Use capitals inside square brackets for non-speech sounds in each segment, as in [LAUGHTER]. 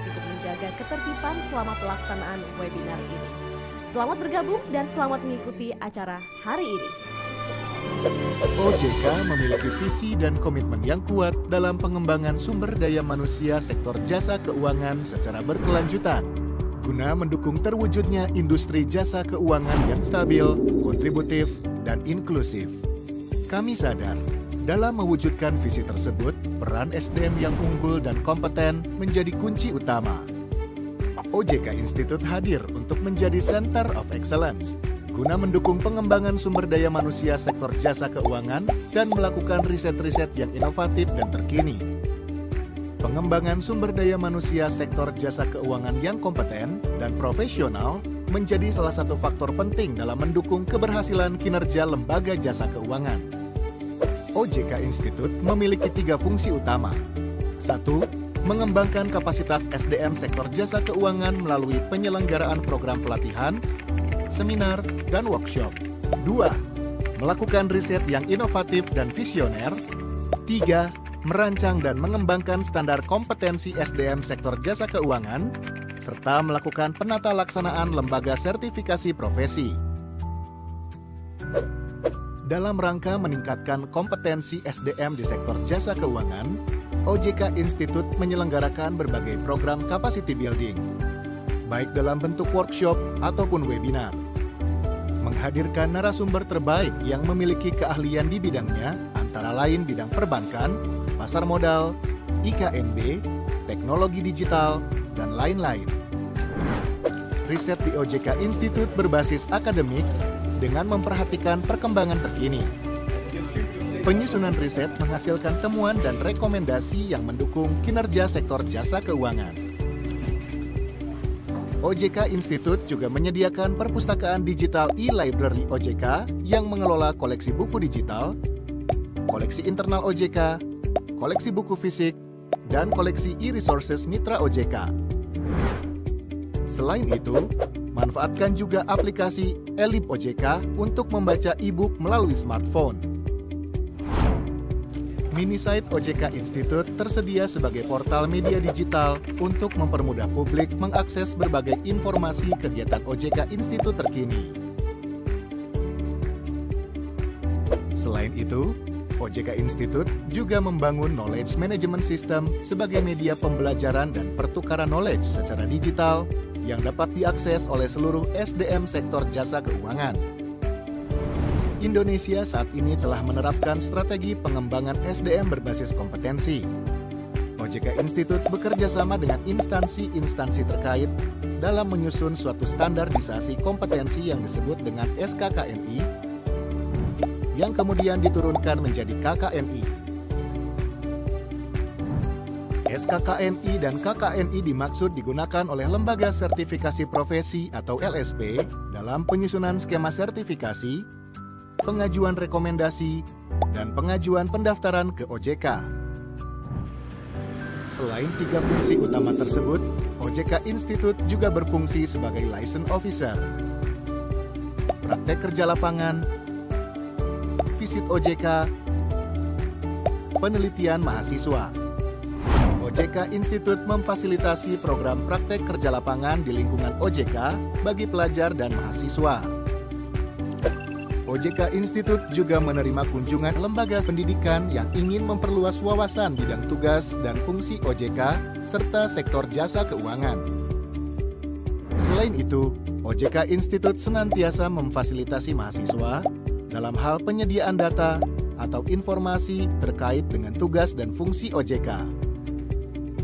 bertempat untuk menjaga ketertiban selama pelaksanaan webinar ini. Selamat bergabung dan selamat mengikuti acara hari ini. OJK memiliki visi dan komitmen yang kuat dalam pengembangan sumber daya manusia sektor jasa keuangan secara berkelanjutan. Guna mendukung terwujudnya industri jasa keuangan yang stabil, kontributif, dan inklusif. Kami sadar dalam mewujudkan visi tersebut, peran SDM yang unggul dan kompeten menjadi kunci utama. OJK Institute hadir untuk menjadi Center of Excellence guna mendukung pengembangan sumber daya manusia sektor jasa keuangan dan melakukan riset-riset yang inovatif dan terkini. Pengembangan sumber daya manusia sektor jasa keuangan yang kompeten dan profesional menjadi salah satu faktor penting dalam mendukung keberhasilan kinerja lembaga jasa keuangan. OJK Institute memiliki tiga fungsi utama. Satu, mengembangkan kapasitas SDM sektor jasa keuangan melalui penyelenggaraan program pelatihan, seminar, dan workshop. Dua, melakukan riset yang inovatif dan visioner. Tiga, merancang dan mengembangkan standar kompetensi SDM sektor jasa keuangan, serta melakukan penata laksanaan lembaga sertifikasi profesi. Dalam rangka meningkatkan kompetensi SDM di sektor jasa keuangan, OJK Institute menyelenggarakan berbagai program capacity building, baik dalam bentuk workshop ataupun webinar. Menghadirkan narasumber terbaik yang memiliki keahlian di bidangnya, antara lain bidang perbankan, pasar modal, IKNB, teknologi digital, dan lain-lain. Riset di OJK Institute berbasis akademik dengan memperhatikan perkembangan terkini. Penyusunan riset menghasilkan temuan dan rekomendasi yang mendukung kinerja sektor jasa keuangan. OJK Institute juga menyediakan perpustakaan digital e-library OJK yang mengelola koleksi buku digital, koleksi internal OJK, koleksi buku fisik, dan koleksi e-resources mitra OJK. Selain itu, Manfaatkan juga aplikasi Elip OJK untuk membaca e-book melalui smartphone. Mini site OJK Institute tersedia sebagai portal media digital untuk mempermudah publik mengakses berbagai informasi kegiatan OJK Institute terkini. Selain itu, OJK Institute juga membangun Knowledge Management System sebagai media pembelajaran dan pertukaran knowledge secara digital yang dapat diakses oleh seluruh SDM sektor jasa keuangan. Indonesia saat ini telah menerapkan strategi pengembangan SDM berbasis kompetensi. OJK Institute bekerja sama dengan instansi-instansi terkait dalam menyusun suatu standarisasi kompetensi yang disebut dengan SKKNI, yang kemudian diturunkan menjadi KKNI. SKKNI dan KKNI dimaksud digunakan oleh lembaga sertifikasi profesi atau LSP dalam penyusunan skema sertifikasi, pengajuan rekomendasi, dan pengajuan pendaftaran ke OJK. Selain tiga fungsi utama tersebut, OJK Institute juga berfungsi sebagai license officer, praktek kerja lapangan, visit OJK, penelitian mahasiswa. OJK Institute memfasilitasi program praktek kerja lapangan di lingkungan OJK bagi pelajar dan mahasiswa. OJK Institute juga menerima kunjungan lembaga pendidikan yang ingin memperluas wawasan bidang tugas dan fungsi OJK serta sektor jasa keuangan. Selain itu, OJK Institute senantiasa memfasilitasi mahasiswa dalam hal penyediaan data atau informasi terkait dengan tugas dan fungsi OJK.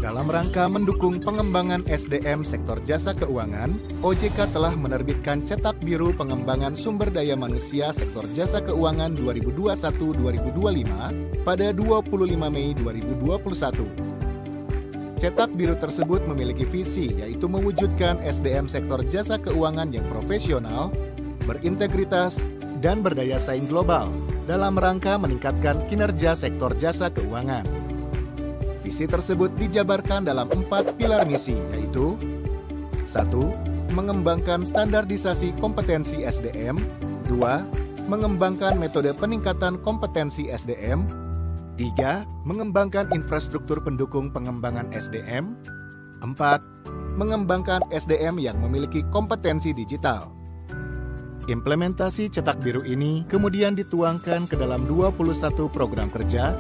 Dalam rangka mendukung pengembangan SDM sektor jasa keuangan, OJK telah menerbitkan Cetak Biru Pengembangan Sumber Daya Manusia Sektor Jasa Keuangan 2021-2025 pada 25 Mei 2021. Cetak biru tersebut memiliki visi, yaitu mewujudkan SDM sektor jasa keuangan yang profesional, berintegritas, dan berdaya saing global dalam rangka meningkatkan kinerja sektor jasa keuangan. Misi tersebut dijabarkan dalam empat pilar misi, yaitu 1. Mengembangkan standarisasi kompetensi SDM 2. Mengembangkan metode peningkatan kompetensi SDM 3. Mengembangkan infrastruktur pendukung pengembangan SDM 4. Mengembangkan SDM yang memiliki kompetensi digital Implementasi cetak biru ini kemudian dituangkan ke dalam 21 program kerja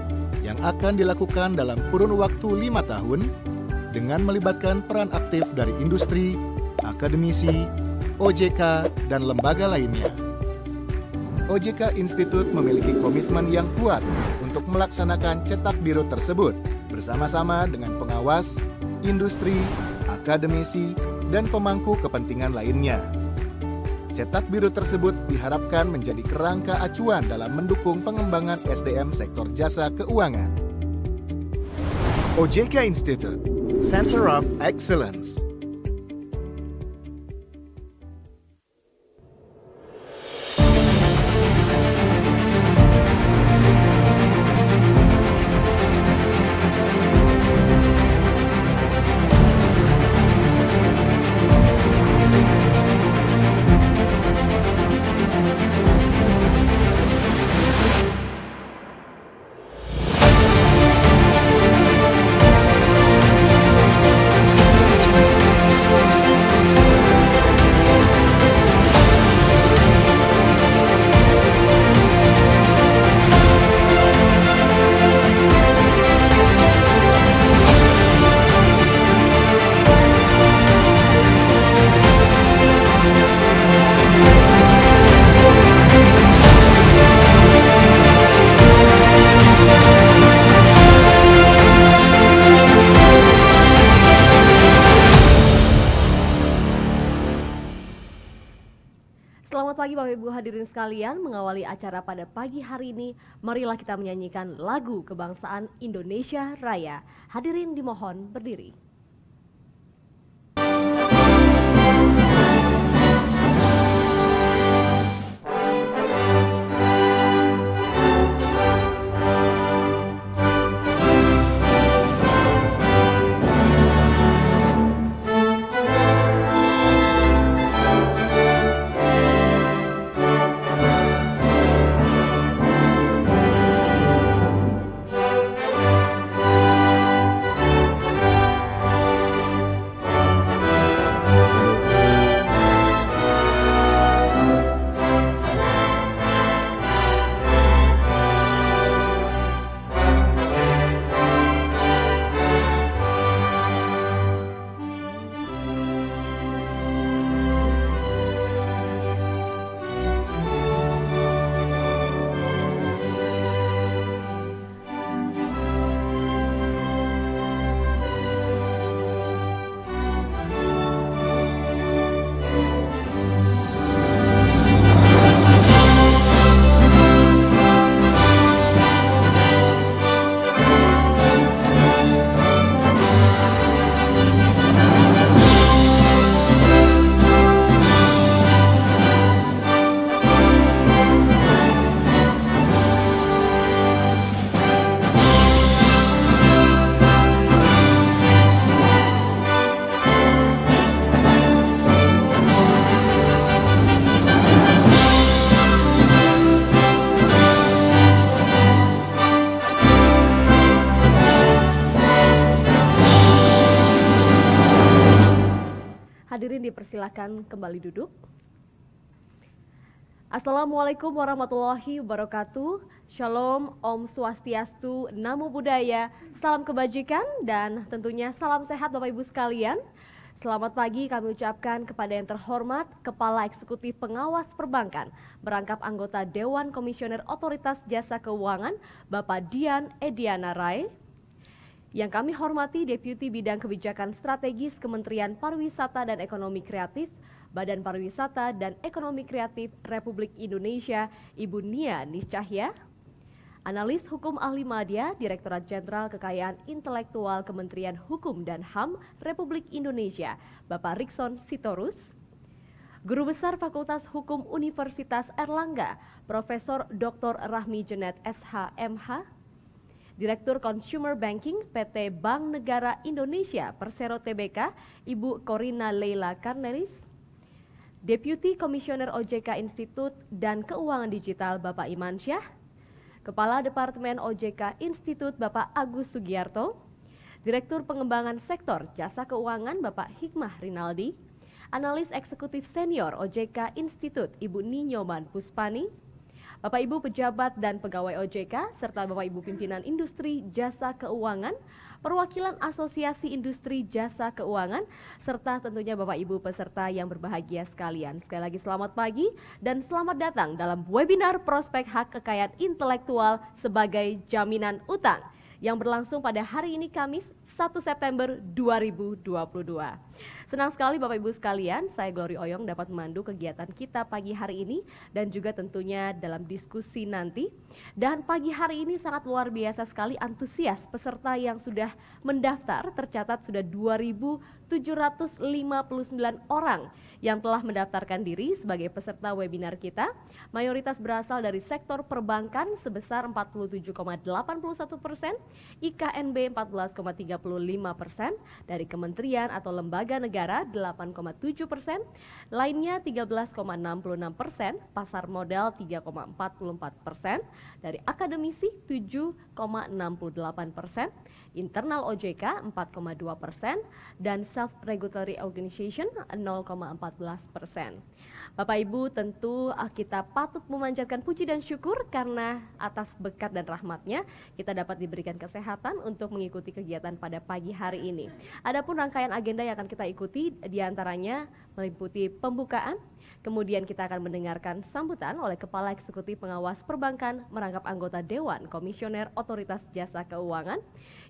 yang akan dilakukan dalam kurun waktu lima tahun dengan melibatkan peran aktif dari industri, akademisi, OJK, dan lembaga lainnya. OJK Institute memiliki komitmen yang kuat untuk melaksanakan cetak biru tersebut bersama-sama dengan pengawas, industri, akademisi, dan pemangku kepentingan lainnya. Cetak biru tersebut diharapkan menjadi kerangka acuan dalam mendukung pengembangan SDM sektor jasa keuangan. OJK Institute, Center of Excellence. sekalian mengawali acara pada pagi hari ini, marilah kita menyanyikan lagu kebangsaan Indonesia Raya. Hadirin dimohon berdiri. Silakan kembali duduk. Assalamualaikum warahmatullahi wabarakatuh. Shalom, Om Swastiastu, Namo Buddhaya, salam kebajikan dan tentunya salam sehat Bapak Ibu sekalian. Selamat pagi kami ucapkan kepada yang terhormat Kepala Eksekutif Pengawas Perbankan berangkap anggota Dewan Komisioner Otoritas Jasa Keuangan Bapak Dian Ediana Rai, yang kami hormati Deputi Bidang Kebijakan Strategis Kementerian Pariwisata dan Ekonomi Kreatif, Badan Pariwisata dan Ekonomi Kreatif Republik Indonesia, Ibu Nia Niscahya. Analis Hukum Ahli Madya, Direktorat Jenderal Kekayaan Intelektual Kementerian Hukum dan HAM Republik Indonesia, Bapak Rikson Sitorus. Guru Besar Fakultas Hukum Universitas Erlangga, Profesor Dr. Rahmi Jenet SHMH. Direktur Consumer Banking PT Bank Negara Indonesia Persero TBK, Ibu Corina Leila Karnelis, Deputy Komisioner OJK Institut dan Keuangan Digital Bapak Iman Syah, Kepala Departemen OJK Institut Bapak Agus Sugiyarto; Direktur Pengembangan Sektor Jasa Keuangan Bapak Hikmah Rinaldi, Analis Eksekutif Senior OJK Institut Ibu Ninyoman Puspani, Bapak Ibu pejabat dan pegawai OJK serta Bapak Ibu pimpinan industri jasa keuangan, perwakilan Asosiasi Industri Jasa Keuangan serta tentunya Bapak Ibu peserta yang berbahagia sekalian. Sekali lagi selamat pagi dan selamat datang dalam webinar Prospek Hak Kekayaan Intelektual sebagai jaminan utang yang berlangsung pada hari ini Kamis 1 September 2022. Senang sekali Bapak Ibu sekalian, saya Glory Oyong dapat memandu kegiatan kita pagi hari ini dan juga tentunya dalam diskusi nanti. Dan pagi hari ini sangat luar biasa sekali antusias peserta yang sudah mendaftar tercatat sudah 2759 orang yang telah mendaftarkan diri sebagai peserta webinar kita. Mayoritas berasal dari sektor perbankan sebesar 47,81 persen, IKNB 14,35 persen, dari kementerian atau lembaga negara 8,7 persen, lainnya 13,66 persen, pasar modal 3,44 persen, dari akademisi 7,68 persen, internal OJK 4,2 persen, dan self-regulatory organization 0,14 persen. Bapak Ibu tentu ah, kita patut memanjatkan puji dan syukur karena atas bekat dan rahmatnya kita dapat diberikan kesehatan untuk mengikuti kegiatan pada pagi hari ini. Adapun rangkaian agenda yang akan kita ikuti diantaranya meliputi pembukaan, Kemudian kita akan mendengarkan sambutan oleh Kepala Eksekutif Pengawas Perbankan merangkap anggota Dewan Komisioner Otoritas Jasa Keuangan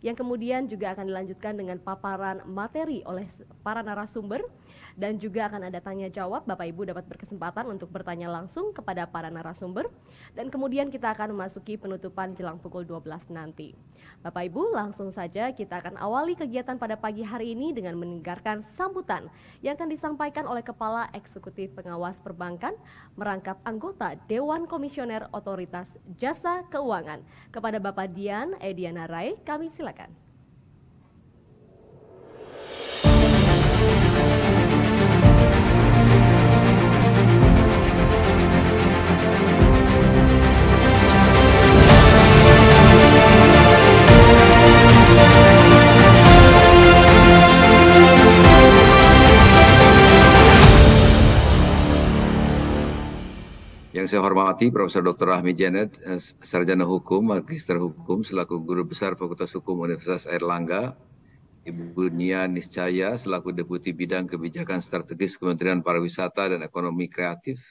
yang kemudian juga akan dilanjutkan dengan paparan materi oleh para narasumber dan juga akan ada tanya jawab Bapak Ibu dapat berkesempatan untuk bertanya langsung kepada para narasumber dan kemudian kita akan memasuki penutupan jelang pukul 12 nanti. Bapak Ibu, langsung saja kita akan awali kegiatan pada pagi hari ini dengan mendengarkan sambutan yang akan disampaikan oleh Kepala Eksekutif Pengawas Perbankan merangkap anggota Dewan Komisioner Otoritas Jasa Keuangan. Kepada Bapak Dian Ediana Rai, kami silakan. Yang saya hormati Profesor Dr. Rahmi Janet, eh, Sarjana Hukum, Magister Hukum, selaku Guru Besar Fakultas Hukum Universitas Airlangga, Ibu Nia Niscaya, selaku Deputi Bidang Kebijakan Strategis Kementerian Pariwisata dan Ekonomi Kreatif,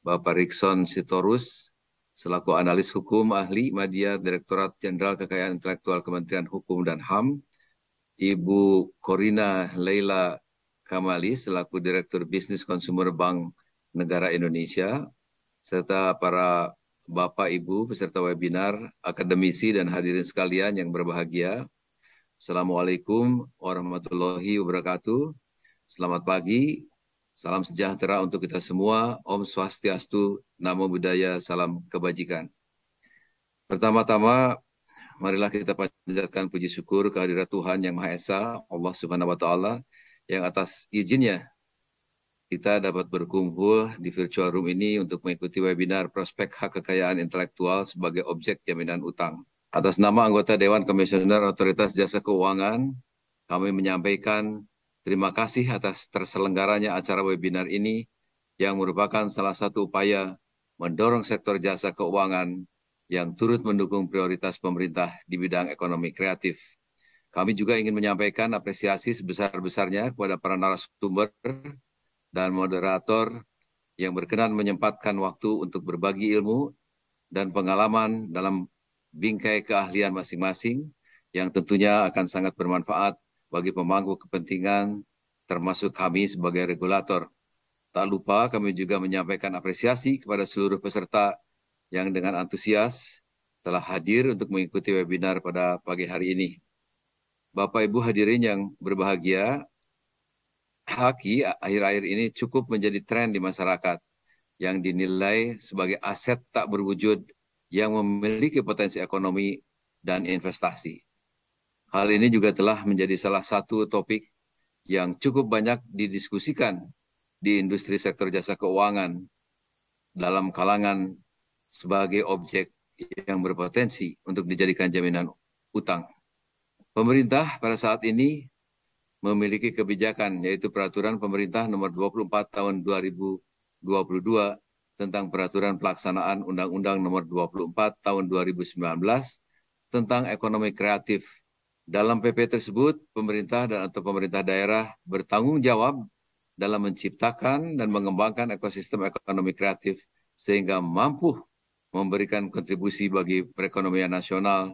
Bapak Rikson Sitorus, selaku Analis Hukum Ahli Media Direktorat Jenderal Kekayaan Intelektual Kementerian Hukum dan HAM, Ibu Korina Leila Kamali, selaku Direktur Bisnis Konsumer Bank Negara Indonesia, serta para Bapak Ibu peserta webinar, akademisi dan hadirin sekalian yang berbahagia. Assalamualaikum warahmatullahi wabarakatuh. Selamat pagi, salam sejahtera untuk kita semua. Om Swastiastu, Namo Buddhaya, salam kebajikan. Pertama-tama, marilah kita panjatkan puji syukur kehadirat Tuhan Yang Maha Esa, Allah Subhanahu wa taala yang atas izinnya kita dapat berkumpul di virtual room ini untuk mengikuti webinar prospek hak kekayaan intelektual sebagai objek jaminan utang. Atas nama anggota Dewan Komisioner Otoritas Jasa Keuangan, kami menyampaikan terima kasih atas terselenggaranya acara webinar ini yang merupakan salah satu upaya mendorong sektor jasa keuangan yang turut mendukung prioritas pemerintah di bidang ekonomi kreatif. Kami juga ingin menyampaikan apresiasi sebesar-besarnya kepada para narasumber dan moderator yang berkenan menyempatkan waktu untuk berbagi ilmu dan pengalaman dalam bingkai keahlian masing-masing yang tentunya akan sangat bermanfaat bagi pemangku kepentingan termasuk kami sebagai regulator. Tak lupa kami juga menyampaikan apresiasi kepada seluruh peserta yang dengan antusias telah hadir untuk mengikuti webinar pada pagi hari ini. Bapak Ibu hadirin yang berbahagia, haki akhir-akhir ini cukup menjadi tren di masyarakat yang dinilai sebagai aset tak berwujud yang memiliki potensi ekonomi dan investasi. Hal ini juga telah menjadi salah satu topik yang cukup banyak didiskusikan di industri sektor jasa keuangan dalam kalangan sebagai objek yang berpotensi untuk dijadikan jaminan utang. Pemerintah pada saat ini memiliki kebijakan yaitu peraturan pemerintah nomor 24 tahun 2022 tentang peraturan pelaksanaan Undang-Undang nomor 24 tahun 2019 tentang ekonomi kreatif. Dalam PP tersebut, pemerintah dan atau pemerintah daerah bertanggung jawab dalam menciptakan dan mengembangkan ekosistem ekonomi kreatif sehingga mampu memberikan kontribusi bagi perekonomian nasional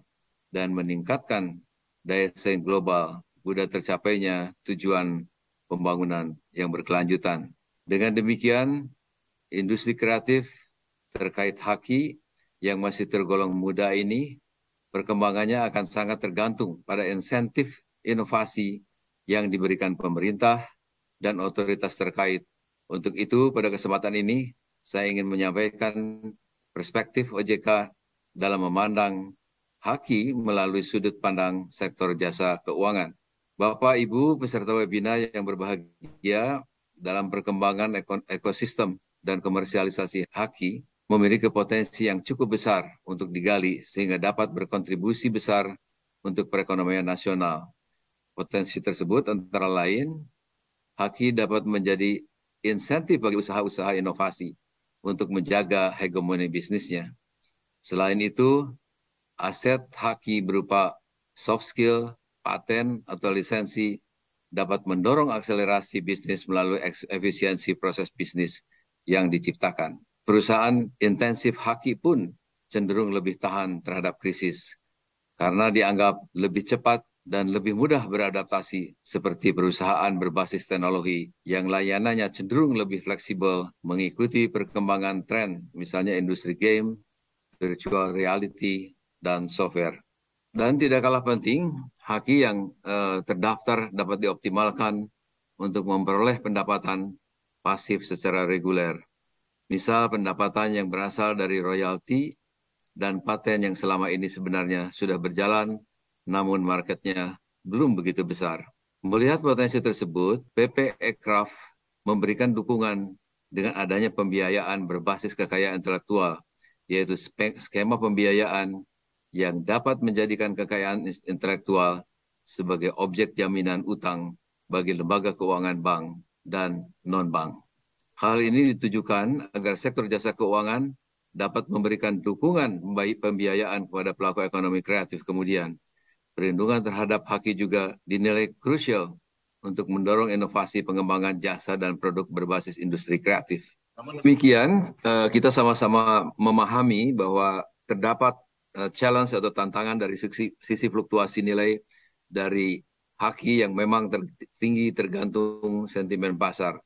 dan meningkatkan daya saing global mudah tercapainya tujuan pembangunan yang berkelanjutan. Dengan demikian, industri kreatif terkait haki yang masih tergolong muda ini, perkembangannya akan sangat tergantung pada insentif inovasi yang diberikan pemerintah dan otoritas terkait. Untuk itu, pada kesempatan ini, saya ingin menyampaikan perspektif OJK dalam memandang haki melalui sudut pandang sektor jasa keuangan. Bapak Ibu peserta webinar yang berbahagia dalam perkembangan ekosistem dan komersialisasi haki memiliki potensi yang cukup besar untuk digali sehingga dapat berkontribusi besar untuk perekonomian nasional. Potensi tersebut antara lain haki dapat menjadi insentif bagi usaha-usaha inovasi untuk menjaga hegemoni bisnisnya. Selain itu, aset haki berupa soft skill, paten atau lisensi dapat mendorong akselerasi bisnis melalui efisiensi proses bisnis yang diciptakan. Perusahaan intensif haki pun cenderung lebih tahan terhadap krisis karena dianggap lebih cepat dan lebih mudah beradaptasi seperti perusahaan berbasis teknologi yang layanannya cenderung lebih fleksibel mengikuti perkembangan tren misalnya industri game, virtual reality, dan software. Dan tidak kalah penting, haki yang eh, terdaftar dapat dioptimalkan untuk memperoleh pendapatan pasif secara reguler. Misal pendapatan yang berasal dari royalti dan paten yang selama ini sebenarnya sudah berjalan namun marketnya belum begitu besar. Melihat potensi tersebut, PP Aircraft memberikan dukungan dengan adanya pembiayaan berbasis kekayaan intelektual, yaitu skema pembiayaan yang dapat menjadikan kekayaan intelektual sebagai objek jaminan utang bagi lembaga keuangan bank dan non-bank. Hal ini ditujukan agar sektor jasa keuangan dapat memberikan dukungan baik pembiayaan kepada pelaku ekonomi kreatif kemudian. Perlindungan terhadap haki juga dinilai krusial untuk mendorong inovasi pengembangan jasa dan produk berbasis industri kreatif. Demikian, eh, kita sama-sama memahami bahwa terdapat Eh, challenge atau tantangan dari sisi, sisi fluktuasi nilai dari haki yang memang tertinggi tergantung sentimen pasar.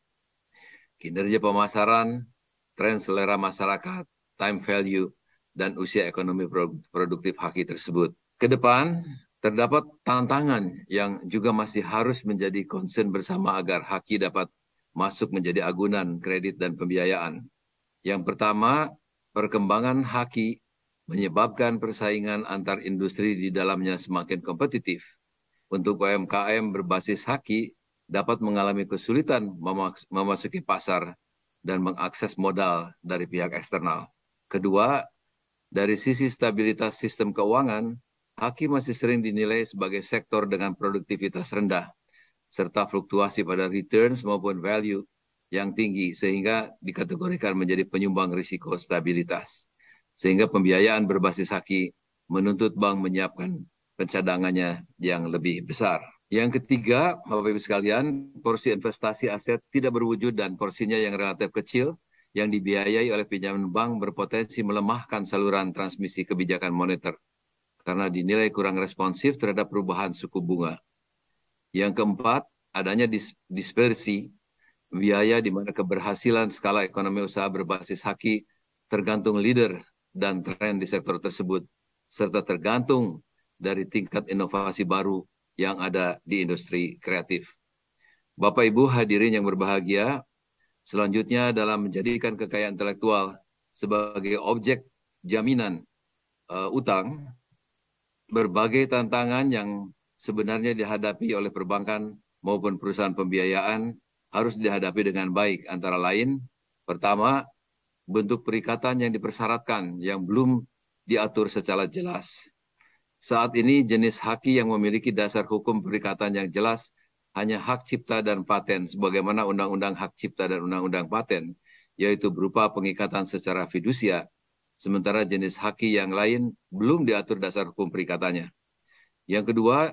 Kinerja pemasaran, tren selera masyarakat, time value, dan usia ekonomi produktif haki tersebut. Kedepan, terdapat tantangan yang juga masih harus menjadi concern bersama agar haki dapat masuk menjadi agunan kredit dan pembiayaan. Yang pertama, perkembangan haki menyebabkan persaingan antar industri di dalamnya semakin kompetitif. Untuk UMKM berbasis haki dapat mengalami kesulitan memasuki pasar dan mengakses modal dari pihak eksternal. Kedua, dari sisi stabilitas sistem keuangan, haki masih sering dinilai sebagai sektor dengan produktivitas rendah, serta fluktuasi pada returns maupun value yang tinggi, sehingga dikategorikan menjadi penyumbang risiko stabilitas sehingga pembiayaan berbasis haki menuntut bank menyiapkan pencadangannya yang lebih besar. Yang ketiga, Bapak-Ibu sekalian, porsi investasi aset tidak berwujud dan porsinya yang relatif kecil yang dibiayai oleh pinjaman bank berpotensi melemahkan saluran transmisi kebijakan moneter karena dinilai kurang responsif terhadap perubahan suku bunga. Yang keempat, adanya dis dispersi biaya di mana keberhasilan skala ekonomi usaha berbasis haki tergantung leader dan tren di sektor tersebut, serta tergantung dari tingkat inovasi baru yang ada di industri kreatif. Bapak Ibu hadirin yang berbahagia, selanjutnya dalam menjadikan kekayaan intelektual sebagai objek jaminan uh, utang, berbagai tantangan yang sebenarnya dihadapi oleh perbankan maupun perusahaan pembiayaan harus dihadapi dengan baik antara lain pertama bentuk perikatan yang dipersyaratkan yang belum diatur secara jelas. Saat ini jenis haki yang memiliki dasar hukum perikatan yang jelas hanya hak cipta dan paten sebagaimana Undang-Undang Hak Cipta dan Undang-Undang Paten, yaitu berupa pengikatan secara fidusia, sementara jenis haki yang lain belum diatur dasar hukum perikatannya. Yang kedua,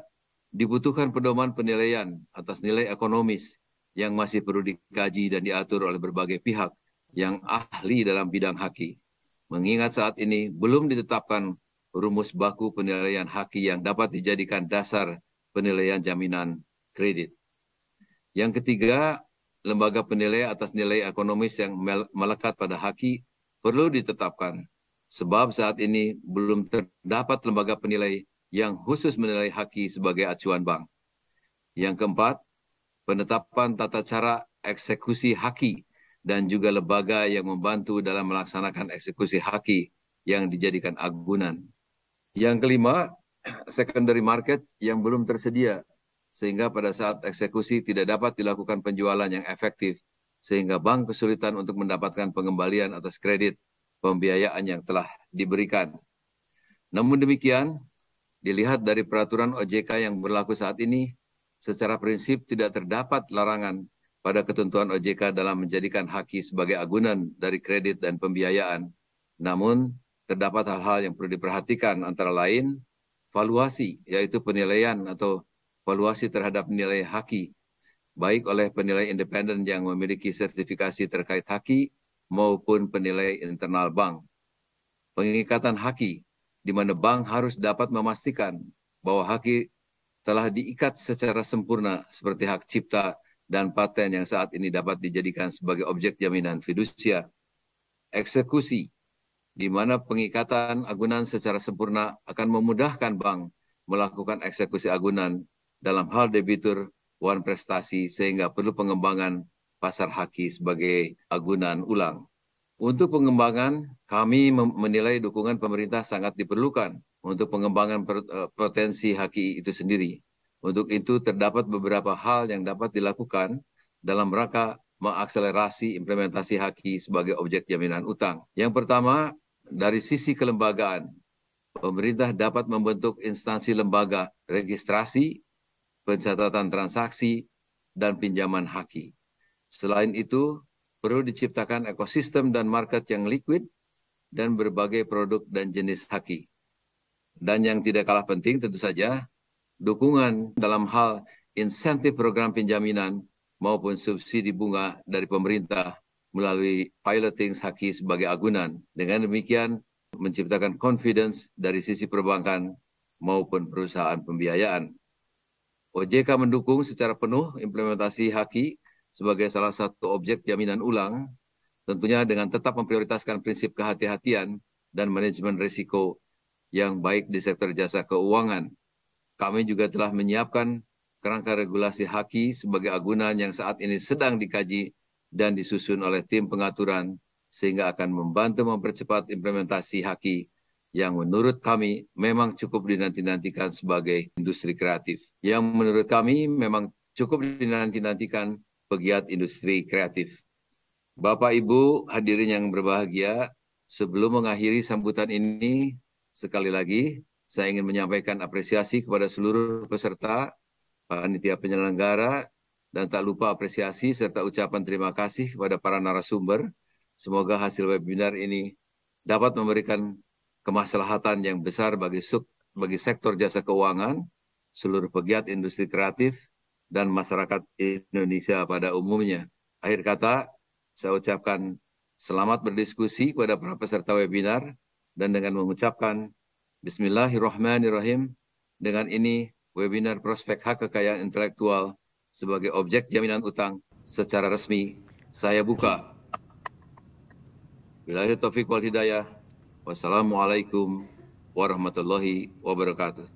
dibutuhkan pedoman penilaian atas nilai ekonomis yang masih perlu dikaji dan diatur oleh berbagai pihak yang ahli dalam bidang haki, mengingat saat ini belum ditetapkan rumus baku penilaian haki yang dapat dijadikan dasar penilaian jaminan kredit. Yang ketiga, lembaga penilai atas nilai ekonomis yang melekat pada haki perlu ditetapkan, sebab saat ini belum terdapat lembaga penilai yang khusus menilai haki sebagai acuan bank. Yang keempat, penetapan tata cara eksekusi haki dan juga lembaga yang membantu dalam melaksanakan eksekusi haki yang dijadikan agunan. Yang kelima, [CLEARS THROAT] secondary market yang belum tersedia sehingga pada saat eksekusi tidak dapat dilakukan penjualan yang efektif sehingga bank kesulitan untuk mendapatkan pengembalian atas kredit pembiayaan yang telah diberikan. Namun demikian, dilihat dari peraturan OJK yang berlaku saat ini, secara prinsip tidak terdapat larangan pada ketentuan OJK dalam menjadikan haki sebagai agunan dari kredit dan pembiayaan. Namun, terdapat hal-hal yang perlu diperhatikan antara lain valuasi, yaitu penilaian atau valuasi terhadap nilai haki, baik oleh penilai independen yang memiliki sertifikasi terkait haki maupun penilai internal bank. Pengikatan haki, di mana bank harus dapat memastikan bahwa haki telah diikat secara sempurna seperti hak cipta, dan paten yang saat ini dapat dijadikan sebagai objek jaminan fidusia. Eksekusi, di mana pengikatan agunan secara sempurna akan memudahkan bank melakukan eksekusi agunan dalam hal debitur wan prestasi sehingga perlu pengembangan pasar haki sebagai agunan ulang. Untuk pengembangan, kami menilai dukungan pemerintah sangat diperlukan untuk pengembangan eh, potensi haki itu sendiri untuk itu terdapat beberapa hal yang dapat dilakukan dalam rangka mengakselerasi implementasi haki sebagai objek jaminan utang. Yang pertama, dari sisi kelembagaan, pemerintah dapat membentuk instansi lembaga registrasi, pencatatan transaksi, dan pinjaman haki. Selain itu, perlu diciptakan ekosistem dan market yang liquid dan berbagai produk dan jenis haki. Dan yang tidak kalah penting tentu saja dukungan dalam hal insentif program penjaminan maupun subsidi bunga dari pemerintah melalui piloting Haki sebagai agunan. Dengan demikian, menciptakan confidence dari sisi perbankan maupun perusahaan pembiayaan. OJK mendukung secara penuh implementasi Haki sebagai salah satu objek jaminan ulang, tentunya dengan tetap memprioritaskan prinsip kehati-hatian dan manajemen risiko yang baik di sektor jasa keuangan. Kami juga telah menyiapkan kerangka regulasi haki sebagai agunan yang saat ini sedang dikaji dan disusun oleh tim pengaturan sehingga akan membantu mempercepat implementasi haki yang menurut kami memang cukup dinanti-nantikan sebagai industri kreatif. Yang menurut kami memang cukup dinanti-nantikan pegiat industri kreatif. Bapak Ibu hadirin yang berbahagia, sebelum mengakhiri sambutan ini, sekali lagi saya ingin menyampaikan apresiasi kepada seluruh peserta, panitia penyelenggara, dan tak lupa apresiasi serta ucapan terima kasih kepada para narasumber. Semoga hasil webinar ini dapat memberikan kemaslahatan yang besar bagi sub, bagi sektor jasa keuangan, seluruh pegiat industri kreatif, dan masyarakat Indonesia pada umumnya. Akhir kata, saya ucapkan selamat berdiskusi kepada para peserta webinar dan dengan mengucapkan Bismillahirrahmanirrahim. Dengan ini, webinar prospek hak kekayaan intelektual sebagai objek jaminan utang secara resmi saya buka. Bila taufiq wal hidayah. Wassalamualaikum warahmatullahi wabarakatuh.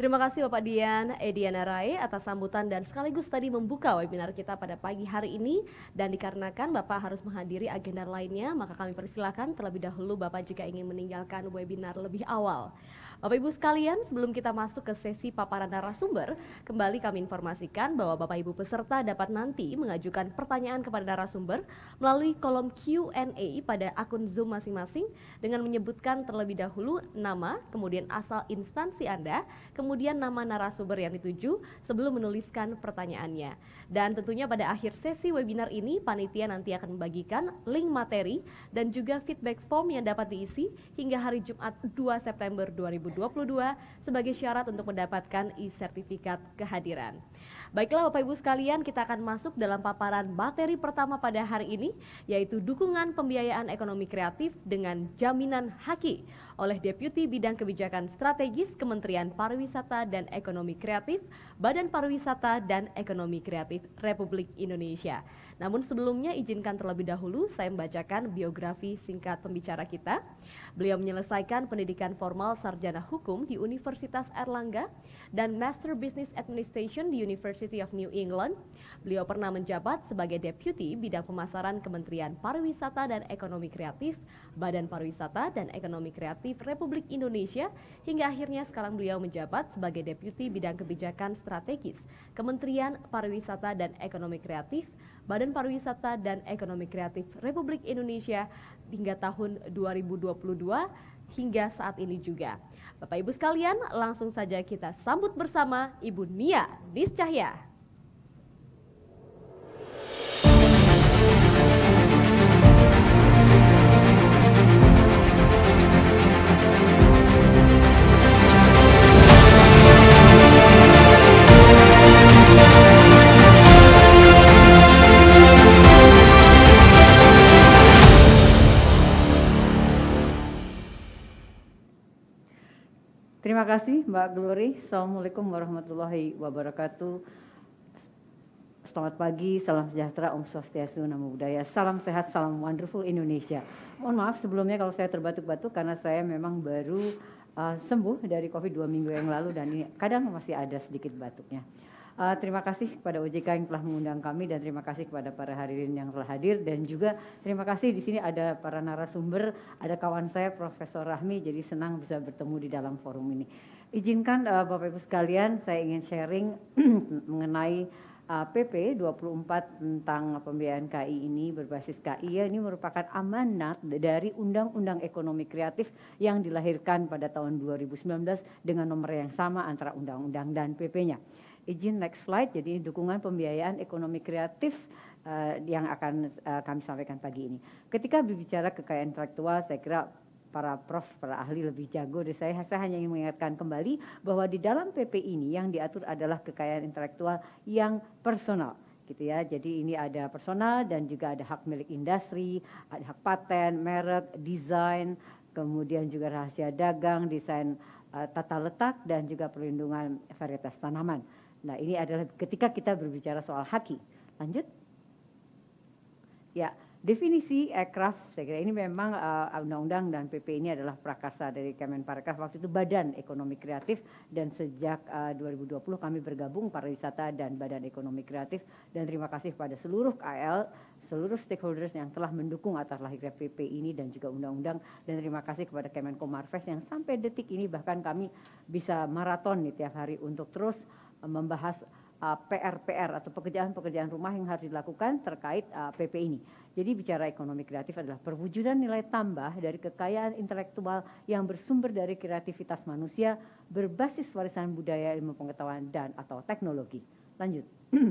Terima kasih Bapak Dian Ediana Rai atas sambutan dan sekaligus tadi membuka webinar kita pada pagi hari ini dan dikarenakan Bapak harus menghadiri agenda lainnya maka kami persilakan terlebih dahulu Bapak jika ingin meninggalkan webinar lebih awal. Bapak Ibu sekalian, sebelum kita masuk ke sesi paparan narasumber, kembali kami informasikan bahwa Bapak Ibu peserta dapat nanti mengajukan pertanyaan kepada narasumber melalui kolom Q&A pada akun Zoom masing-masing dengan menyebutkan terlebih dahulu nama, kemudian asal instansi Anda, kemudian nama narasumber yang dituju sebelum menuliskan pertanyaannya. Dan tentunya pada akhir sesi webinar ini, panitia nanti akan membagikan link materi dan juga feedback form yang dapat diisi hingga hari Jumat 2 September 2022 sebagai syarat untuk mendapatkan e-sertifikat kehadiran. Baiklah Bapak Ibu sekalian, kita akan masuk dalam paparan materi pertama pada hari ini, yaitu dukungan pembiayaan ekonomi kreatif dengan jaminan haki oleh Deputi Bidang Kebijakan Strategis Kementerian Pariwisata dan Ekonomi Kreatif, Badan Pariwisata dan Ekonomi Kreatif Republik Indonesia. Namun sebelumnya izinkan terlebih dahulu saya membacakan biografi singkat pembicara kita. Beliau menyelesaikan pendidikan formal sarjana hukum di Universitas Erlangga dan Master Business Administration di University of New England. Beliau pernah menjabat sebagai Deputy Bidang Pemasaran Kementerian Pariwisata dan Ekonomi Kreatif, Badan Pariwisata dan Ekonomi Kreatif Republik Indonesia, hingga akhirnya sekarang beliau menjabat sebagai Deputy Bidang Kebijakan Strategis Kementerian Pariwisata dan Ekonomi Kreatif, Badan Pariwisata dan Ekonomi Kreatif Republik Indonesia hingga tahun 2022 hingga saat ini juga. Bapak Ibu sekalian, langsung saja kita sambut bersama Ibu Nia Niscahya. Terima kasih Mbak Glory. Assalamualaikum warahmatullahi wabarakatuh. Selamat pagi, salam sejahtera, Om Swastiastu, Namo Buddhaya. Salam sehat, salam wonderful Indonesia. Mohon maaf sebelumnya kalau saya terbatuk-batuk karena saya memang baru uh, sembuh dari COVID dua minggu yang lalu dan kadang masih ada sedikit batuknya. Uh, terima kasih kepada OJK yang telah mengundang kami dan terima kasih kepada para hadirin yang telah hadir dan juga terima kasih di sini ada para narasumber, ada kawan saya Profesor Rahmi jadi senang bisa bertemu di dalam forum ini. Izinkan uh, Bapak Ibu sekalian saya ingin sharing [CLEARS THROAT] mengenai uh, PP 24 tentang pembiayaan KI ini berbasis KI ya ini merupakan amanat dari Undang-Undang Ekonomi Kreatif yang dilahirkan pada tahun 2019 dengan nomor yang sama antara undang-undang dan PP-nya izin next slide, jadi dukungan pembiayaan ekonomi kreatif uh, yang akan uh, kami sampaikan pagi ini. Ketika berbicara kekayaan intelektual, saya kira para prof, para ahli lebih jago dari saya. Saya hanya ingin mengingatkan kembali bahwa di dalam PP ini yang diatur adalah kekayaan intelektual yang personal gitu ya. Jadi ini ada personal dan juga ada hak milik industri, ada hak paten, merek, desain, kemudian juga rahasia dagang, desain uh, tata letak dan juga perlindungan varietas tanaman. Nah, ini adalah ketika kita berbicara soal haki. Lanjut. Ya, definisi aircraft saya kira ini memang eh, undang-undang dan PP ini adalah prakarsa dari Kemenparekraf waktu itu Badan Ekonomi Kreatif dan sejak eh, uh, 2020 kami bergabung pariwisata dan Badan Ekonomi Kreatif dan terima kasih pada seluruh KL seluruh stakeholders yang telah mendukung atas lahirnya PP ini dan juga undang-undang dan terima kasih kepada Kemenko Marves yang sampai detik ini bahkan kami bisa maraton nih tiap hari untuk terus membahas uh, PR-PR atau pekerjaan-pekerjaan rumah yang harus dilakukan terkait PP uh, ini. Jadi bicara ekonomi kreatif adalah perwujudan nilai tambah dari kekayaan intelektual yang bersumber dari kreativitas manusia berbasis warisan budaya, ilmu pengetahuan dan atau teknologi. Lanjut. [CLEARS THROAT]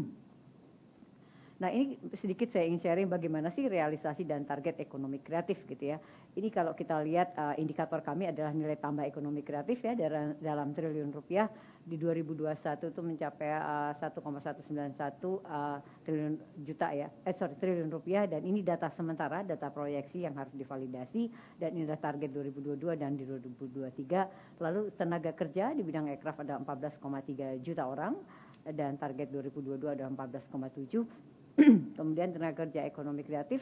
Nah ini sedikit saya ingin sharing bagaimana sih realisasi dan target ekonomi kreatif gitu ya. Ini kalau kita lihat uh, indikator kami adalah nilai tambah ekonomi kreatif ya dalam, dalam triliun rupiah di 2021 itu mencapai uh, 1,191 uh, triliun juta ya, eh sorry triliun rupiah dan ini data sementara, data proyeksi yang harus divalidasi dan ini adalah target 2022 dan di 2023. Lalu tenaga kerja di bidang aircraft ada 14,3 juta orang dan target 2022 ada 14,7 [CLEARS THROAT] kemudian tenaga kerja ekonomi kreatif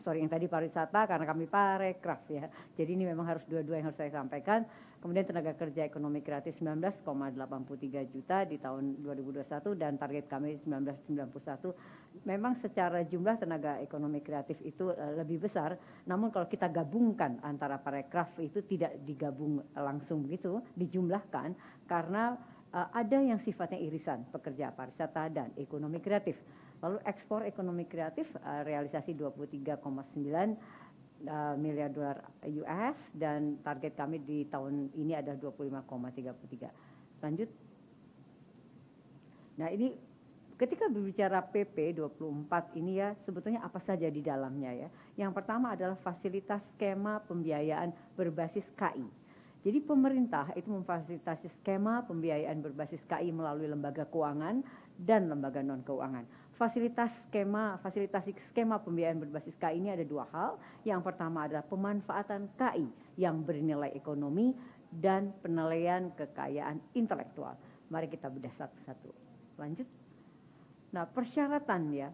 sorry yang tadi pariwisata karena kami parekraf ya. Jadi ini memang harus dua-dua yang harus saya sampaikan. Kemudian tenaga kerja ekonomi kreatif 19,83 juta di tahun 2021 dan target kami 1991. Memang secara jumlah tenaga ekonomi kreatif itu eh, lebih besar, namun kalau kita gabungkan antara parekraf itu tidak digabung langsung gitu, dijumlahkan karena eh, ada yang sifatnya irisan pekerja pariwisata dan ekonomi kreatif Lalu ekspor ekonomi kreatif uh, realisasi 23,9 uh, eh, miliar dolar US dan target kami di tahun ini adalah 25,33. Lanjut. Nah, ini ketika berbicara PP 24 ini ya sebetulnya apa saja di dalamnya ya. Yang pertama adalah fasilitas skema pembiayaan berbasis KI. Jadi pemerintah itu memfasilitasi skema pembiayaan berbasis KI melalui lembaga keuangan dan lembaga non keuangan. Fasilitas skema, fasilitas skema pembiayaan berbasis KI ini ada dua hal. Yang pertama adalah pemanfaatan KI yang bernilai ekonomi dan penilaian kekayaan intelektual. Mari kita bedah satu-satu. Lanjut. Nah, persyaratan ya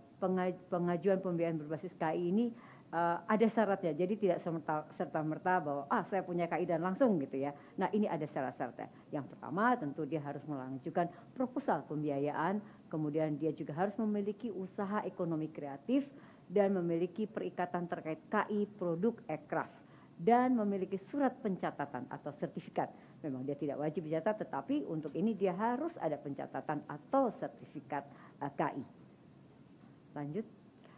pengajuan pembiayaan berbasis KI ini uh, ada syaratnya. Jadi tidak serta, serta merta bahwa ah saya punya dan langsung gitu ya. Nah ini ada syarat-syaratnya. Yang pertama tentu dia harus melanjutkan proposal pembiayaan, kemudian dia juga harus memiliki usaha ekonomi kreatif dan memiliki perikatan terkait KI produk aircraft dan memiliki surat pencatatan atau sertifikat. Memang dia tidak wajib dicatat, tetapi untuk ini dia harus ada pencatatan atau sertifikat uh, eh, KI. Lanjut.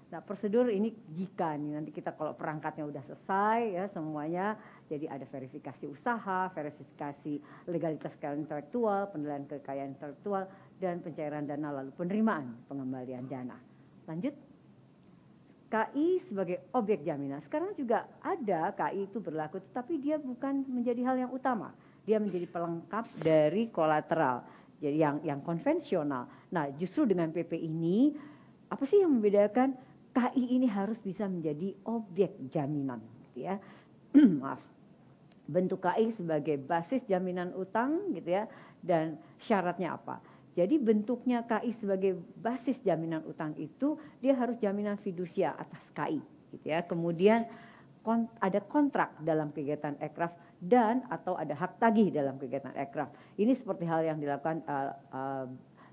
Nah, prosedur ini jika nih nanti kita kalau perangkatnya udah selesai ya semuanya, jadi ada verifikasi usaha, verifikasi legalitas kekayaan intelektual, penilaian kekayaan intelektual dan pencairan dana lalu penerimaan pengembalian dana. Lanjut. KI sebagai objek jaminan. Sekarang juga ada KI itu berlaku tetapi dia bukan menjadi hal yang utama. Dia menjadi pelengkap dari kolateral. Jadi yang yang konvensional. Nah, justru dengan PP ini apa sih yang membedakan KI ini harus bisa menjadi objek jaminan, gitu ya. [CLEARS THROAT] Maaf. Bentuk KI sebagai basis jaminan utang, gitu ya. Dan syaratnya apa? Jadi bentuknya KI sebagai basis jaminan utang itu dia harus jaminan fidusia atas KI, gitu ya. Kemudian kont ada kontrak dalam kegiatan aircraft dan atau ada hak tagih dalam kegiatan aircraft. Ini seperti hal yang dilakukan uh, uh,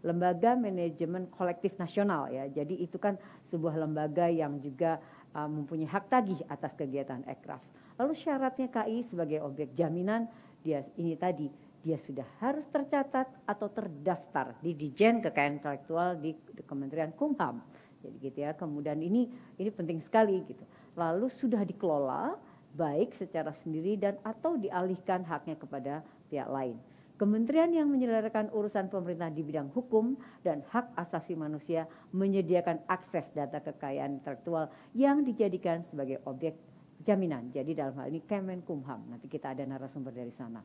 lembaga manajemen kolektif nasional ya. Jadi itu kan sebuah lembaga yang juga uh, mempunyai hak tagih atas kegiatan aircraft. Lalu syaratnya KI sebagai objek jaminan dia ini tadi dia sudah harus tercatat atau terdaftar di Dijen Kekayaan Intelektual di, di Kementerian Kumham. Jadi gitu ya. Kemudian ini ini penting sekali gitu. Lalu sudah dikelola baik secara sendiri dan atau dialihkan haknya kepada pihak lain. Kementerian yang menyelenggarakan urusan pemerintah di bidang hukum dan hak asasi manusia menyediakan akses data kekayaan intelektual yang dijadikan sebagai objek jaminan. Jadi dalam hal ini Kemenkumham. Nanti kita ada narasumber dari sana.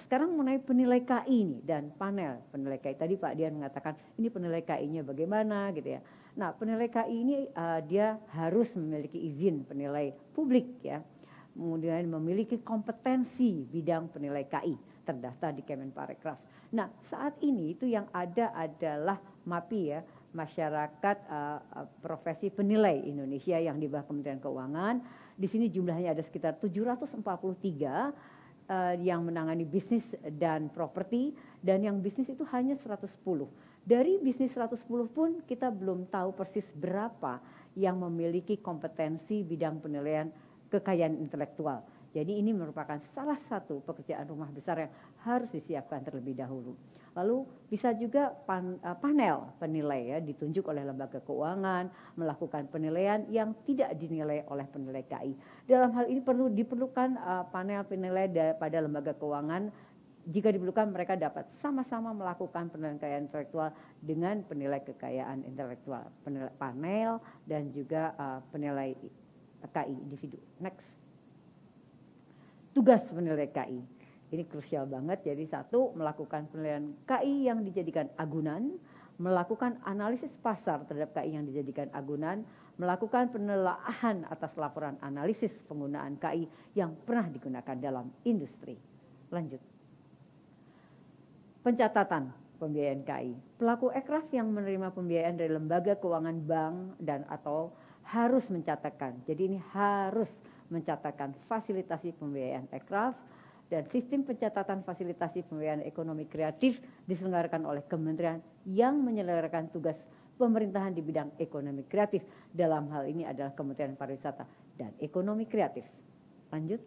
Sekarang mengenai penilai KI ini dan panel penilai KI. Tadi Pak Dian mengatakan ini penilai KI-nya bagaimana gitu ya. Nah penilai KI ini uh, dia harus memiliki izin penilai publik ya. Kemudian memiliki kompetensi bidang penilai KI terdaftar di Kemenparekraf. Nah, saat ini itu yang ada adalah MAPI ya, masyarakat uh, profesi penilai Indonesia yang di bawah Kementerian Keuangan. Di sini jumlahnya ada sekitar 743 uh, eh, yang menangani bisnis dan properti dan yang bisnis itu hanya 110. Dari bisnis 110 pun kita belum tahu persis berapa yang memiliki kompetensi bidang penilaian kekayaan intelektual. Jadi ini merupakan salah satu pekerjaan rumah besar yang harus disiapkan terlebih dahulu. Lalu bisa juga pan, eh, panel penilai ya ditunjuk oleh lembaga keuangan melakukan penilaian yang tidak dinilai oleh penilai KI. Dalam hal ini perlu diperlukan uh, panel penilai pada lembaga keuangan jika diperlukan mereka dapat sama-sama melakukan penilaian kekayaan intelektual dengan penilai kekayaan intelektual, penilai panel dan juga uh, penilai KI individu. Next tugas penilai KI. Ini krusial banget. Jadi satu, melakukan penilaian KI yang dijadikan agunan, melakukan analisis pasar terhadap KI yang dijadikan agunan, melakukan penelaahan atas laporan analisis penggunaan KI yang pernah digunakan dalam industri. Lanjut. Pencatatan pembiayaan KI. Pelaku ekraf yang menerima pembiayaan dari lembaga keuangan bank dan atau harus mencatatkan. Jadi ini harus mencatatkan fasilitasi pembiayaan aircraft dan sistem pencatatan fasilitasi pembiayaan ekonomi kreatif diselenggarakan oleh kementerian yang menyelenggarakan tugas pemerintahan di bidang ekonomi kreatif. Dalam hal ini adalah Kementerian Pariwisata dan Ekonomi Kreatif. Lanjut.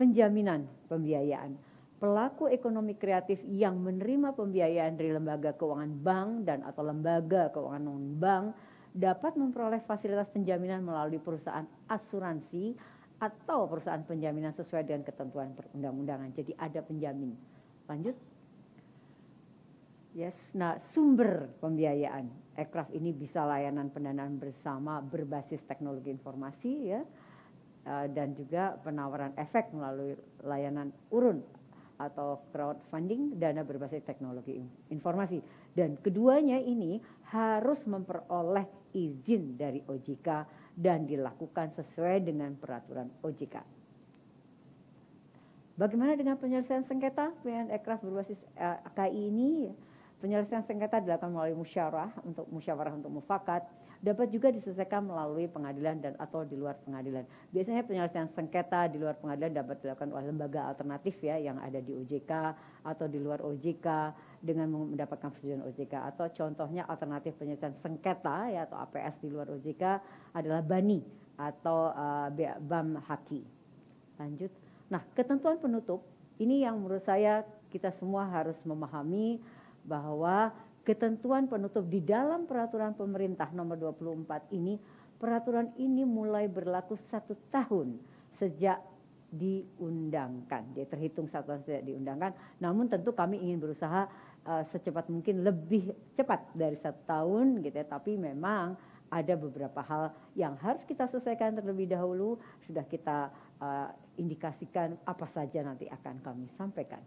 Penjaminan pembiayaan. Pelaku ekonomi kreatif yang menerima pembiayaan dari lembaga keuangan bank dan atau lembaga keuangan non-bank dapat memperoleh fasilitas penjaminan melalui perusahaan asuransi atau perusahaan penjaminan sesuai dengan ketentuan perundang-undangan. Jadi ada penjamin. Lanjut. Yes, nah sumber pembiayaan aircraft ini bisa layanan pendanaan bersama berbasis teknologi informasi ya eh, dan juga penawaran efek melalui layanan urun atau crowdfunding dana berbasis teknologi informasi dan keduanya ini harus memperoleh izin dari OJK dan dilakukan sesuai dengan peraturan OJK. Bagaimana dengan penyelesaian sengketa PN aircraft berbasis eh, KI ini? Penyelesaian sengketa dilakukan melalui musyawarah untuk musyawarah untuk mufakat dapat juga diselesaikan melalui pengadilan dan atau di luar pengadilan. Biasanya penyelesaian sengketa di luar pengadilan dapat dilakukan oleh lembaga alternatif ya yang ada di OJK atau di luar OJK dengan mendapatkan persetujuan OJK atau contohnya alternatif penyelesaian sengketa ya atau APS di luar OJK adalah BANI atau uh, eh, BAM Haki. Lanjut. Nah, ketentuan penutup ini yang menurut saya kita semua harus memahami bahwa ketentuan penutup di dalam peraturan pemerintah nomor 24 ini peraturan ini mulai berlaku satu tahun sejak diundangkan. Dia terhitung satu tahun sejak diundangkan. Namun tentu kami ingin berusaha uh, secepat mungkin lebih cepat dari satu tahun gitu ya tapi memang ada beberapa hal yang harus kita selesaikan terlebih dahulu sudah kita uh, indikasikan apa saja nanti akan kami sampaikan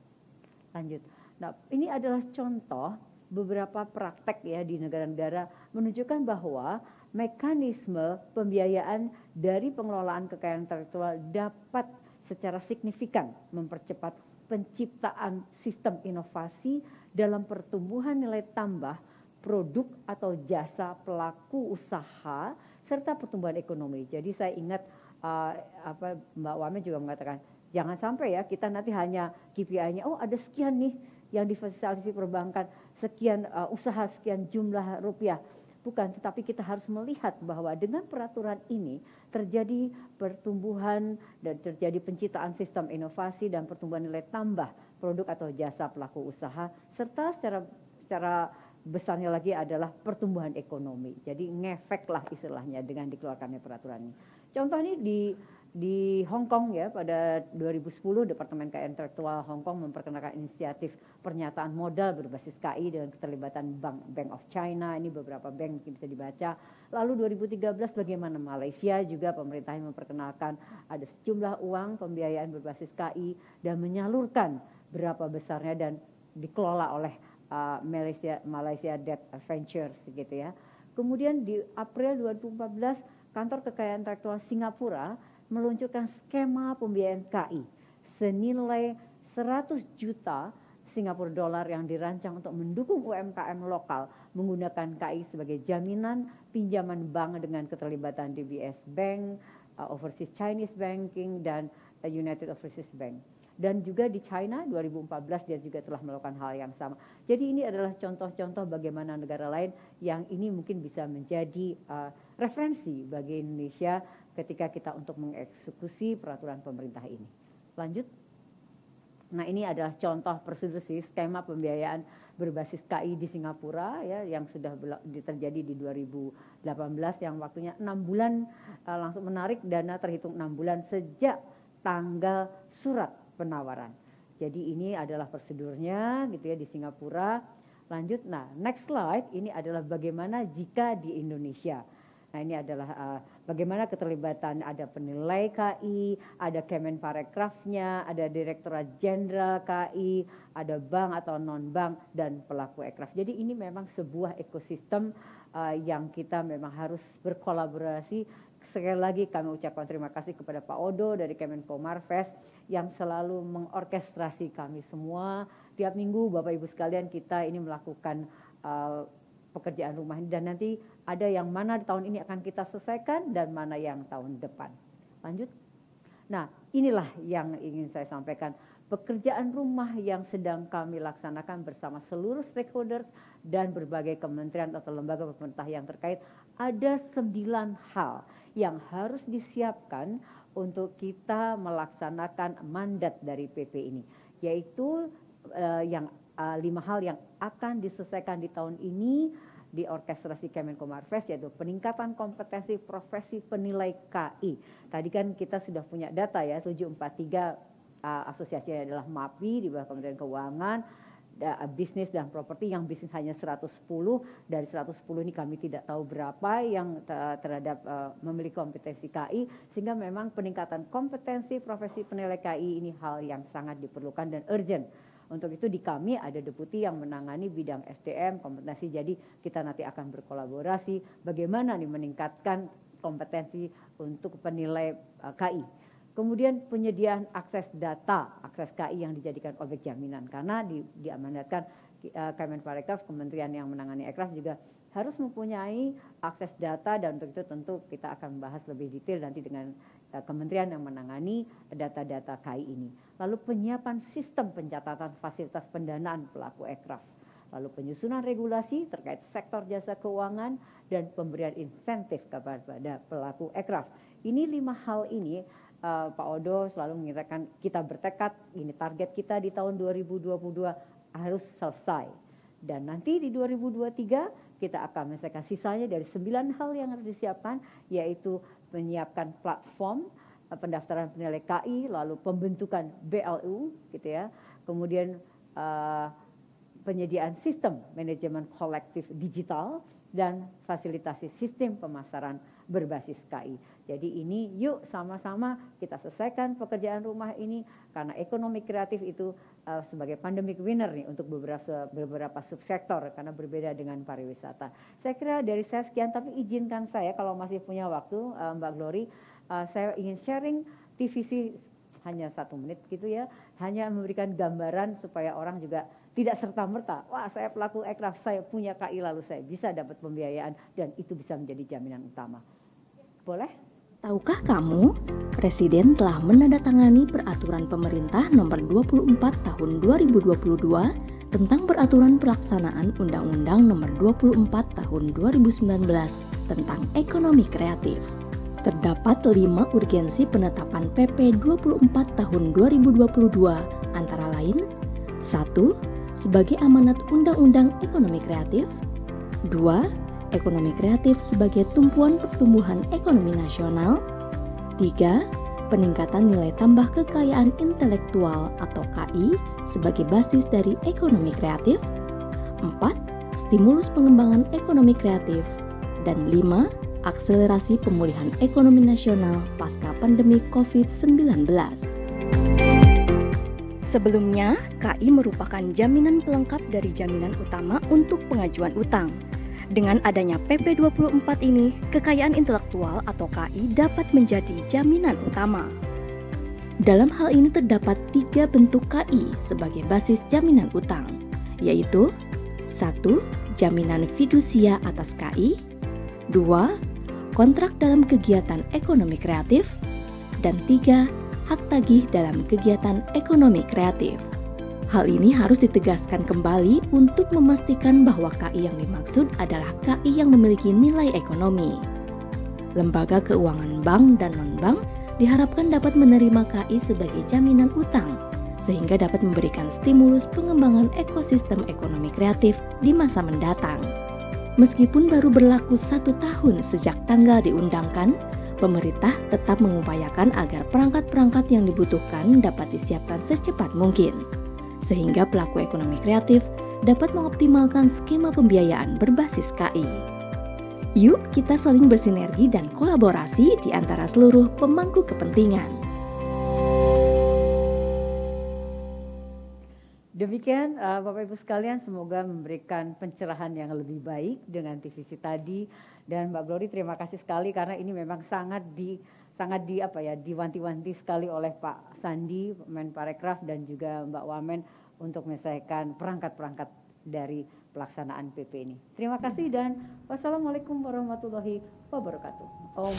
lanjut nah ini adalah contoh beberapa praktek ya di negara-negara menunjukkan bahwa mekanisme pembiayaan dari pengelolaan kekayaan intelektual dapat secara signifikan mempercepat penciptaan sistem inovasi dalam pertumbuhan nilai tambah produk atau jasa pelaku usaha serta pertumbuhan ekonomi. Jadi saya ingat uh, apa Mbak Wame juga mengatakan jangan sampai ya kita nanti hanya KPI-nya oh ada sekian nih yang difasilitasi perbankan sekian uh, usaha sekian jumlah rupiah bukan tetapi kita harus melihat bahwa dengan peraturan ini terjadi pertumbuhan dan terjadi penciptaan sistem inovasi dan pertumbuhan nilai tambah produk atau jasa pelaku usaha serta secara secara besarnya lagi adalah pertumbuhan ekonomi. Jadi ngefek lah istilahnya dengan dikeluarkannya peraturan ini. Contohnya di di Hong Kong ya pada 2010 Departemen Kekayaan Intelektual Hong Kong memperkenalkan inisiatif pernyataan modal berbasis KI dengan keterlibatan Bank Bank of China ini beberapa bank mungkin bisa dibaca. Lalu 2013 bagaimana Malaysia juga pemerintahnya memperkenalkan ada sejumlah uang pembiayaan berbasis KI dan menyalurkan berapa besarnya dan dikelola oleh uh, Malaysia Malaysia Debt Ventures gitu ya. Kemudian di April 2014 Kantor Kekayaan Intelektual Singapura meluncurkan skema pembiayaan KI senilai 100 juta Singapura dolar yang dirancang untuk mendukung UMKM lokal menggunakan KI sebagai jaminan pinjaman bank dengan keterlibatan DBS Bank, uh, Overseas Chinese Banking dan uh, United Overseas Bank dan juga di China 2014 dia juga telah melakukan hal yang sama. Jadi ini adalah contoh-contoh bagaimana negara lain yang ini mungkin bisa menjadi uh, referensi bagi Indonesia ketika kita untuk mengeksekusi peraturan pemerintah ini. Lanjut. Nah, ini adalah contoh prosedur skema pembiayaan berbasis KI di Singapura ya yang sudah terjadi di 2018 yang waktunya 6 bulan uh, langsung menarik dana terhitung 6 bulan sejak tanggal surat penawaran. Jadi ini adalah prosedurnya gitu ya di Singapura. Lanjut, nah next slide ini adalah bagaimana jika di Indonesia. Nah ini adalah uh, bagaimana keterlibatan ada penilai KI, ada Kemenparekrafnya, ada Direktorat Jenderal KI, ada bank atau non-bank dan pelaku ekraf. Jadi ini memang sebuah ekosistem uh, yang kita memang harus berkolaborasi Sekali lagi kami ucapkan terima kasih kepada Pak Odo dari Kemenko Marves yang selalu mengorkestrasi kami semua. Tiap minggu Bapak Ibu sekalian kita ini melakukan uh, pekerjaan rumah ini dan nanti ada yang mana di tahun ini akan kita selesaikan dan mana yang tahun depan. Lanjut. Nah, inilah yang ingin saya sampaikan pekerjaan rumah yang sedang kami laksanakan bersama seluruh stakeholders dan berbagai kementerian atau lembaga pemerintah yang terkait ada sembilan hal yang harus disiapkan untuk kita melaksanakan mandat dari PP ini, yaitu uh, yang uh, lima hal yang akan diselesaikan di tahun ini di orkestrasi Kemenko Marves yaitu peningkatan kompetensi profesi penilai KI. Tadi kan kita sudah punya data ya 743 uh, eh, asosiasinya adalah MAPI di bawah Kementerian Keuangan bisnis dan properti yang bisnis hanya 110 dari 110 ini kami tidak tahu berapa yang terhadap e, memiliki kompetensi KI sehingga memang peningkatan kompetensi profesi penilai KI ini hal yang sangat diperlukan dan urgent. Untuk itu di kami ada deputi yang menangani bidang SDM kompetensi. Jadi kita nanti akan berkolaborasi bagaimana nih meningkatkan kompetensi untuk penilai e, KI Kemudian penyediaan akses data, akses KI yang dijadikan objek jaminan karena di, diamanatkan uh, Kemenparekraf, kementerian yang menangani ekraf juga harus mempunyai akses data dan untuk itu tentu kita akan membahas lebih detail nanti dengan uh, kementerian yang menangani data-data KI ini. Lalu penyiapan sistem pencatatan fasilitas pendanaan pelaku ekraf lalu penyusunan regulasi terkait sektor jasa keuangan dan pemberian insentif kepada pelaku ekraf. Ini lima hal ini uh, Pak Odo selalu mengatakan kita bertekad ini target kita di tahun 2022 harus selesai. Dan nanti di 2023 kita akan menyelesaikan sisanya dari sembilan hal yang harus disiapkan yaitu menyiapkan platform eh, pendaftaran penilai KI, lalu pembentukan BLU, gitu ya. Kemudian uh, penyediaan sistem manajemen kolektif digital dan fasilitasi sistem pemasaran berbasis KI. Jadi ini yuk sama-sama kita selesaikan pekerjaan rumah ini karena ekonomi kreatif itu uh, sebagai pandemic winner nih untuk beberapa beberapa subsektor karena berbeda dengan pariwisata. Saya kira dari saya sekian tapi izinkan saya kalau masih punya waktu uh, Mbak Glory uh, saya ingin sharing TVC hanya satu menit gitu ya, hanya memberikan gambaran supaya orang juga tidak serta merta. Wah, saya pelaku ekraf saya punya KI lalu saya bisa dapat pembiayaan dan itu bisa menjadi jaminan utama. Boleh? Tahukah kamu, Presiden telah menandatangani peraturan pemerintah nomor 24 tahun 2022 tentang peraturan pelaksanaan Undang-Undang nomor 24 tahun 2019 tentang ekonomi kreatif. Terdapat lima urgensi penetapan PP 24 tahun 2022 antara lain satu Sebagai amanat Undang-Undang Ekonomi Kreatif dua ekonomi kreatif sebagai tumpuan pertumbuhan ekonomi nasional. 3. Peningkatan nilai tambah kekayaan intelektual atau KI sebagai basis dari ekonomi kreatif. 4. Stimulus pengembangan ekonomi kreatif. Dan 5 akselerasi pemulihan ekonomi nasional pasca pandemi COVID-19. Sebelumnya, KI merupakan jaminan pelengkap dari jaminan utama untuk pengajuan utang. Dengan adanya PP 24 ini, kekayaan intelektual atau KI dapat menjadi jaminan utama. Dalam hal ini terdapat tiga bentuk KI sebagai basis jaminan utang, yaitu 1. Jaminan fidusia atas KI 2. Kontrak dalam kegiatan ekonomi kreatif dan 3. Hak tagih dalam kegiatan ekonomi kreatif. Hal ini harus ditegaskan kembali untuk memastikan bahwa KI yang dimaksud adalah KI yang memiliki nilai ekonomi. Lembaga keuangan bank dan non-bank diharapkan dapat menerima KI sebagai jaminan utang, sehingga dapat memberikan stimulus pengembangan ekosistem ekonomi kreatif di masa mendatang. Meskipun baru berlaku satu tahun sejak tanggal diundangkan, pemerintah tetap mengupayakan agar perangkat-perangkat yang dibutuhkan dapat disiapkan secepat mungkin sehingga pelaku ekonomi kreatif dapat mengoptimalkan skema pembiayaan berbasis KI. Yuk kita saling bersinergi dan kolaborasi di antara seluruh pemangku kepentingan. Demikian uh, Bapak Ibu sekalian semoga memberikan pencerahan yang lebih baik dengan TVC tadi dan Mbak Glory terima kasih sekali karena ini memang sangat di sangat di apa ya diwanti-wanti sekali oleh Pak Sandi, Men Parekraf dan juga Mbak Wamen untuk menyelesaikan perangkat-perangkat dari pelaksanaan PP ini. Terima kasih dan wassalamualaikum warahmatullahi wabarakatuh. Om.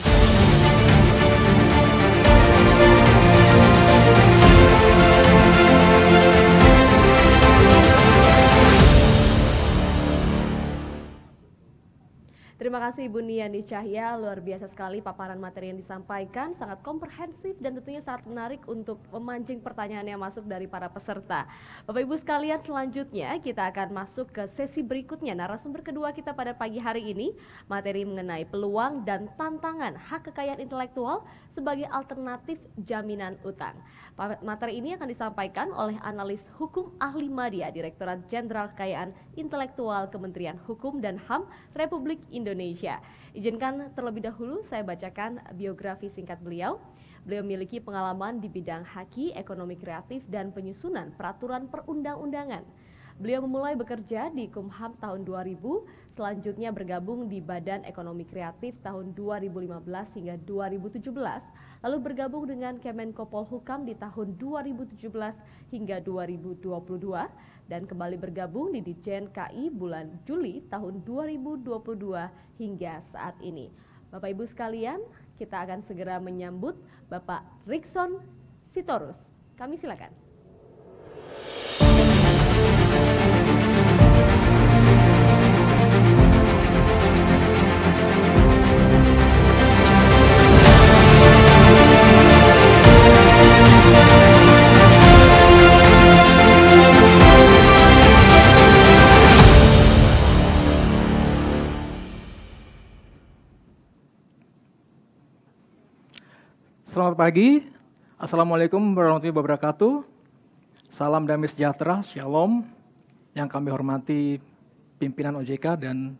Terima kasih Ibu Niani Cahya, luar biasa sekali paparan materi yang disampaikan, sangat komprehensif dan tentunya sangat menarik untuk memancing pertanyaan yang masuk dari para peserta. Bapak Ibu sekalian, selanjutnya kita akan masuk ke sesi berikutnya. Narasumber kedua kita pada pagi hari ini, materi mengenai peluang dan tantangan hak kekayaan intelektual sebagai alternatif jaminan utang. Materi ini akan disampaikan oleh analis hukum ahli media Direktorat Jenderal Kekayaan Intelektual Kementerian Hukum dan HAM Republik Indonesia. Izinkan terlebih dahulu saya bacakan biografi singkat beliau. Beliau memiliki pengalaman di bidang haki, ekonomi kreatif, dan penyusunan peraturan perundang-undangan. Beliau memulai bekerja di Kumham tahun 2000, selanjutnya bergabung di Badan Ekonomi Kreatif tahun 2015 hingga 2017 lalu bergabung dengan Kemenko Polhukam di tahun 2017 hingga 2022 dan kembali bergabung di Dijen KI bulan Juli tahun 2022 hingga saat ini. Bapak Ibu sekalian, kita akan segera menyambut Bapak Rickson Sitorus. Kami silakan. Selamat pagi. Assalamualaikum warahmatullahi wabarakatuh. Salam damai sejahtera, shalom. Yang kami hormati pimpinan OJK dan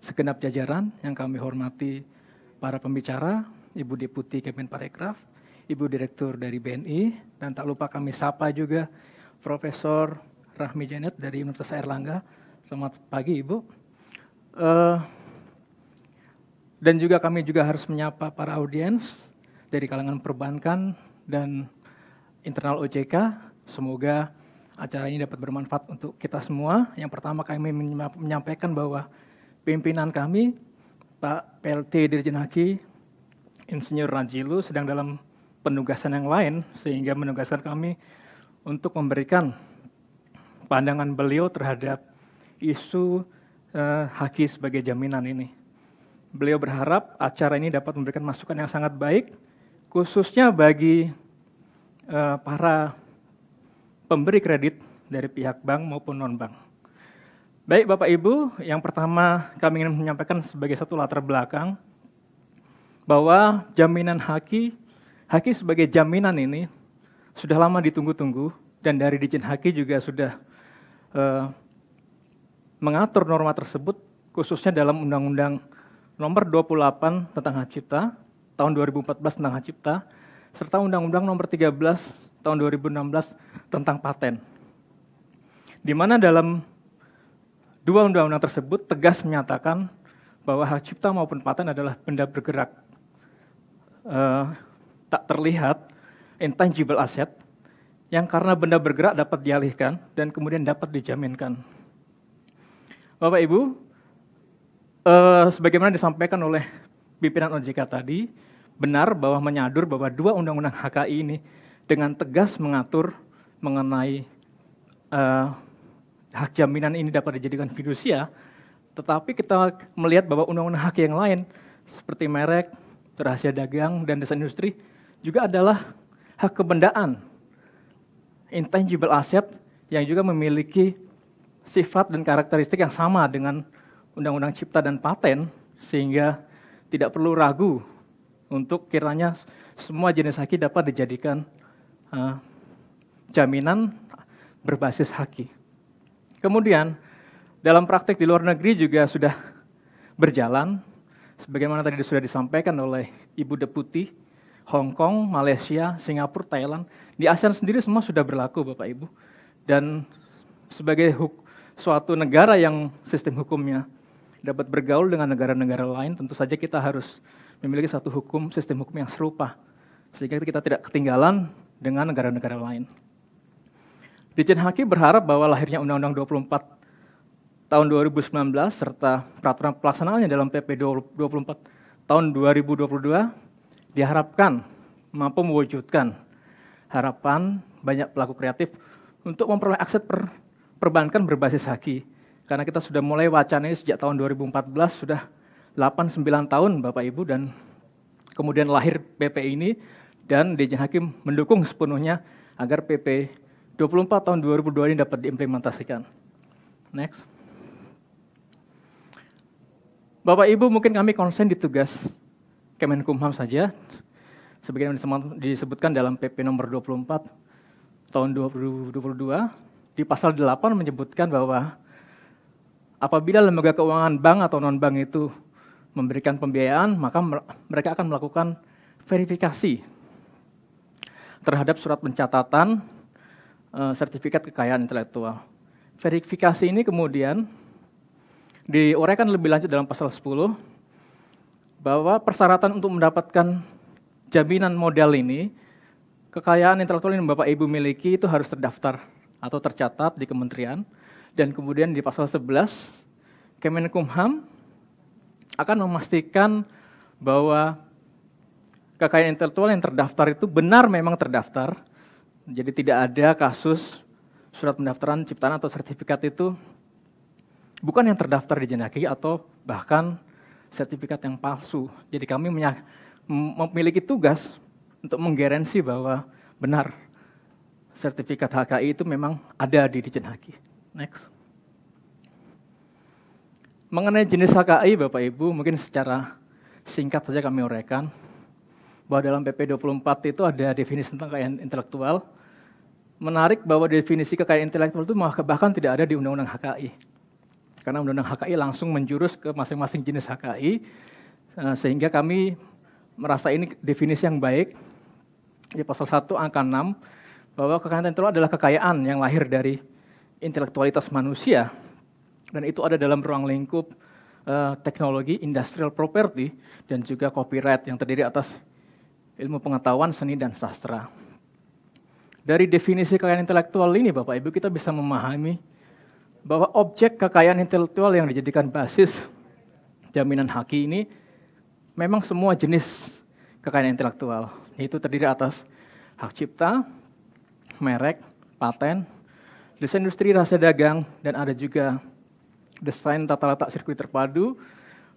segenap jajaran. Yang kami hormati para pembicara, Ibu Deputi Kemen Parekraf, Ibu Direktur dari BNI, dan tak lupa kami sapa juga Profesor Rahmi Janet dari Universitas Erlangga. Selamat pagi, Ibu. Uh, dan juga kami juga harus menyapa para audiens dari kalangan perbankan dan internal OJK. Semoga acara ini dapat bermanfaat untuk kita semua. Yang pertama kami menyampaikan bahwa pimpinan kami, Pak PLT Dirjen Haki, Insinyur Rajilu sedang dalam penugasan yang lain sehingga menugaskan kami untuk memberikan pandangan beliau terhadap isu eh, haki sebagai jaminan ini. Beliau berharap acara ini dapat memberikan masukan yang sangat baik khususnya bagi uh, para pemberi kredit dari pihak bank maupun non-bank. Baik Bapak Ibu, yang pertama kami ingin menyampaikan sebagai satu latar belakang bahwa jaminan haki, haki sebagai jaminan ini sudah lama ditunggu-tunggu dan dari Dijen Haki juga sudah uh, mengatur norma tersebut khususnya dalam Undang-Undang Nomor 28 tentang Hak Cipta tahun 2014 tentang hak cipta, serta Undang-Undang Nomor 13 tahun 2016 tentang paten. Di mana dalam dua undang-undang tersebut tegas menyatakan bahwa hak cipta maupun paten adalah benda bergerak. Uh, tak terlihat, intangible asset, yang karena benda bergerak dapat dialihkan dan kemudian dapat dijaminkan. Bapak Ibu, uh, sebagaimana disampaikan oleh pimpinan OJK tadi benar bahwa menyadur bahwa dua undang-undang HKI ini dengan tegas mengatur mengenai uh, hak jaminan ini dapat dijadikan fidusia, tetapi kita melihat bahwa undang-undang hak yang lain seperti merek, rahasia dagang, dan desain industri juga adalah hak kebendaan, intangible asset yang juga memiliki sifat dan karakteristik yang sama dengan undang-undang cipta dan paten sehingga tidak perlu ragu untuk kiranya semua jenis haki dapat dijadikan uh, jaminan berbasis haki. Kemudian dalam praktik di luar negeri juga sudah berjalan, sebagaimana tadi sudah disampaikan oleh Ibu Deputi, Hong Kong, Malaysia, Singapura, Thailand, di ASEAN sendiri semua sudah berlaku Bapak Ibu. Dan sebagai suatu negara yang sistem hukumnya dapat bergaul dengan negara-negara lain, tentu saja kita harus memiliki satu hukum, sistem hukum yang serupa, sehingga kita tidak ketinggalan dengan negara-negara lain. Dijen Haki berharap bahwa lahirnya Undang-Undang 24 tahun 2019 serta peraturan pelaksanaannya dalam PP 24 tahun 2022 diharapkan mampu mewujudkan harapan banyak pelaku kreatif untuk memperoleh akses per perbankan berbasis haki karena kita sudah mulai wacana ini sejak tahun 2014, sudah 8-9 tahun Bapak Ibu, dan kemudian lahir PP ini, dan Dijen Hakim mendukung sepenuhnya agar PP 24 tahun 2002 ini dapat diimplementasikan. Next. Bapak Ibu mungkin kami konsen di tugas Kemenkumham saja, sebagian yang disebutkan dalam PP nomor 24 tahun 2022, di pasal 8 menyebutkan bahwa Apabila lembaga keuangan bank atau non-bank itu memberikan pembiayaan, maka mereka akan melakukan verifikasi terhadap surat pencatatan eh, sertifikat kekayaan intelektual. Verifikasi ini kemudian diuraikan lebih lanjut dalam pasal 10 bahwa persyaratan untuk mendapatkan jaminan modal ini kekayaan intelektual yang Bapak Ibu miliki itu harus terdaftar atau tercatat di kementerian dan kemudian di pasal 11, Kemenkumham akan memastikan bahwa kekayaan intelektual yang terdaftar itu benar memang terdaftar. Jadi tidak ada kasus surat pendaftaran ciptaan atau sertifikat itu bukan yang terdaftar di Jenaki atau bahkan sertifikat yang palsu. Jadi kami memiliki tugas untuk menggaransi bahwa benar sertifikat HKI itu memang ada di Dijen Haki. Next. Mengenai jenis HKI Bapak Ibu, mungkin secara singkat saja kami uraikan bahwa dalam PP 24 itu ada definisi tentang kekayaan intelektual. Menarik bahwa definisi kekayaan intelektual itu bahkan tidak ada di Undang-Undang HKI. Karena Undang-Undang HKI langsung menjurus ke masing-masing jenis HKI, eh, sehingga kami merasa ini definisi yang baik di pasal 1 angka 6 bahwa kekayaan intelektual adalah kekayaan yang lahir dari intelektualitas manusia dan itu ada dalam ruang lingkup uh, teknologi industrial property dan juga copyright yang terdiri atas ilmu pengetahuan, seni dan sastra. Dari definisi kekayaan intelektual ini Bapak Ibu kita bisa memahami bahwa objek kekayaan intelektual yang dijadikan basis jaminan haki ini memang semua jenis kekayaan intelektual. Itu terdiri atas hak cipta, merek, paten, desain industri rahasia dagang, dan ada juga desain tata letak sirkuit terpadu,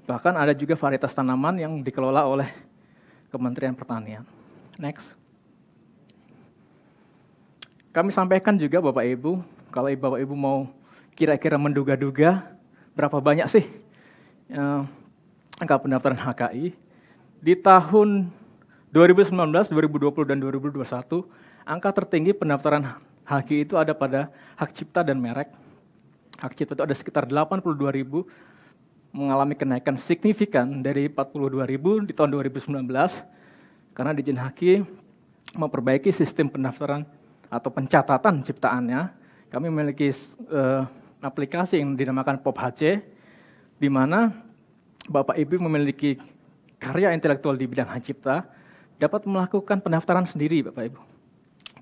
bahkan ada juga varietas tanaman yang dikelola oleh Kementerian Pertanian. Next. Kami sampaikan juga Bapak Ibu, kalau Bapak Ibu mau kira-kira menduga-duga berapa banyak sih eh, angka pendaftaran HKI di tahun 2019, 2020 dan 2021 angka tertinggi pendaftaran Haki itu ada pada hak cipta dan merek. Hak cipta itu ada sekitar 82 ribu mengalami kenaikan signifikan dari 42 ribu di tahun 2019 karena Dijen Haki memperbaiki sistem pendaftaran atau pencatatan ciptaannya. Kami memiliki uh, aplikasi yang dinamakan PopHC di mana Bapak Ibu memiliki karya intelektual di bidang hak cipta dapat melakukan pendaftaran sendiri Bapak Ibu.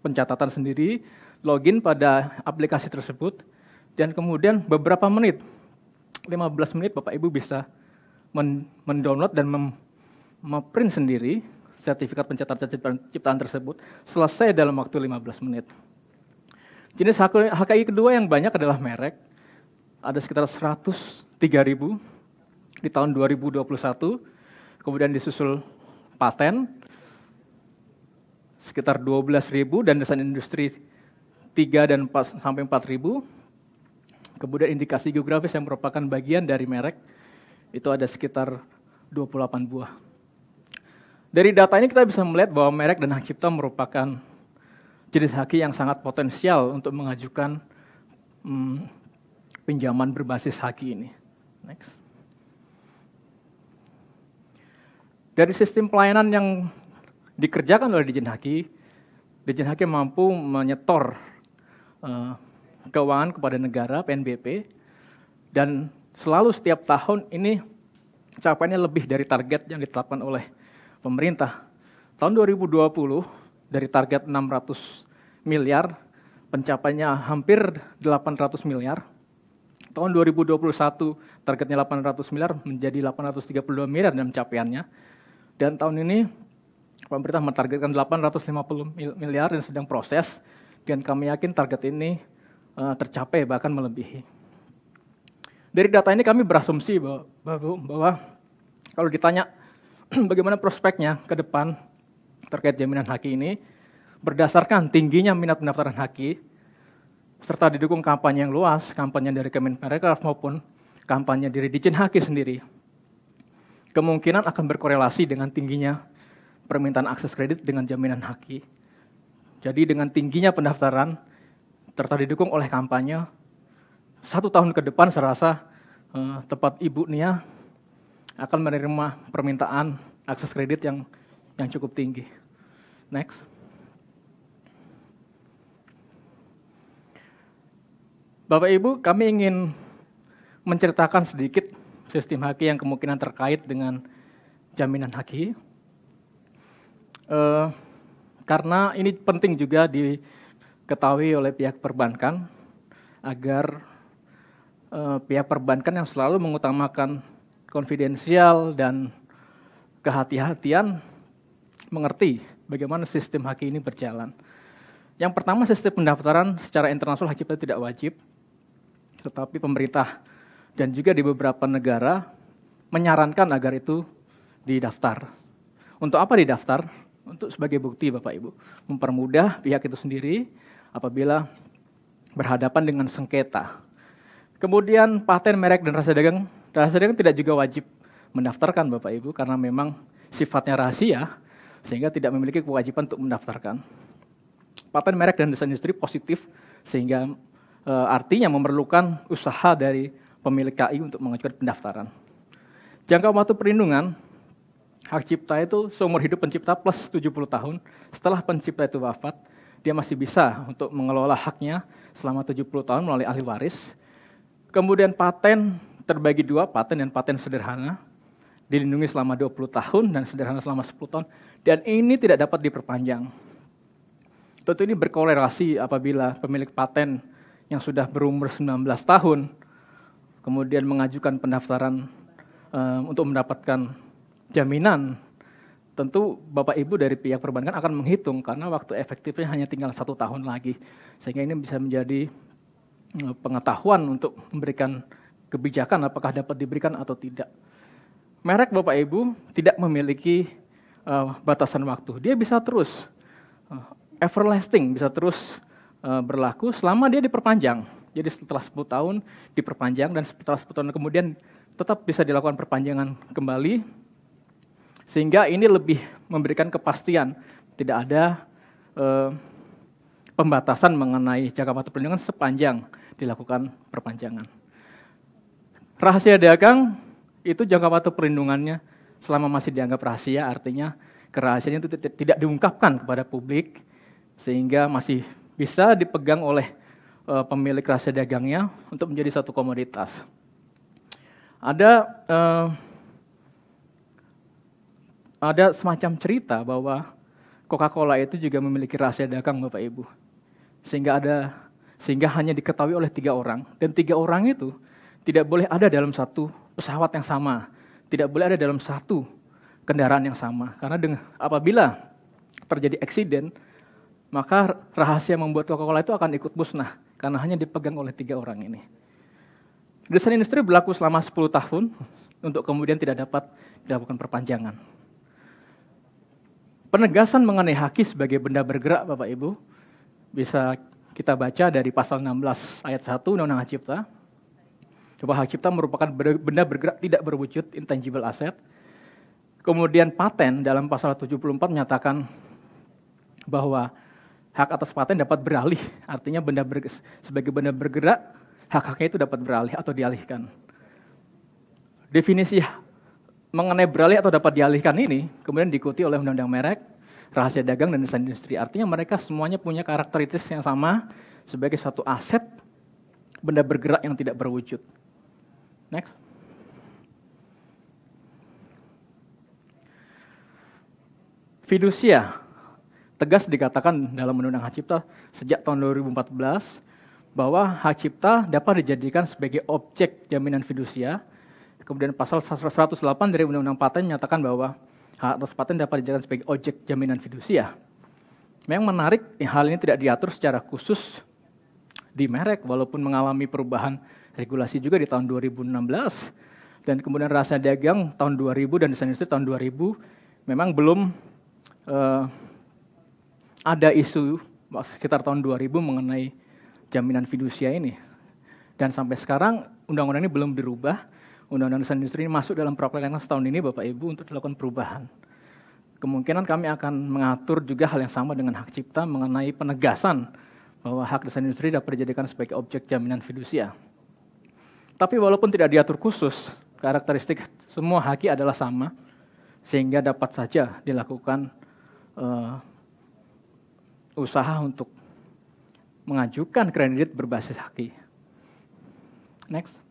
Pencatatan sendiri login pada aplikasi tersebut dan kemudian beberapa menit 15 menit Bapak Ibu bisa mendownload dan memprint sendiri sertifikat pencatatan ciptaan tersebut selesai dalam waktu 15 menit. Jenis HKI kedua yang banyak adalah merek. Ada sekitar 103.000 di tahun 2021, kemudian disusul paten sekitar 12.000 dan desain industri 3 dan 4, sampai ribu, Kemudian indikasi geografis yang merupakan bagian dari merek itu ada sekitar 28 buah. Dari data ini kita bisa melihat bahwa merek dan hak cipta merupakan jenis haki yang sangat potensial untuk mengajukan hmm, pinjaman berbasis haki ini. Next. Dari sistem pelayanan yang dikerjakan oleh Dijen Haki, Dijen Haki mampu menyetor Eh, keuangan kepada negara PNBP dan selalu setiap tahun ini capaiannya lebih dari target yang ditetapkan oleh pemerintah. Tahun 2020 dari target 600 miliar pencapaiannya hampir 800 miliar. Tahun 2021 targetnya 800 miliar menjadi 832 miliar dalam capaiannya. Dan tahun ini pemerintah menargetkan 850 miliar yang sedang proses dan kami yakin target ini uh, tercapai bahkan melebihi. Dari data ini kami berasumsi bahwa, bahwa, bahwa kalau ditanya [CLEARS THROAT] bagaimana prospeknya ke depan terkait jaminan haki ini, berdasarkan tingginya minat pendaftaran haki, serta didukung kampanye yang luas, kampanye dari Kemenparekraf maupun kampanye dari Dijen Haki sendiri, kemungkinan akan berkorelasi dengan tingginya permintaan akses kredit dengan jaminan haki jadi dengan tingginya pendaftaran, serta didukung oleh kampanye, satu tahun ke depan saya rasa eh, tempat Ibu Nia akan menerima permintaan akses kredit yang yang cukup tinggi. Next. Bapak Ibu, kami ingin menceritakan sedikit sistem haki yang kemungkinan terkait dengan jaminan haki. Uh, karena ini penting juga diketahui oleh pihak perbankan agar eh, pihak perbankan yang selalu mengutamakan konfidensial dan kehati-hatian mengerti bagaimana sistem haki ini berjalan. Yang pertama sistem pendaftaran secara internasional haki tidak wajib, tetapi pemerintah dan juga di beberapa negara menyarankan agar itu didaftar. Untuk apa didaftar? untuk sebagai bukti Bapak Ibu. Mempermudah pihak itu sendiri apabila berhadapan dengan sengketa. Kemudian paten merek dan rahasia dagang, rahasia dagang tidak juga wajib mendaftarkan Bapak Ibu karena memang sifatnya rahasia sehingga tidak memiliki kewajiban untuk mendaftarkan. Paten merek dan desain industri positif sehingga e, artinya memerlukan usaha dari pemilik KI untuk mengajukan pendaftaran. Jangka waktu perlindungan Hak cipta itu seumur hidup pencipta plus 70 tahun. Setelah pencipta itu wafat, dia masih bisa untuk mengelola haknya selama 70 tahun melalui ahli waris. Kemudian paten terbagi dua, paten dan paten sederhana. Dilindungi selama 20 tahun dan sederhana selama 10 tahun. Dan ini tidak dapat diperpanjang. Tentu ini berkolerasi apabila pemilik paten yang sudah berumur 19 tahun kemudian mengajukan pendaftaran um, untuk mendapatkan jaminan tentu Bapak Ibu dari pihak perbankan akan menghitung karena waktu efektifnya hanya tinggal satu tahun lagi. Sehingga ini bisa menjadi eh, pengetahuan untuk memberikan kebijakan apakah dapat diberikan atau tidak. Merek Bapak Ibu tidak memiliki uh, batasan waktu. Dia bisa terus uh, everlasting, bisa terus uh, berlaku selama dia diperpanjang. Jadi setelah 10 tahun diperpanjang dan setelah 10 tahun kemudian tetap bisa dilakukan perpanjangan kembali sehingga ini lebih memberikan kepastian, tidak ada eh, pembatasan mengenai jangka waktu perlindungan sepanjang dilakukan perpanjangan. Rahasia dagang itu jangka waktu perlindungannya selama masih dianggap rahasia, artinya kerahasiaan itu tidak diungkapkan kepada publik sehingga masih bisa dipegang oleh e, pemilik rahasia dagangnya untuk menjadi satu komoditas. Ada e, ada semacam cerita bahwa Coca-Cola itu juga memiliki rahasia dagang Bapak Ibu. Sehingga ada sehingga hanya diketahui oleh tiga orang dan tiga orang itu tidak boleh ada dalam satu pesawat yang sama, tidak boleh ada dalam satu kendaraan yang sama karena dengan, apabila terjadi eksiden maka rahasia membuat Coca-Cola itu akan ikut musnah karena hanya dipegang oleh tiga orang ini. Desain industri berlaku selama 10 tahun untuk kemudian tidak dapat dilakukan perpanjangan. Penegasan mengenai haki sebagai benda bergerak Bapak Ibu bisa kita baca dari pasal 16 ayat 1 Undang-Undang Hak Cipta. Coba hak cipta merupakan benda bergerak tidak berwujud intangible asset. Kemudian paten dalam pasal 74 menyatakan bahwa hak atas paten dapat beralih, artinya benda bergerak, sebagai benda bergerak hak-haknya itu dapat beralih atau dialihkan. Definisi mengenai beralih atau dapat dialihkan ini kemudian diikuti oleh undang-undang merek, rahasia dagang dan desain industri. Artinya mereka semuanya punya karakteristik yang sama sebagai suatu aset benda bergerak yang tidak berwujud. Next. Fidusia tegas dikatakan dalam Undang-Undang Hak Cipta sejak tahun 2014 bahwa hak cipta dapat dijadikan sebagai objek jaminan fidusia Kemudian pasal 108 dari Undang-Undang Paten menyatakan bahwa hak atas paten dapat dijadikan sebagai objek jaminan fidusia. Memang menarik, hal ini tidak diatur secara khusus di merek, walaupun mengalami perubahan regulasi juga di tahun 2016, dan kemudian rasa dagang tahun 2000 dan desain industri tahun 2000, memang belum uh, ada isu sekitar tahun 2000 mengenai jaminan fidusia ini. Dan sampai sekarang undang-undang ini belum dirubah, Undang-Undang Desain Industri ini masuk dalam prolegnas tahun ini Bapak Ibu untuk dilakukan perubahan. Kemungkinan kami akan mengatur juga hal yang sama dengan hak cipta mengenai penegasan bahwa hak desain industri dapat dijadikan sebagai objek jaminan fidusia. Tapi walaupun tidak diatur khusus, karakteristik semua haki adalah sama, sehingga dapat saja dilakukan uh, usaha untuk mengajukan kredit berbasis haki. Next.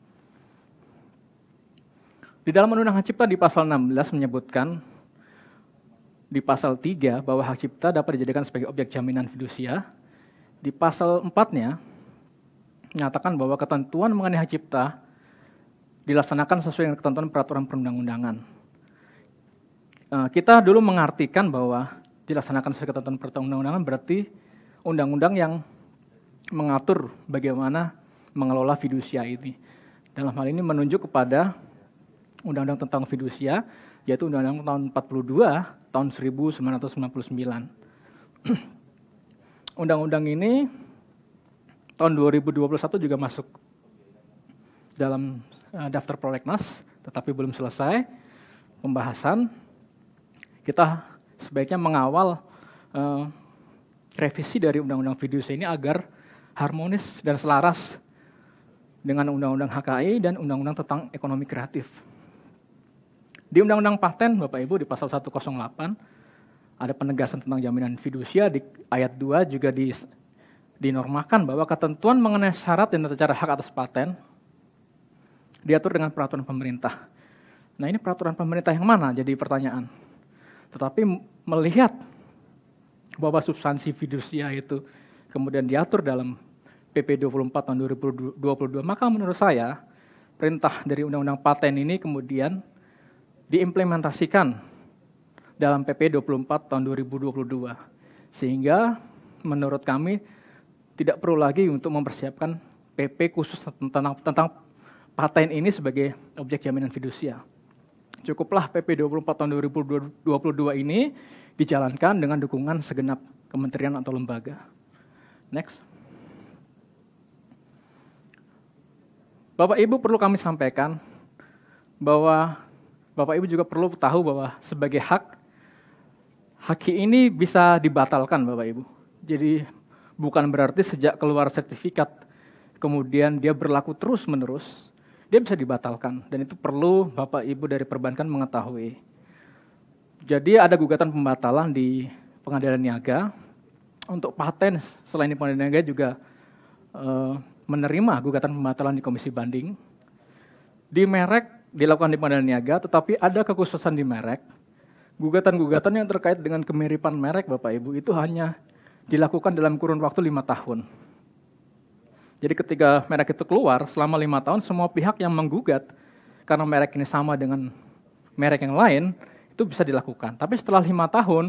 Di dalam Undang-Undang Hak Cipta di pasal 16 menyebutkan di pasal 3 bahwa hak cipta dapat dijadikan sebagai objek jaminan fidusia. Di pasal 4-nya menyatakan bahwa ketentuan mengenai hak cipta dilaksanakan sesuai dengan ketentuan peraturan perundang-undangan. Eh, kita dulu mengartikan bahwa dilaksanakan sesuai ketentuan peraturan perundang-undangan berarti undang-undang yang mengatur bagaimana mengelola fidusia ini. Dalam hal ini menunjuk kepada Undang-Undang tentang fidusia, yaitu Undang-Undang tahun 42 tahun 1999. [CLEARS THROAT] Undang-undang ini tahun 2021 juga masuk dalam eh, daftar prolegnas, tetapi belum selesai pembahasan. Kita sebaiknya mengawal uh, revisi dari Undang-Undang Fidusia ini agar harmonis dan selaras dengan Undang-Undang HKI dan Undang-Undang tentang Ekonomi Kreatif. Di Undang-Undang Paten, Bapak Ibu, di pasal 108 ada penegasan tentang jaminan fidusia di ayat 2 juga di, dinormakan bahwa ketentuan mengenai syarat dan tata cara hak atas paten diatur dengan peraturan pemerintah. Nah ini peraturan pemerintah yang mana jadi pertanyaan. Tetapi melihat bahwa substansi fidusia itu kemudian diatur dalam PP 24 tahun 2022, maka menurut saya perintah dari Undang-Undang Paten ini kemudian diimplementasikan dalam PP 24 tahun 2022. Sehingga menurut kami tidak perlu lagi untuk mempersiapkan PP khusus tentang, tentang paten ini sebagai objek jaminan fidusia. Cukuplah PP 24 tahun 2022 ini dijalankan dengan dukungan segenap kementerian atau lembaga. Next. Bapak Ibu perlu kami sampaikan bahwa Bapak Ibu juga perlu tahu bahwa sebagai hak, hak ini bisa dibatalkan Bapak Ibu. Jadi bukan berarti sejak keluar sertifikat, kemudian dia berlaku terus menerus, dia bisa dibatalkan. Dan itu perlu Bapak Ibu dari perbankan mengetahui. Jadi ada gugatan pembatalan di pengadilan niaga. Untuk paten selain di pengadilan niaga juga e, menerima gugatan pembatalan di komisi banding. Di merek dilakukan di pengadilan niaga, tetapi ada kekhususan di merek. Gugatan-gugatan yang terkait dengan kemiripan merek Bapak Ibu itu hanya dilakukan dalam kurun waktu lima tahun. Jadi ketika merek itu keluar selama lima tahun, semua pihak yang menggugat karena merek ini sama dengan merek yang lain itu bisa dilakukan. Tapi setelah lima tahun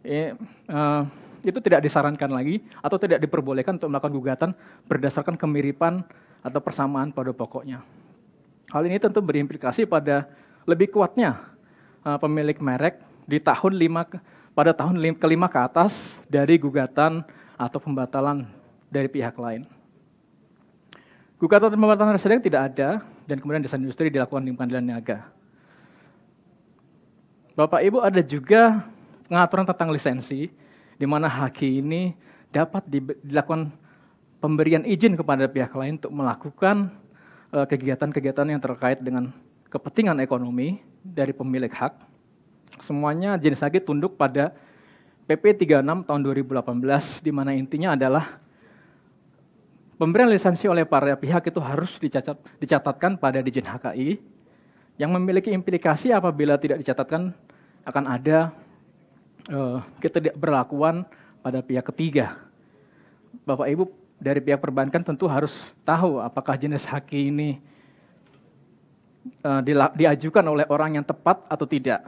eh, eh, itu tidak disarankan lagi atau tidak diperbolehkan untuk melakukan gugatan berdasarkan kemiripan atau persamaan pada pokoknya. Hal ini tentu berimplikasi pada lebih kuatnya uh, pemilik merek di tahun lima, pada tahun kelima ke atas dari gugatan atau pembatalan dari pihak lain. Gugatan pembatalan resideng tidak ada dan kemudian desain industri dilakukan di pengadilan niaga. Bapak Ibu ada juga pengaturan tentang lisensi di mana haki ini dapat dilakukan pemberian izin kepada pihak lain untuk melakukan Eh, kegiatan-kegiatan yang terkait dengan kepentingan ekonomi dari pemilik hak. Semuanya jenis lagi tunduk pada PP 36 tahun 2018 di mana intinya adalah pemberian lisensi oleh para pihak itu harus dicatat, dicatatkan pada Dijen HKI yang memiliki implikasi apabila tidak dicatatkan akan ada kita eh, ketidakberlakuan pada pihak ketiga. Bapak Ibu dari pihak perbankan kan tentu harus tahu apakah jenis haki ini uh, diajukan oleh orang yang tepat atau tidak.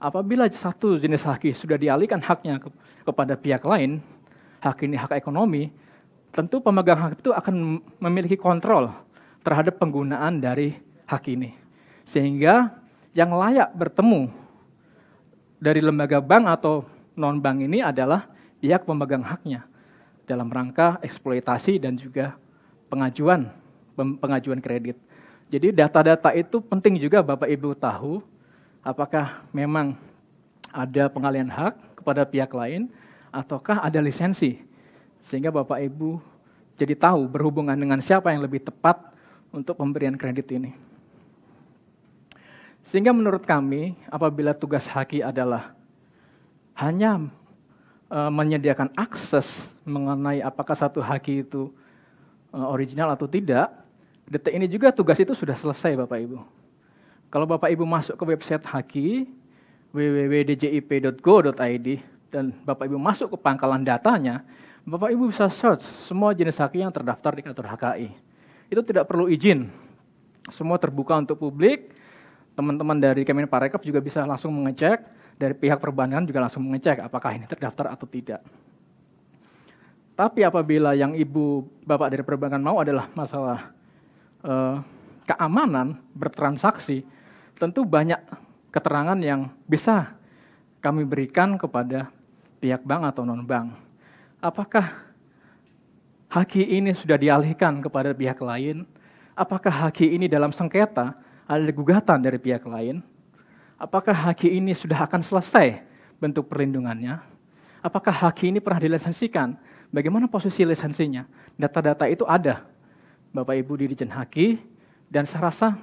Apabila satu jenis haki sudah dialihkan haknya ke, kepada pihak lain, hak ini hak ekonomi, tentu pemegang hak itu akan memiliki kontrol terhadap penggunaan dari hak ini. Sehingga yang layak bertemu dari lembaga bank atau non-bank ini adalah pihak pemegang haknya dalam rangka eksploitasi dan juga pengajuan pengajuan kredit. Jadi data-data itu penting juga Bapak Ibu tahu apakah memang ada pengalian hak kepada pihak lain ataukah ada lisensi. Sehingga Bapak Ibu jadi tahu berhubungan dengan siapa yang lebih tepat untuk pemberian kredit ini. Sehingga menurut kami apabila tugas haki adalah hanya Eh, menyediakan akses mengenai apakah satu haki itu eh, original atau tidak, detik ini juga tugas itu sudah selesai Bapak Ibu. Kalau Bapak Ibu masuk ke website haki www.djip.go.id dan Bapak Ibu masuk ke pangkalan datanya, Bapak Ibu bisa search semua jenis haki yang terdaftar di kantor HKI. Itu tidak perlu izin. Semua terbuka untuk publik. Teman-teman dari Kemenparekraf juga bisa langsung mengecek dari pihak perbankan juga langsung mengecek apakah ini terdaftar atau tidak. Tapi apabila yang ibu bapak dari perbankan mau adalah masalah eh, keamanan bertransaksi, tentu banyak keterangan yang bisa kami berikan kepada pihak bank atau non bank. Apakah haki ini sudah dialihkan kepada pihak lain? Apakah haki ini dalam sengketa ada gugatan dari pihak lain? Apakah haki ini sudah akan selesai bentuk perlindungannya? Apakah haki ini pernah dilisensikan? Bagaimana posisi lisensinya? Data-data itu ada. Bapak Ibu di Dijen Haki dan saya rasa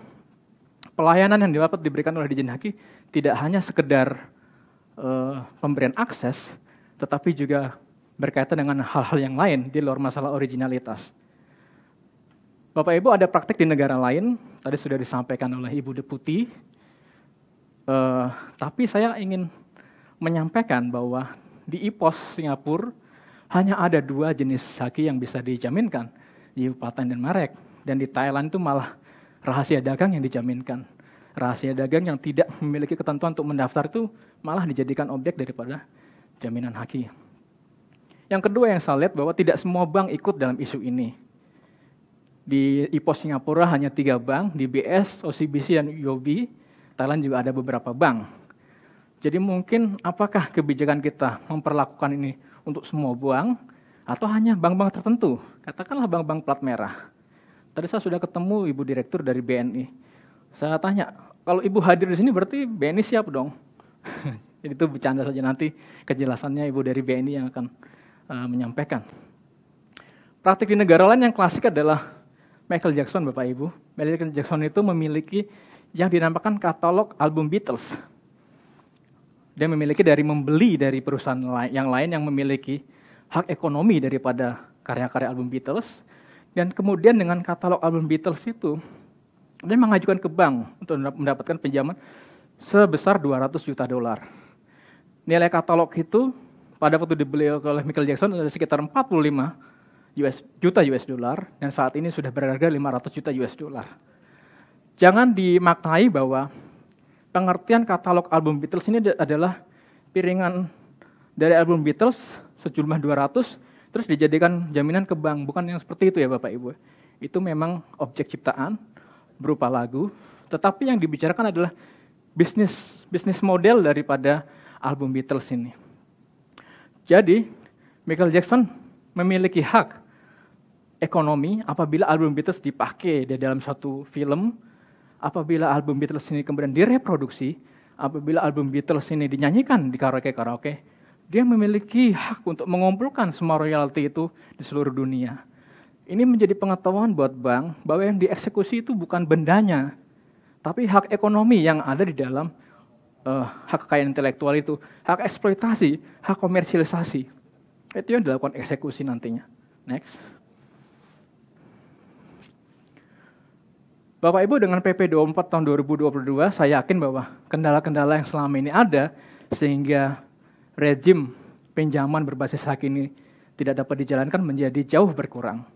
pelayanan yang dapat diberikan oleh Dijen Haki tidak hanya sekedar uh, pemberian akses, tetapi juga berkaitan dengan hal-hal yang lain di luar masalah originalitas. Bapak Ibu ada praktik di negara lain, tadi sudah disampaikan oleh Ibu Deputi, Uh, tapi saya ingin menyampaikan bahwa di IPOS Singapura hanya ada dua jenis haki yang bisa dijaminkan, yaitu paten dan merek. Dan di Thailand itu malah rahasia dagang yang dijaminkan. Rahasia dagang yang tidak memiliki ketentuan untuk mendaftar itu malah dijadikan objek daripada jaminan haki. Yang kedua yang saya lihat bahwa tidak semua bank ikut dalam isu ini. Di IPOS Singapura hanya tiga bank, DBS, OCBC, dan UOB Thailand juga ada beberapa bank. Jadi mungkin apakah kebijakan kita memperlakukan ini untuk semua bank atau hanya bank-bank tertentu? Katakanlah bank-bank plat merah. Tadi saya sudah ketemu ibu direktur dari BNI. Saya tanya, kalau ibu hadir di sini berarti BNI siap dong. Jadi [LAUGHS] itu bercanda saja nanti kejelasannya ibu dari BNI yang akan uh, menyampaikan. Praktik di negara lain yang klasik adalah Michael Jackson Bapak Ibu. Michael Jackson itu memiliki yang dinamakan katalog album Beatles. Dia memiliki dari membeli dari perusahaan yang lain yang memiliki hak ekonomi daripada karya-karya album Beatles. Dan kemudian dengan katalog album Beatles itu, dia mengajukan ke bank untuk mendapatkan pinjaman sebesar 200 juta dolar. Nilai katalog itu pada waktu dibeli oleh Michael Jackson ada sekitar 45 US, juta US dollar dan saat ini sudah berharga 500 juta US dollar jangan dimaknai bahwa pengertian katalog album Beatles ini adalah piringan dari album Beatles sejumlah 200 terus dijadikan jaminan ke bank. Bukan yang seperti itu ya Bapak Ibu. Itu memang objek ciptaan berupa lagu, tetapi yang dibicarakan adalah bisnis bisnis model daripada album Beatles ini. Jadi, Michael Jackson memiliki hak ekonomi apabila album Beatles dipakai di dalam satu film apabila album Beatles ini kemudian direproduksi, apabila album Beatles ini dinyanyikan di karaoke-karaoke, dia memiliki hak untuk mengumpulkan semua royalti itu di seluruh dunia. Ini menjadi pengetahuan buat bank bahwa yang dieksekusi itu bukan bendanya, tapi hak ekonomi yang ada di dalam uh, hak kekayaan intelektual itu, hak eksploitasi, hak komersialisasi. Itu yang dilakukan eksekusi nantinya. Next. Bapak Ibu dengan PP 24 tahun 2022 saya yakin bahwa kendala-kendala yang selama ini ada sehingga rejim pinjaman berbasis hak ini tidak dapat dijalankan menjadi jauh berkurang.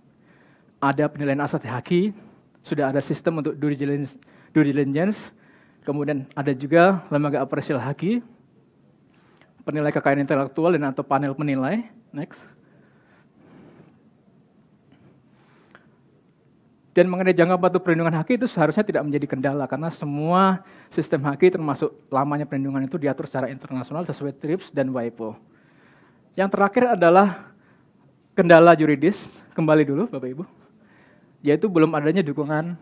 Ada penilaian aset haki, sudah ada sistem untuk due diligence, due diligence kemudian ada juga lembaga apresial haki, penilai kekayaan intelektual dan atau panel penilai. Next. Dan mengenai jangka waktu perlindungan haki itu seharusnya tidak menjadi kendala karena semua sistem haki termasuk lamanya perlindungan itu diatur secara internasional sesuai TRIPS dan WIPO. Yang terakhir adalah kendala juridis, kembali dulu Bapak Ibu, yaitu belum adanya dukungan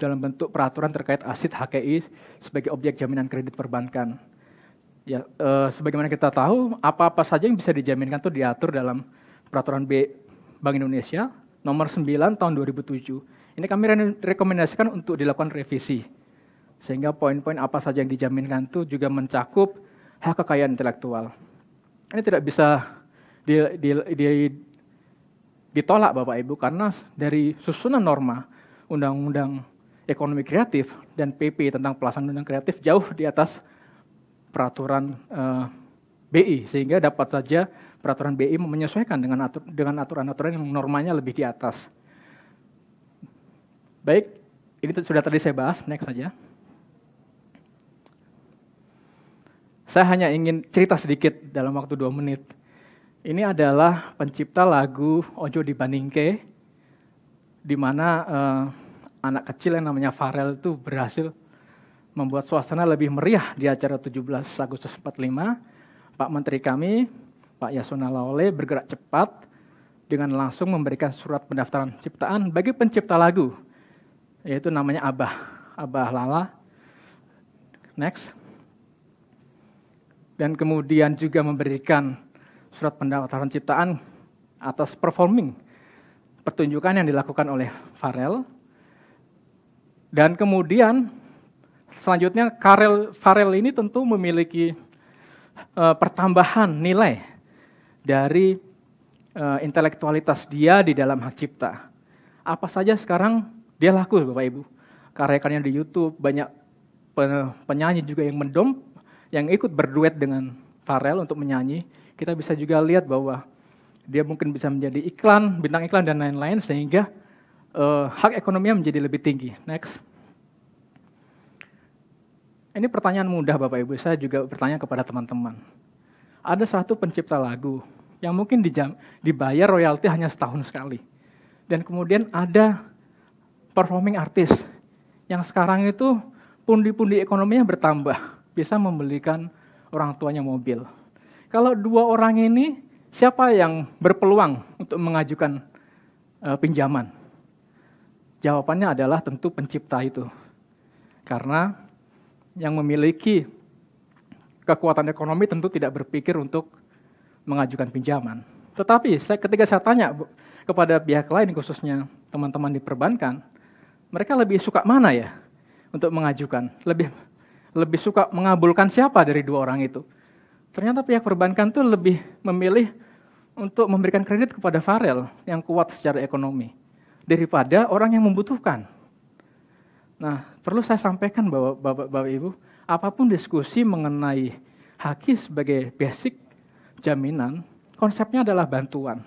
dalam bentuk peraturan terkait aset HKI sebagai objek jaminan kredit perbankan. Ya, e, sebagaimana kita tahu, apa-apa saja yang bisa dijaminkan itu diatur dalam peraturan B Bank Indonesia nomor 9 tahun 2007. Ini kami rekomendasikan untuk dilakukan revisi. Sehingga poin-poin apa saja yang dijaminkan itu juga mencakup hak kekayaan intelektual. Ini tidak bisa di, di, di, ditolak Bapak Ibu karena dari susunan norma Undang-Undang Ekonomi Kreatif dan PP tentang pelaksanaan undang kreatif jauh di atas peraturan uh, eh, BI sehingga dapat saja peraturan BI menyesuaikan dengan atur, dengan aturan-aturan yang normanya lebih di atas. Baik, ini sudah tadi saya bahas, next saja. Saya hanya ingin cerita sedikit dalam waktu dua menit. Ini adalah pencipta lagu Ojo di Baningke, di mana eh, anak kecil yang namanya Farel itu berhasil membuat suasana lebih meriah di acara 17 Agustus 45. Pak Menteri kami, Pak Yasona Lawle bergerak cepat dengan langsung memberikan surat pendaftaran ciptaan bagi pencipta lagu, yaitu namanya Abah, Abah Lala. Next. Dan kemudian juga memberikan surat pendaftaran ciptaan atas performing pertunjukan yang dilakukan oleh Farel. Dan kemudian selanjutnya Karel Farel ini tentu memiliki uh, pertambahan nilai dari uh, intelektualitas dia di dalam hak cipta. Apa saja sekarang dia laku Bapak Ibu. Karya-karyanya di YouTube, banyak penyanyi juga yang mendom, yang ikut berduet dengan Farel untuk menyanyi. Kita bisa juga lihat bahwa dia mungkin bisa menjadi iklan, bintang iklan dan lain-lain sehingga uh, hak ekonominya menjadi lebih tinggi. Next. Ini pertanyaan mudah Bapak Ibu, saya juga bertanya kepada teman-teman ada satu pencipta lagu yang mungkin dijam, dibayar royalti hanya setahun sekali. Dan kemudian ada performing artist yang sekarang itu pundi-pundi ekonominya bertambah, bisa membelikan orang tuanya mobil. Kalau dua orang ini, siapa yang berpeluang untuk mengajukan e, pinjaman? Jawabannya adalah tentu pencipta itu. Karena yang memiliki kekuatan ekonomi tentu tidak berpikir untuk mengajukan pinjaman. Tetapi saya, ketika saya tanya kepada pihak lain khususnya teman-teman di perbankan, mereka lebih suka mana ya untuk mengajukan? Lebih lebih suka mengabulkan siapa dari dua orang itu? Ternyata pihak perbankan tuh lebih memilih untuk memberikan kredit kepada Farel yang kuat secara ekonomi daripada orang yang membutuhkan. Nah, perlu saya sampaikan bahwa Bapak-bapak Ibu, apapun diskusi mengenai haki sebagai basic jaminan, konsepnya adalah bantuan.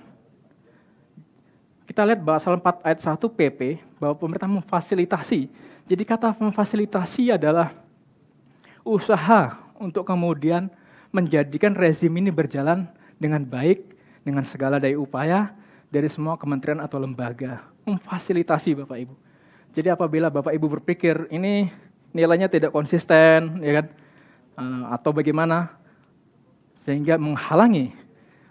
Kita lihat pasal 4 ayat 1 PP bahwa pemerintah memfasilitasi. Jadi kata memfasilitasi adalah usaha untuk kemudian menjadikan rezim ini berjalan dengan baik dengan segala daya upaya dari semua kementerian atau lembaga memfasilitasi Bapak Ibu. Jadi apabila Bapak Ibu berpikir ini nilainya tidak konsisten, ya kan? Eh, atau bagaimana sehingga menghalangi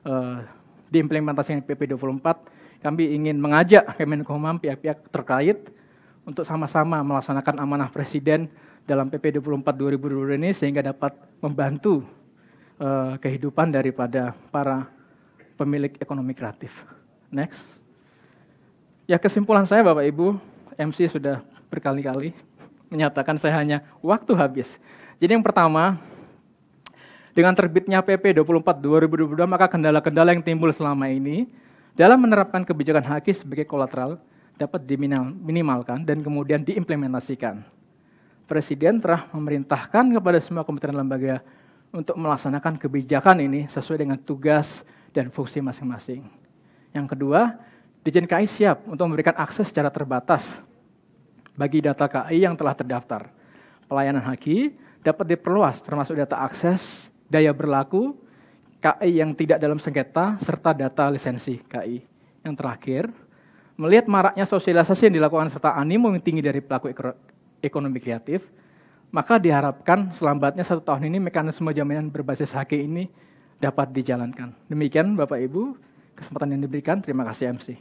uh, eh, diimplementasinya PP 24. Kami ingin mengajak Kemenkumham pihak-pihak terkait untuk sama-sama melaksanakan amanah Presiden dalam PP 24 2020 ini sehingga dapat membantu uh, kehidupan daripada para pemilik ekonomi kreatif. Next. Ya kesimpulan saya Bapak Ibu, MC sudah berkali-kali menyatakan saya hanya waktu habis. Jadi yang pertama, dengan terbitnya PP 24 2022 maka kendala-kendala yang timbul selama ini dalam menerapkan kebijakan HAKI sebagai kolateral dapat diminimalkan dan kemudian diimplementasikan. Presiden telah memerintahkan kepada semua kementerian lembaga untuk melaksanakan kebijakan ini sesuai dengan tugas dan fungsi masing-masing. Yang kedua, Dijen KI siap untuk memberikan akses secara terbatas bagi data KAI yang telah terdaftar. Pelayanan haki dapat diperluas termasuk data akses, daya berlaku, KAI yang tidak dalam sengketa, serta data lisensi KAI. Yang terakhir, melihat maraknya sosialisasi yang dilakukan serta animo yang tinggi dari pelaku ekonomi kreatif, maka diharapkan selambatnya satu tahun ini mekanisme jaminan berbasis haki ini dapat dijalankan. Demikian Bapak Ibu, kesempatan yang diberikan. Terima kasih MC.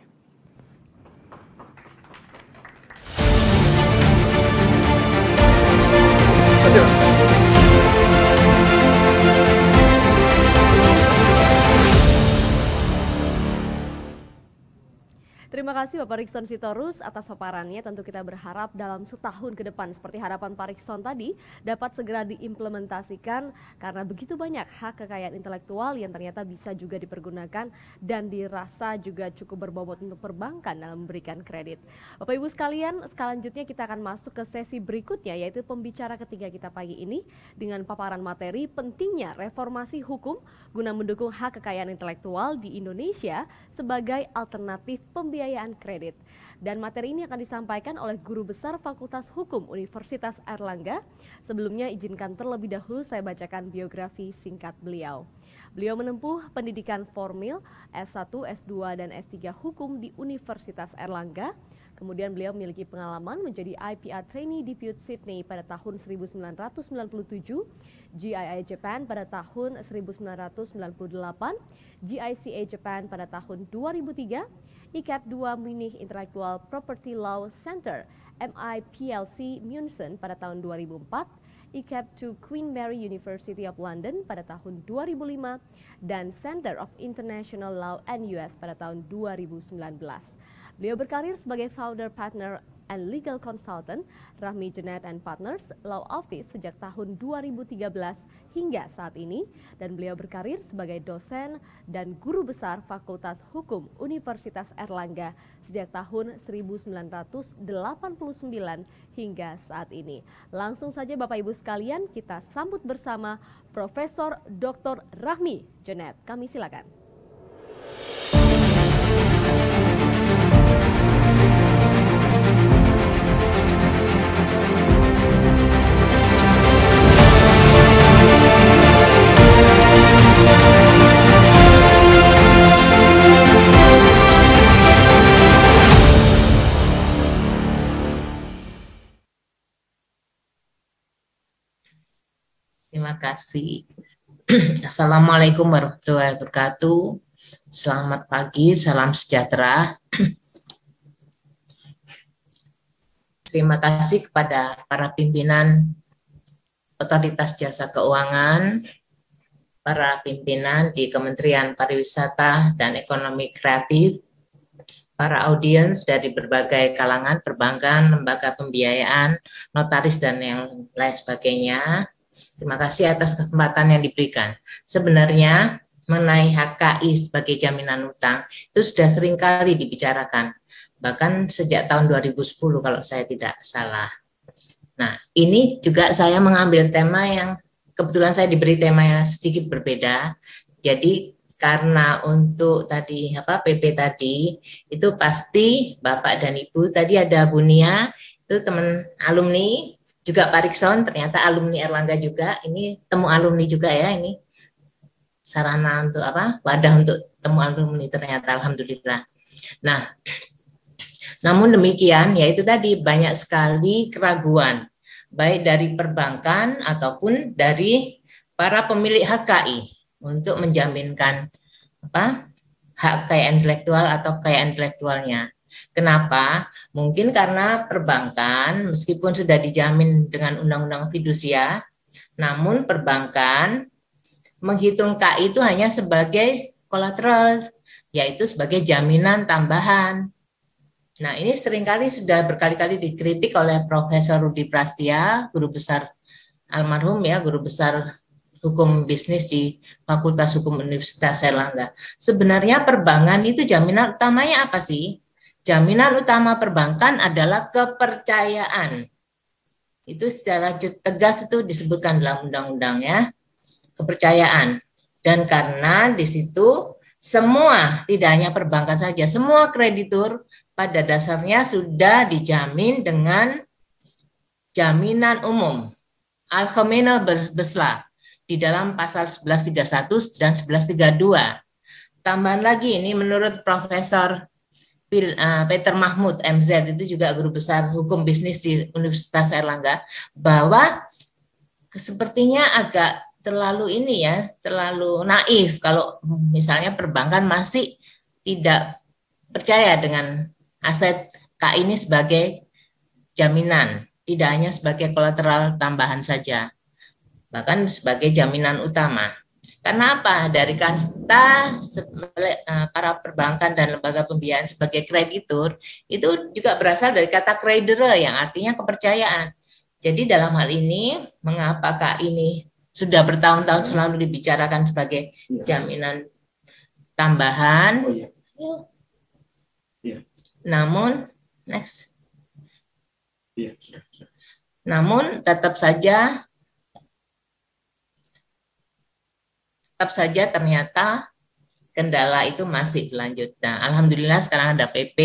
Terima kasih Bapak Rikson Sitorus atas paparannya. Tentu kita berharap dalam setahun ke depan seperti harapan Pak Rikson tadi dapat segera diimplementasikan karena begitu banyak hak kekayaan intelektual yang ternyata bisa juga dipergunakan dan dirasa juga cukup berbobot untuk perbankan dalam memberikan kredit. Bapak Ibu sekalian, selanjutnya kita akan masuk ke sesi berikutnya yaitu pembicara ketiga kita pagi ini dengan paparan materi pentingnya reformasi hukum guna mendukung hak kekayaan intelektual di Indonesia sebagai alternatif pembiayaan kredit. Dan materi ini akan disampaikan oleh Guru Besar Fakultas Hukum Universitas Erlangga. Sebelumnya izinkan terlebih dahulu saya bacakan biografi singkat beliau. Beliau menempuh pendidikan formil S1, S2, dan S3 Hukum di Universitas Erlangga Kemudian beliau memiliki pengalaman menjadi IPR Trainee Depute Sydney pada tahun 1997, GII Japan pada tahun 1998, GICA Japan pada tahun 2003, ICAP 2 Munich Intellectual Property Law Center, MIPLC Munson pada tahun 2004, ICAP to Queen Mary University of London pada tahun 2005 dan Center of International Law and US pada tahun 2019. Beliau berkarir sebagai founder partner and legal consultant Rahmi Jenet and Partners Law Office sejak tahun 2013 hingga saat ini dan beliau berkarir sebagai dosen dan guru besar Fakultas Hukum Universitas Erlangga sejak tahun 1989 hingga saat ini. Langsung saja Bapak Ibu sekalian kita sambut bersama Profesor Dr. Rahmi Jenet, Kami silakan. kasih. [CLEARS THROAT] Assalamualaikum warahmatullahi wabarakatuh. Selamat pagi, salam sejahtera. [CLEARS THROAT] Terima kasih kepada para pimpinan Otoritas Jasa Keuangan, para pimpinan di Kementerian Pariwisata dan Ekonomi Kreatif, para audiens dari berbagai kalangan, perbankan, lembaga pembiayaan, notaris, dan yang lain sebagainya. Terima kasih atas kesempatan yang diberikan. Sebenarnya mengenai HKI sebagai jaminan utang itu sudah sering kali dibicarakan, bahkan sejak tahun 2010 kalau saya tidak salah. Nah, ini juga saya mengambil tema yang kebetulan saya diberi tema yang sedikit berbeda. Jadi karena untuk tadi apa PP tadi itu pasti Bapak dan Ibu tadi ada Bunia itu teman alumni juga Pak Rikson ternyata alumni Erlangga juga ini temu alumni juga ya ini sarana untuk apa wadah untuk temu alumni ternyata alhamdulillah nah namun demikian yaitu tadi banyak sekali keraguan baik dari perbankan ataupun dari para pemilik HKI untuk menjaminkan apa hak kaya intelektual atau kaya intelektualnya Kenapa? Mungkin karena perbankan meskipun sudah dijamin dengan undang-undang fidusia, namun perbankan menghitung KI itu hanya sebagai kolateral, yaitu sebagai jaminan tambahan. Nah, ini seringkali sudah berkali-kali dikritik oleh Profesor Rudi Prastia, guru besar almarhum ya, guru besar hukum bisnis di Fakultas Hukum Universitas Erlangga. Sebenarnya perbankan itu jaminan utamanya apa sih? Jaminan utama perbankan adalah kepercayaan. Itu secara tegas itu disebutkan dalam undang-undang ya. Kepercayaan. Dan karena di situ semua, tidak hanya perbankan saja, semua kreditur pada dasarnya sudah dijamin dengan jaminan umum. al Besla di dalam pasal 1131 dan 1132. Tambahan lagi ini menurut Profesor Eh, Peter Mahmud MZ itu juga guru besar hukum bisnis di Universitas Erlangga bahwa sepertinya agak terlalu ini ya, terlalu naif kalau misalnya perbankan masih tidak percaya dengan aset K ini sebagai jaminan, tidak hanya sebagai kolateral tambahan saja, bahkan sebagai jaminan utama. Karena apa? Dari kasta eh, para perbankan dan lembaga pembiayaan sebagai kreditur itu juga berasal dari kata kreditor yang artinya kepercayaan. Jadi dalam hal ini mengapa kak ini sudah bertahun-tahun selalu dibicarakan sebagai iya. jaminan tambahan? Oh, iya. iya. Iya. Namun next. Iya. sudah, sudah. Namun tetap saja tetap saja ternyata kendala itu masih berlanjut. Nah, alhamdulillah sekarang ada PP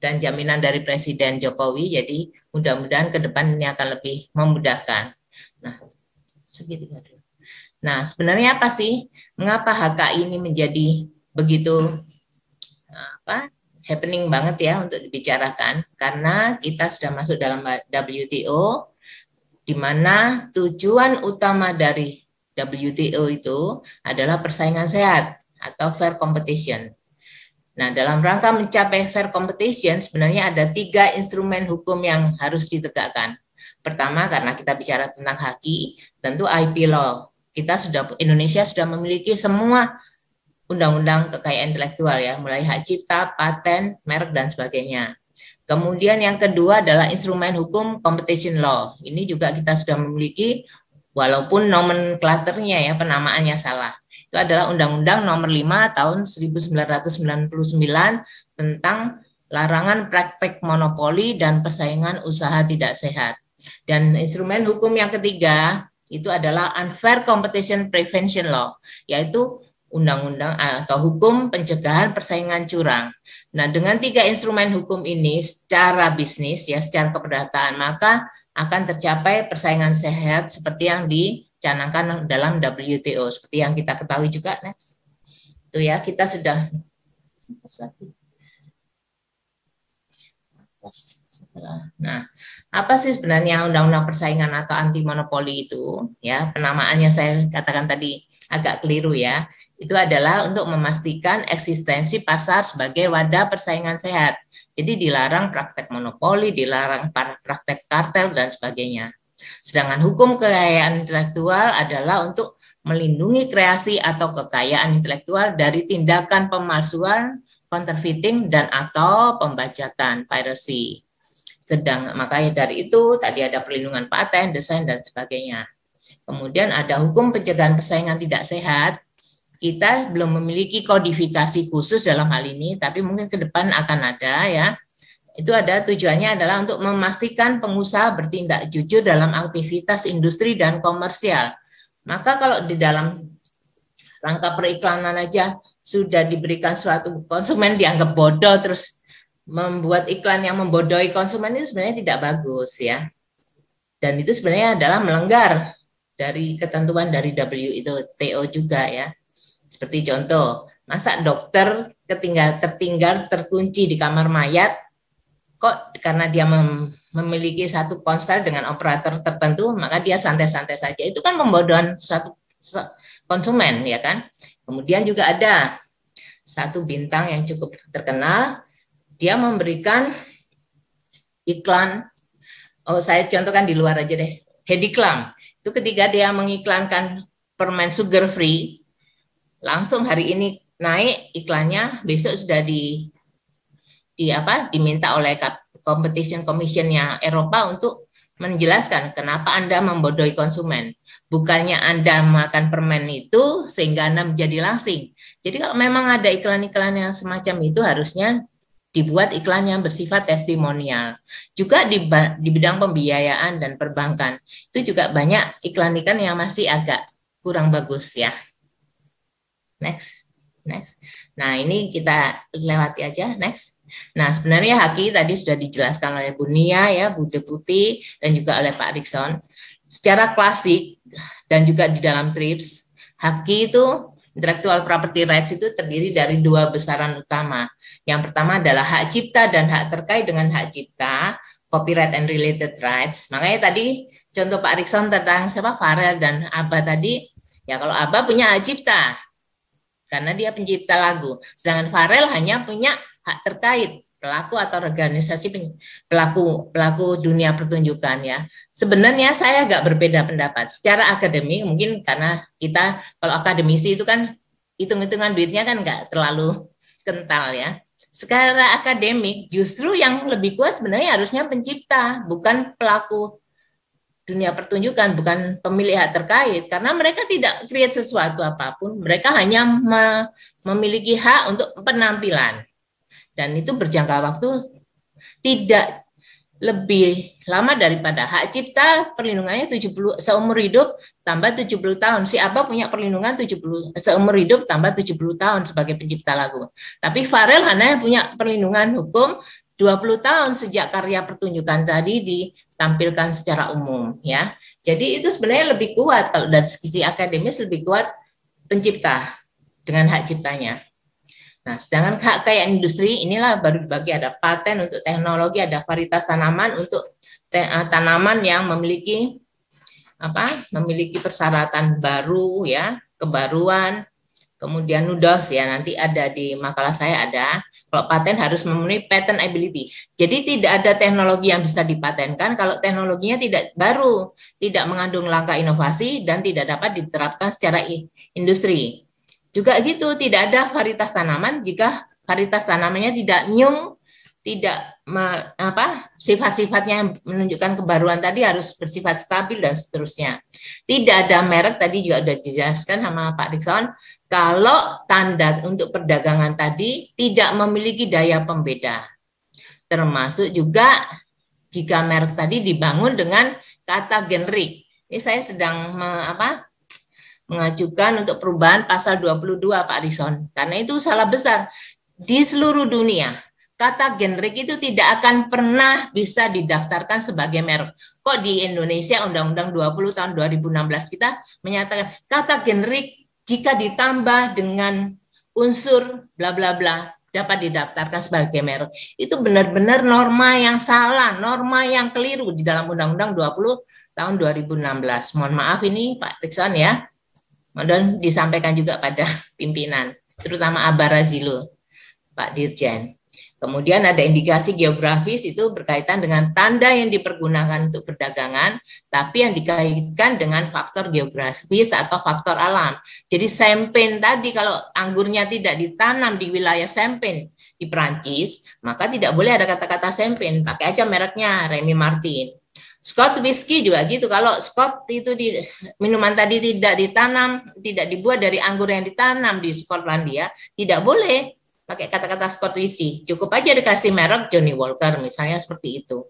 dan jaminan dari Presiden Jokowi, jadi mudah-mudahan ke depan ini akan lebih memudahkan. Nah, segitu dulu. Nah, sebenarnya apa sih? Mengapa HKI ini menjadi begitu apa happening banget ya untuk dibicarakan? Karena kita sudah masuk dalam WTO, di mana tujuan utama dari WTO itu adalah persaingan sehat atau fair competition. Nah, dalam rangka mencapai fair competition, sebenarnya ada tiga instrumen hukum yang harus ditegakkan. Pertama, karena kita bicara tentang haki, tentu IP law. Kita sudah Indonesia sudah memiliki semua undang-undang kekayaan intelektual ya, mulai hak cipta, paten, merek dan sebagainya. Kemudian yang kedua adalah instrumen hukum competition law. Ini juga kita sudah memiliki walaupun nomenklaturnya ya penamaannya salah. Itu adalah Undang-Undang Nomor 5 Tahun 1999 tentang larangan praktek monopoli dan persaingan usaha tidak sehat. Dan instrumen hukum yang ketiga itu adalah unfair competition prevention law, yaitu undang-undang eh, atau hukum pencegahan persaingan curang. Nah, dengan tiga instrumen hukum ini secara bisnis ya, secara keperdataan, maka akan tercapai persaingan sehat seperti yang dicanangkan dalam WTO seperti yang kita ketahui juga next itu ya kita sudah Nah, apa sih sebenarnya undang-undang persaingan atau anti monopoli itu? Ya, penamaannya saya katakan tadi agak keliru ya. Itu adalah untuk memastikan eksistensi pasar sebagai wadah persaingan sehat jadi dilarang praktek monopoli, dilarang praktek kartel dan sebagainya. Sedangkan hukum kekayaan intelektual adalah untuk melindungi kreasi atau kekayaan intelektual dari tindakan pemalsuan, counterfeiting dan atau pembajakan piracy. Sedang makanya dari itu tadi ada perlindungan paten, desain dan sebagainya. Kemudian ada hukum pencegahan persaingan tidak sehat kita belum memiliki kodifikasi khusus dalam hal ini, tapi mungkin ke depan akan ada ya. Itu ada tujuannya adalah untuk memastikan pengusaha bertindak jujur dalam aktivitas industri dan komersial. Maka kalau di dalam rangka periklanan aja sudah diberikan suatu konsumen dianggap bodoh terus membuat iklan yang membodohi konsumen itu sebenarnya tidak bagus ya. Dan itu sebenarnya adalah melenggar dari ketentuan dari WTO juga ya. Seperti contoh, masa dokter ketinggal tertinggal terkunci di kamar mayat kok karena dia mem, memiliki satu ponsel dengan operator tertentu maka dia santai-santai saja itu kan pembodohan satu konsumen ya kan kemudian juga ada satu bintang yang cukup terkenal dia memberikan iklan oh saya contohkan di luar aja deh Hedy Klum itu ketika dia mengiklankan permen sugar free langsung hari ini naik iklannya besok sudah di di apa diminta oleh competition commissionnya Eropa untuk menjelaskan kenapa Anda membodohi konsumen. Bukannya Anda makan permen itu sehingga Anda menjadi langsing. Jadi kalau memang ada iklan-iklan yang semacam itu harusnya dibuat iklan yang bersifat testimonial. Juga di, di bidang pembiayaan dan perbankan. Itu juga banyak iklan-iklan yang masih agak kurang bagus ya. Next, next. Nah ini kita lewati aja. Next. Nah sebenarnya Haki tadi sudah dijelaskan oleh Bu Nia ya, Bu Deputi dan juga oleh Pak Rikson. Secara klasik dan juga di dalam TRIPS, Haki itu intellectual property rights itu terdiri dari dua besaran utama. Yang pertama adalah hak cipta dan hak terkait dengan hak cipta, copyright and related rights. Makanya tadi contoh Pak Rikson tentang siapa Farel dan Aba tadi, ya kalau Aba punya hak cipta, karena dia pencipta lagu. Sedangkan Farel hanya punya hak terkait pelaku atau organisasi pelaku pelaku dunia pertunjukan ya. Sebenarnya saya agak berbeda pendapat. Secara akademik mungkin karena kita kalau akademisi itu kan hitung-hitungan duitnya kan nggak terlalu kental ya. Secara akademik justru yang lebih kuat sebenarnya harusnya pencipta bukan pelaku dunia pertunjukan bukan pemilihan terkait karena mereka tidak create sesuatu apapun mereka hanya me memiliki hak untuk penampilan dan itu berjangka waktu tidak lebih lama daripada hak cipta perlindungannya 70 seumur hidup tambah 70 tahun. Siapa punya perlindungan 70 seumur hidup tambah 70 tahun sebagai pencipta lagu. Tapi Farel hanya punya perlindungan hukum 20 tahun sejak karya pertunjukan tadi ditampilkan secara umum ya. Jadi itu sebenarnya lebih kuat kalau dari sisi akademis lebih kuat pencipta dengan hak ciptanya. Nah, sedangkan hak kaya industri inilah baru dibagi ada paten untuk teknologi, ada varietas tanaman untuk eh, tanaman yang memiliki apa? memiliki persyaratan baru ya, kebaruan. Kemudian nudos ya nanti ada di makalah saya ada kalau paten harus memenuhi patent ability. Jadi tidak ada teknologi yang bisa dipatenkan kalau teknologinya tidak baru, tidak mengandung langkah inovasi dan tidak dapat diterapkan secara industri. Juga gitu, tidak ada varietas tanaman jika varietas tanamannya tidak new tidak apa sifat-sifatnya menunjukkan kebaruan tadi harus bersifat stabil dan seterusnya. Tidak ada merek tadi juga sudah dijelaskan sama Pak Rikson kalau tanda untuk perdagangan tadi tidak memiliki daya pembeda. Termasuk juga jika merek tadi dibangun dengan kata generik. Ini saya sedang me, apa, mengajukan untuk perubahan pasal 22 Pak Rison. Karena itu salah besar di seluruh dunia kata generik itu tidak akan pernah bisa didaftarkan sebagai merek. Kok di Indonesia Undang-Undang 20 tahun 2016 kita menyatakan kata generik jika ditambah dengan unsur bla bla bla dapat didaftarkan sebagai merek. Itu benar-benar norma yang salah, norma yang keliru di dalam Undang-Undang 20 tahun 2016. Mohon maaf ini Pak Rikson ya. Mohon disampaikan juga pada pimpinan, terutama Abara Zilu, Pak Dirjen. Kemudian ada indikasi geografis itu berkaitan dengan tanda yang dipergunakan untuk perdagangan, tapi yang dikaitkan dengan faktor geografis atau faktor alam. Jadi Sempen tadi kalau anggurnya tidak ditanam di wilayah Sempen di Perancis, maka tidak boleh ada kata-kata Sempen, pakai aja mereknya Remy Martin. Scott whisky juga gitu. Kalau Scott itu di minuman tadi tidak ditanam, tidak dibuat dari anggur yang ditanam di Skotlandia, tidak boleh pakai kata-kata Scott Risi. Cukup aja dikasih merek Johnny Walker misalnya seperti itu.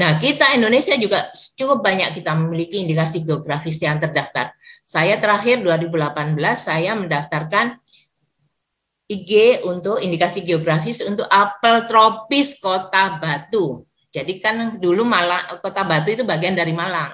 Nah, kita Indonesia juga cukup banyak kita memiliki indikasi geografis yang terdaftar. Saya terakhir 2018 saya mendaftarkan IG untuk indikasi geografis untuk apel tropis Kota Batu. Jadi kan dulu Malang Kota Batu itu bagian dari Malang.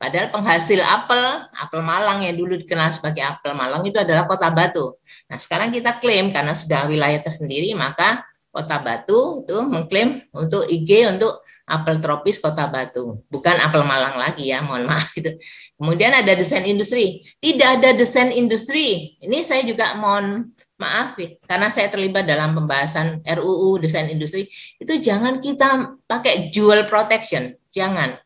Padahal penghasil apel, apel Malang yang dulu dikenal sebagai apel Malang itu adalah Kota Batu. Nah, sekarang kita klaim karena sudah wilayah tersendiri, maka Kota Batu itu mengklaim untuk IG untuk apel tropis Kota Batu, bukan apel Malang lagi ya, mohon maaf [LAUGHS] itu. Kemudian ada desain industri. Tidak ada desain industri. Ini saya juga mohon maaf ya, karena saya terlibat dalam pembahasan RUU desain industri itu jangan kita pakai jual protection, jangan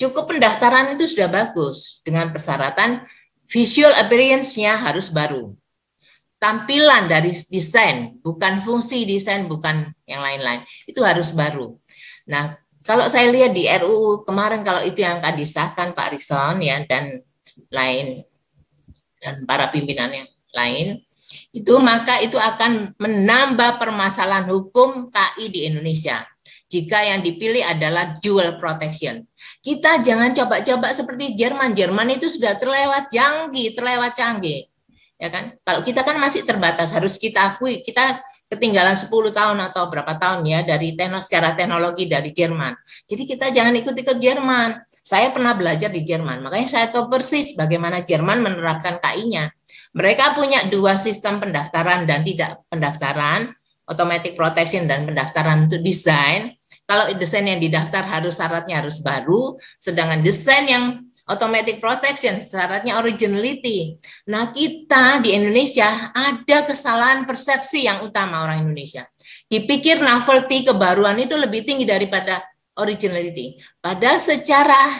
Cukup pendaftaran itu sudah bagus dengan persyaratan visual appearance-nya harus baru. Tampilan dari desain, bukan fungsi desain, bukan yang lain-lain. Itu harus baru. Nah, kalau saya lihat di RUU kemarin kalau itu yang akan disahkan Pak Rikson ya dan lain dan para pimpinan yang lain itu maka itu akan menambah permasalahan hukum KI di Indonesia jika yang dipilih adalah dual protection. Kita jangan coba-coba seperti Jerman. Jerman itu sudah terlewat canggih, terlewat canggih. Ya kan? Kalau kita kan masih terbatas, harus kita akui kita ketinggalan 10 tahun atau berapa tahun ya dari teknologi secara teknologi dari Jerman. Jadi kita jangan ikuti ke Jerman. Saya pernah belajar di Jerman, makanya saya tahu persis bagaimana Jerman menerapkan KI-nya. Mereka punya dua sistem pendaftaran dan tidak pendaftaran, automatic protection dan pendaftaran untuk desain kalau desain yang didaftar harus syaratnya harus baru, sedangkan desain yang automatic protection syaratnya originality. Nah, kita di Indonesia ada kesalahan persepsi yang utama orang Indonesia. Dipikir novelty kebaruan itu lebih tinggi daripada originality. Padahal secara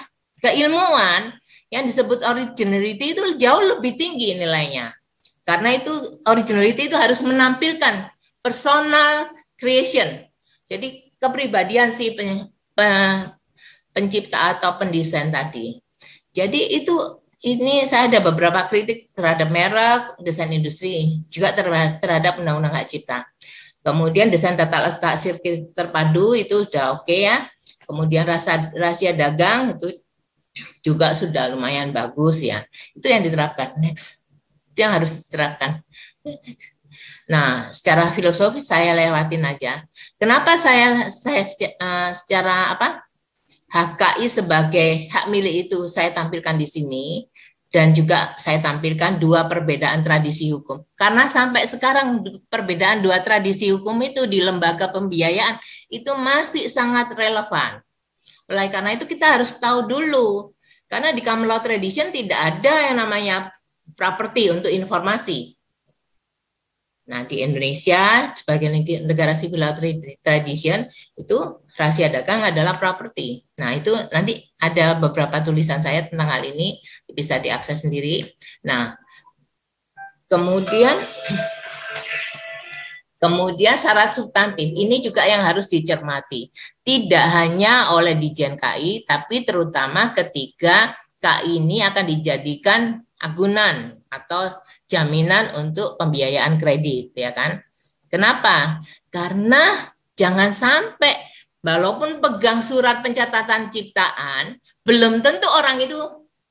keilmuan yang disebut originality itu jauh lebih tinggi nilainya. Karena itu originality itu harus menampilkan personal creation. Jadi kepribadian si pen, pen, pencipta atau pendesain tadi. Jadi itu ini saya ada beberapa kritik terhadap merek, desain industri, juga terhadap undang-undang hak cipta. Kemudian desain tata letak sirkuit terpadu itu sudah oke okay ya. Kemudian rasa rahasia dagang itu juga sudah lumayan bagus ya. Itu yang diterapkan. Next. Itu yang harus diterapkan. Nah, secara filosofis saya lewatin aja. Kenapa saya saya eh, secara apa HKI sebagai hak milik itu saya tampilkan di sini dan juga saya tampilkan dua perbedaan tradisi hukum. Karena sampai sekarang perbedaan dua tradisi hukum itu di lembaga pembiayaan itu masih sangat relevan. Oleh karena itu kita harus tahu dulu. Karena di common tradition tidak ada yang namanya properti untuk informasi. Nah, di Indonesia sebagai negara civilizatory tradition itu rahasia dagang adalah properti. Nah, itu nanti ada beberapa tulisan saya tentang hal ini bisa diakses sendiri. Nah, kemudian Kemudian syarat substantif ini juga yang harus dicermati. Tidak hanya oleh di KI, tapi terutama ketika KI ini akan dijadikan agunan atau jaminan untuk pembiayaan kredit ya kan. Kenapa? Karena jangan sampai walaupun pegang surat pencatatan ciptaan belum tentu orang itu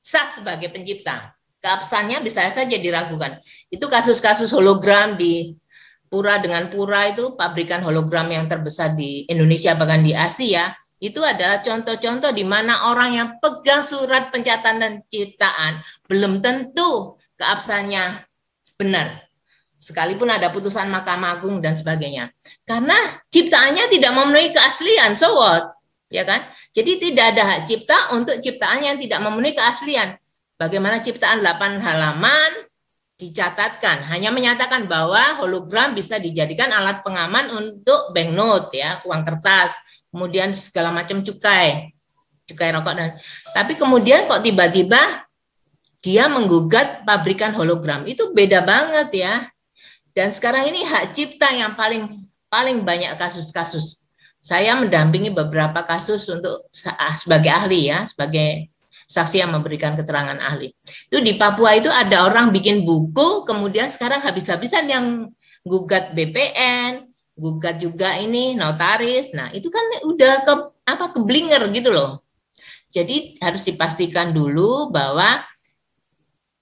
sah sebagai pencipta. Keabsahannya bisa saja diragukan. Itu kasus-kasus hologram di pura dengan pura itu pabrikan hologram yang terbesar di Indonesia bahkan di Asia itu adalah contoh-contoh di mana orang yang pegang surat pencatatan ciptaan belum tentu keabsahannya benar. Sekalipun ada putusan Mahkamah Agung dan sebagainya. Karena ciptaannya tidak memenuhi keaslian, so what? Ya kan? Jadi tidak ada hak cipta untuk ciptaan yang tidak memenuhi keaslian. Bagaimana ciptaan 8 halaman dicatatkan, hanya menyatakan bahwa hologram bisa dijadikan alat pengaman untuk banknote ya, uang kertas kemudian segala macam cukai, cukai rokok dan tapi kemudian kok tiba-tiba dia menggugat pabrikan hologram. Itu beda banget ya. Dan sekarang ini hak cipta yang paling paling banyak kasus-kasus. Saya mendampingi beberapa kasus untuk ah, sebagai ahli ya, sebagai saksi yang memberikan keterangan ahli. Itu di Papua itu ada orang bikin buku, kemudian sekarang habis-habisan yang gugat BPN, gugat juga ini notaris. Nah, itu kan udah ke apa keblinger gitu loh. Jadi harus dipastikan dulu bahwa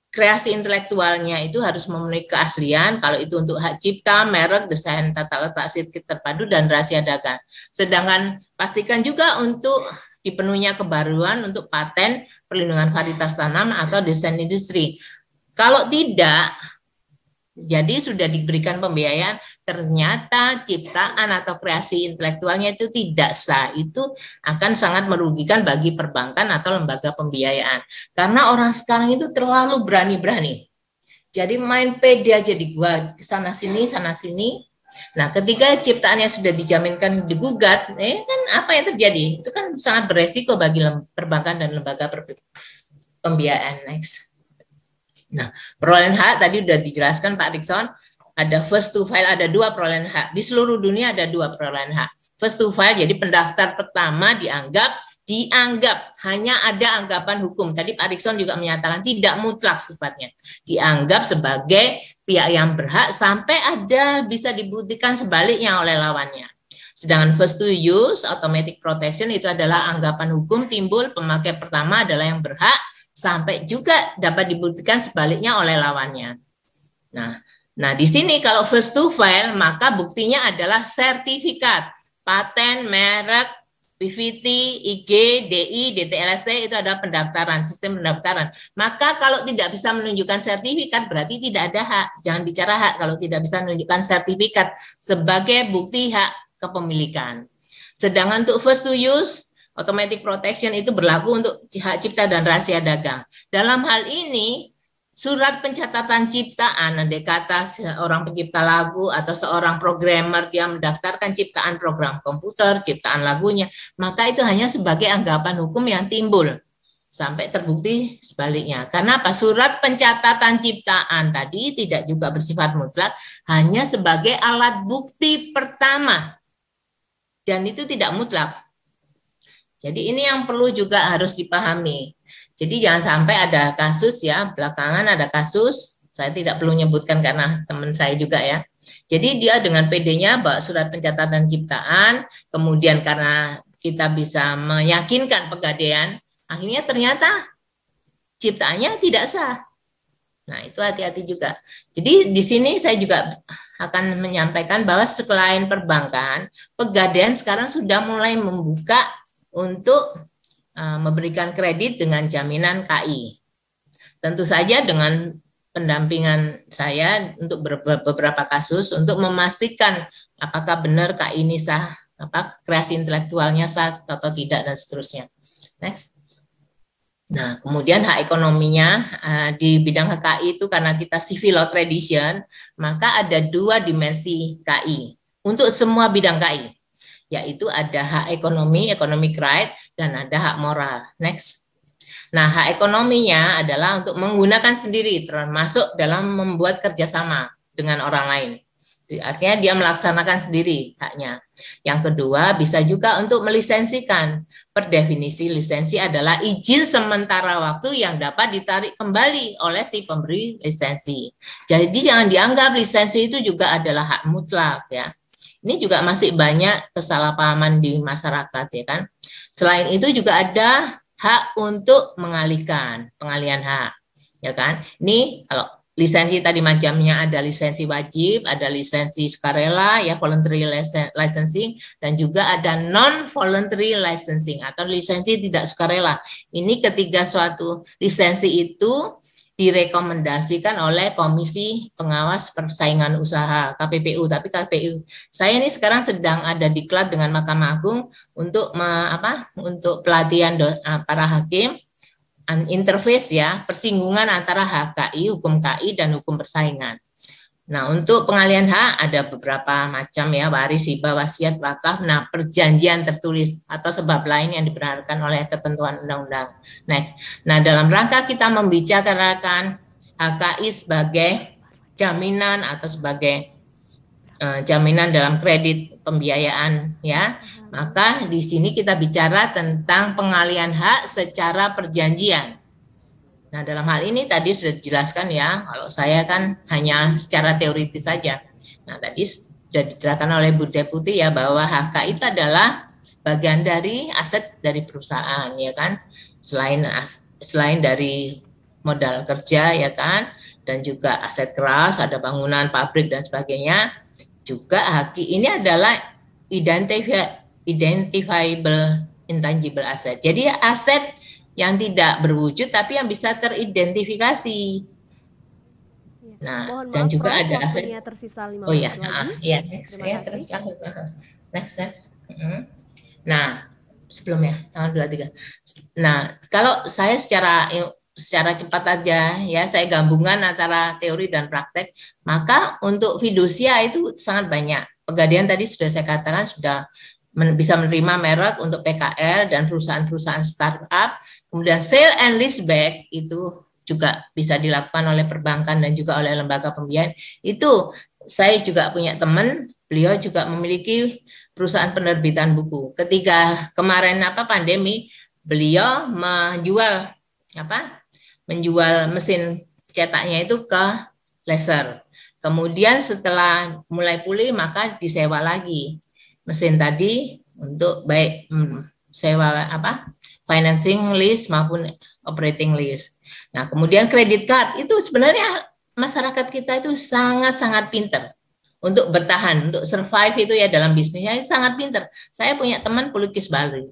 kreasi intelektualnya itu harus memenuhi keaslian kalau itu untuk hak cipta, merek, desain tata letak sirkuit terpadu dan rahasia dagang. Sedangkan pastikan juga untuk dipenuhinya kebaruan untuk paten perlindungan varietas tanam atau desain industri. Kalau tidak, jadi sudah diberikan pembiayaan, ternyata ciptaan atau kreasi intelektualnya itu tidak sah. Itu akan sangat merugikan bagi perbankan atau lembaga pembiayaan. Karena orang sekarang itu terlalu berani-berani. Jadi main pede aja di gua sana sini sana sini. Nah, ketika ciptaannya sudah dijaminkan digugat, eh kan apa yang terjadi? Itu kan sangat beresiko bagi perbankan dan lembaga pembiayaan. Next. Nah, perolehan hak tadi sudah dijelaskan Pak Rikson, ada first to file, ada dua perolehan hak. Di seluruh dunia ada dua perolehan hak. First to file, jadi pendaftar pertama dianggap dianggap hanya ada anggapan hukum. Tadi Pak Rikson juga menyatakan tidak mutlak sifatnya. Dianggap sebagai pihak yang berhak sampai ada bisa dibuktikan sebaliknya oleh lawannya. Sedangkan first to use, automatic protection itu adalah anggapan hukum timbul pemakai pertama adalah yang berhak sampai juga dapat dibuktikan sebaliknya oleh lawannya. Nah, nah di sini kalau first to file maka buktinya adalah sertifikat, paten, merek, PVT, IG, DI, DTLST itu ada pendaftaran, sistem pendaftaran. Maka kalau tidak bisa menunjukkan sertifikat berarti tidak ada hak. Jangan bicara hak kalau tidak bisa menunjukkan sertifikat sebagai bukti hak kepemilikan. Sedangkan untuk first to use Automatic protection itu berlaku untuk hak cipta dan rahasia dagang. Dalam hal ini, surat pencatatan ciptaan, andai kata seorang pencipta lagu atau seorang programmer dia mendaftarkan ciptaan program komputer, ciptaan lagunya, maka itu hanya sebagai anggapan hukum yang timbul sampai terbukti sebaliknya. Karena apa? Surat pencatatan ciptaan tadi tidak juga bersifat mutlak, hanya sebagai alat bukti pertama. Dan itu tidak mutlak. Jadi ini yang perlu juga harus dipahami. Jadi jangan sampai ada kasus ya, belakangan ada kasus, saya tidak perlu menyebutkan karena teman saya juga ya. Jadi dia dengan PD-nya bawa surat pencatatan ciptaan, kemudian karena kita bisa meyakinkan pegadaian, akhirnya ternyata ciptaannya tidak sah. Nah, itu hati-hati juga. Jadi di sini saya juga akan menyampaikan bahwa selain perbankan, pegadaian sekarang sudah mulai membuka untuk eh, memberikan kredit dengan jaminan KI. Tentu saja dengan pendampingan saya untuk beberapa kasus untuk memastikan apakah benar KI ini sah, apa kreasi intelektualnya sah atau tidak dan seterusnya. Next. Nah, kemudian hak ekonominya eh, di bidang HKI itu karena kita civil law tradition, maka ada dua dimensi KI untuk semua bidang KI yaitu ada hak ekonomi, economic right, dan ada hak moral. Next. Nah, hak ekonominya adalah untuk menggunakan sendiri, termasuk dalam membuat kerjasama dengan orang lain. Artinya dia melaksanakan sendiri haknya. Yang kedua, bisa juga untuk melisensikan. Per definisi lisensi adalah izin sementara waktu yang dapat ditarik kembali oleh si pemberi lisensi. Jadi jangan dianggap lisensi itu juga adalah hak mutlak ya ini juga masih banyak kesalahpahaman di masyarakat ya kan. Selain itu juga ada hak untuk mengalihkan, pengalihan hak ya kan. Ini kalau lisensi tadi macamnya ada lisensi wajib, ada lisensi sukarela ya voluntary licensing dan juga ada non voluntary licensing atau lisensi tidak sukarela. Ini ketiga suatu lisensi itu direkomendasikan oleh Komisi Pengawas Persaingan Usaha KPPU. Tapi KPU saya ini sekarang sedang ada di diklat dengan Mahkamah Agung untuk me, apa untuk pelatihan do, eh, para hakim interface ya persinggungan antara HKI hukum KI dan hukum persaingan. Nah, untuk pengalian hak ada beberapa macam ya, waris, hibah, wasiat, wakaf, nah perjanjian tertulis atau sebab lain yang diperhatikan oleh ketentuan undang-undang. Next. Nah, dalam rangka kita membicarakan HKI sebagai jaminan atau sebagai uh, jaminan dalam kredit pembiayaan ya, hmm. maka di sini kita bicara tentang pengalian hak secara perjanjian. Nah, dalam hal ini tadi sudah dijelaskan ya, kalau saya kan hanya secara teoritis saja. Nah, tadi sudah dijelaskan oleh Bu Deputi ya bahwa HK itu adalah bagian dari aset dari perusahaan ya kan. Selain as, selain dari modal kerja ya kan dan juga aset keras, ada bangunan, pabrik dan sebagainya. Juga HK ini adalah identifiable intangible asset. Jadi aset yang tidak berwujud tapi yang bisa teridentifikasi. Ya, nah, Mohon dan maaf, juga ada aset. Tersisa oh ya, nah, ya next ya terus ah, next next. Mm-hmm. Nah, sebelumnya tanggal 23. Nah, kalau saya secara secara cepat aja ya saya gabungan antara teori dan praktek, maka untuk fidusia itu sangat banyak. Pegadaian tadi sudah saya katakan sudah men, bisa menerima merek untuk PKL dan perusahaan-perusahaan startup Kemudian sale and lease back itu juga bisa dilakukan oleh perbankan dan juga oleh lembaga pembiayaan. Itu saya juga punya teman, beliau juga memiliki perusahaan penerbitan buku. Ketika kemarin apa pandemi, beliau menjual apa? menjual mesin cetaknya itu ke laser. Kemudian setelah mulai pulih maka disewa lagi mesin tadi untuk baik hmm, sewa apa financing list maupun operating list. Nah, kemudian kredit card itu sebenarnya masyarakat kita itu sangat-sangat pinter untuk bertahan, untuk survive itu ya dalam bisnisnya itu sangat pinter. Saya punya teman pelukis Bali.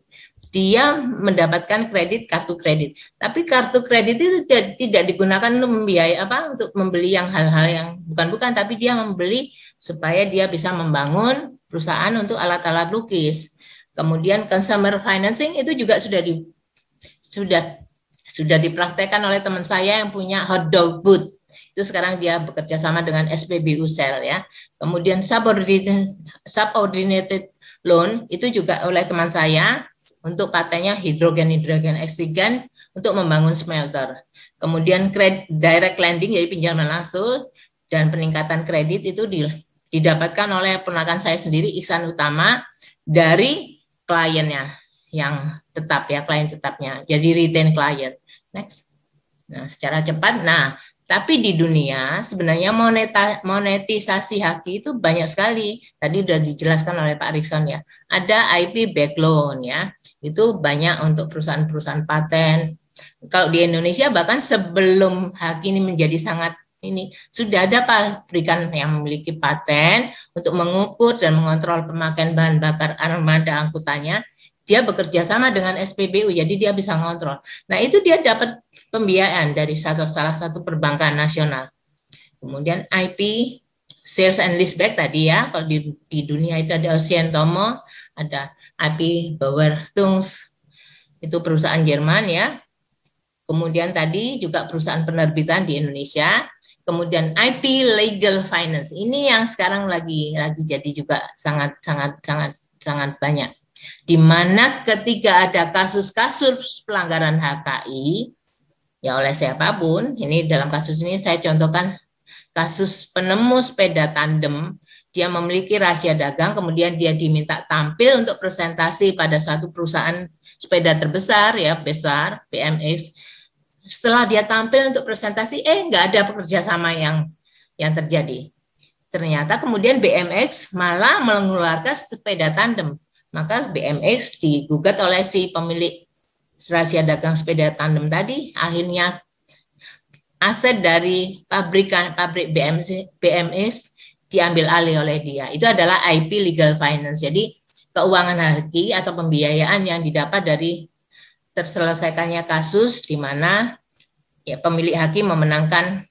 Dia mendapatkan kredit kartu kredit. Tapi kartu kredit itu tidak digunakan untuk membiayai apa untuk membeli yang hal-hal yang bukan-bukan tapi dia membeli supaya dia bisa membangun perusahaan untuk alat-alat lukis Kemudian consumer financing itu juga sudah di sudah sudah dipraktekkan oleh teman saya yang punya hotdog boot Itu sekarang dia bekerja sama dengan SPBU Sel ya. Kemudian subordinated, subordinated loan itu juga oleh teman saya untuk patennya hidrogen hidrogen oksigen untuk membangun smelter. Kemudian kredit, direct lending jadi pinjaman langsung dan peningkatan kredit itu didapatkan oleh penakan saya sendiri Iksan Utama dari kliennya yang tetap ya klien tetapnya. Jadi retain client Next. Nah, secara cepat. Nah, tapi di dunia sebenarnya moneta, monetisasi haki itu banyak sekali. Tadi sudah dijelaskan oleh Pak Rikson ya. Ada IP backloan ya. Itu banyak untuk perusahaan-perusahaan paten. Kalau di Indonesia bahkan sebelum haki ini menjadi sangat ini sudah ada pabrikan yang memiliki paten untuk mengukur dan mengontrol pemakaian bahan bakar armada angkutannya. Dia bekerja sama dengan SPBU, jadi dia bisa ngontrol. Nah, itu dia dapat pembiayaan dari satu, salah satu perbankan nasional. Kemudian IP, sales and leaseback tadi ya, kalau di, di dunia itu ada Ocean Tomo, ada IP Bauer Tungs, itu perusahaan Jerman ya, Kemudian tadi juga perusahaan penerbitan di Indonesia, kemudian IP legal finance ini yang sekarang lagi lagi jadi juga sangat sangat sangat sangat banyak di mana ketika ada kasus-kasus pelanggaran HKI ya oleh siapapun ini dalam kasus ini saya contohkan kasus penemu sepeda tandem dia memiliki rahasia dagang kemudian dia diminta tampil untuk presentasi pada suatu perusahaan sepeda terbesar ya besar PMX setelah dia tampil untuk presentasi, eh nggak ada pekerja sama yang yang terjadi. Ternyata kemudian BMX malah mengeluarkan sepeda tandem. Maka BMX digugat oleh si pemilik rahasia dagang sepeda tandem tadi, akhirnya aset dari pabrikan pabrik BMX, BMX diambil alih oleh dia. Itu adalah IP legal finance. Jadi keuangan haki atau pembiayaan yang didapat dari terselesaikannya kasus di mana ya pemilik hakim memenangkan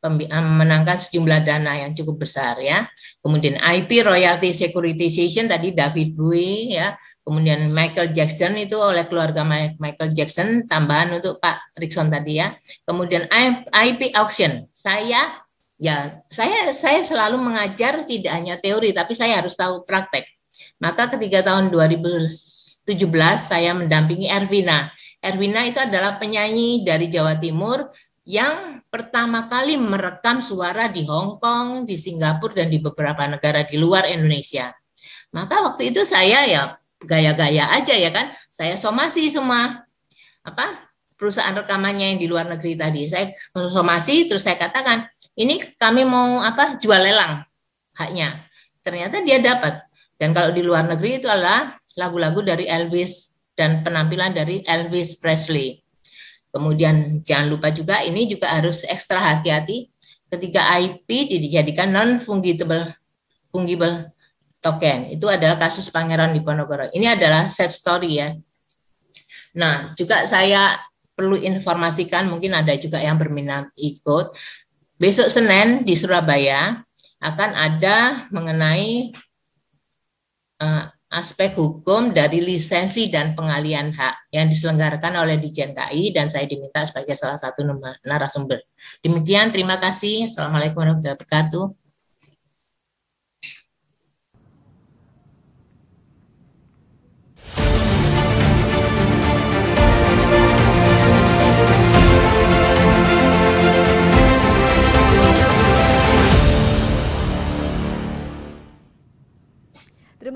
eh, memenangkan sejumlah dana yang cukup besar ya. Kemudian IP royalty securitization tadi David Bowie ya. Kemudian Michael Jackson itu oleh keluarga Michael Jackson tambahan untuk Pak Rickson tadi ya. Kemudian IP auction. Saya ya saya saya selalu mengajar tidak hanya teori tapi saya harus tahu praktek. Maka ketika tahun 2000 2017 saya mendampingi Ervina. Ervina itu adalah penyanyi dari Jawa Timur yang pertama kali merekam suara di Hong Kong, di Singapura dan di beberapa negara di luar Indonesia. Maka waktu itu saya ya gaya-gaya aja ya kan, saya somasi semua apa perusahaan rekamannya yang di luar negeri tadi. Saya somasi terus saya katakan, ini kami mau apa jual lelang haknya. Ternyata dia dapat. Dan kalau di luar negeri itu adalah lagu-lagu dari Elvis dan penampilan dari Elvis Presley. Kemudian jangan lupa juga ini juga harus ekstra hati-hati ketika IP dijadikan non fungible fungible token. Itu adalah kasus Pangeran Diponegoro. Ini adalah set story ya. Nah, juga saya perlu informasikan mungkin ada juga yang berminat ikut. Besok Senin di Surabaya akan ada mengenai eh, aspek hukum dari lisensi dan pengalian hak yang diselenggarakan oleh Dijen KI dan saya diminta sebagai salah satu narasumber. Demikian, terima kasih. Assalamualaikum warahmatullahi wabarakatuh.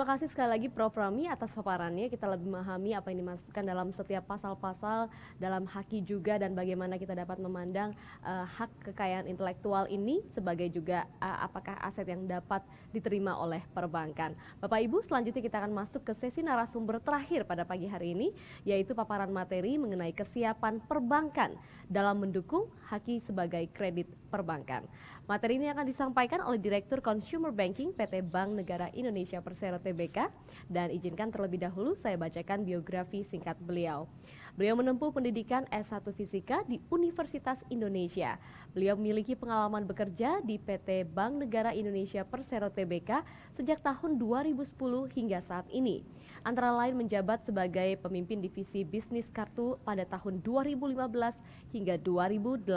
Terima kasih sekali lagi Prof. Rami atas paparannya. Kita lebih memahami apa yang dimasukkan dalam setiap pasal-pasal, dalam haki juga dan bagaimana kita dapat memandang uh, hak kekayaan intelektual ini sebagai juga uh, apakah aset yang dapat diterima oleh perbankan. Bapak Ibu, selanjutnya kita akan masuk ke sesi narasumber terakhir pada pagi hari ini, yaitu paparan materi mengenai kesiapan perbankan dalam mendukung haki sebagai kredit perbankan. Materi ini akan disampaikan oleh Direktur Consumer Banking PT Bank Negara Indonesia Persero TBK dan izinkan terlebih dahulu saya bacakan biografi singkat beliau. Beliau menempuh pendidikan S1 Fisika di Universitas Indonesia. Beliau memiliki pengalaman bekerja di PT Bank Negara Indonesia Persero TBK sejak tahun 2010 hingga saat ini. Antara lain menjabat sebagai pemimpin divisi bisnis kartu pada tahun 2015 hingga 2018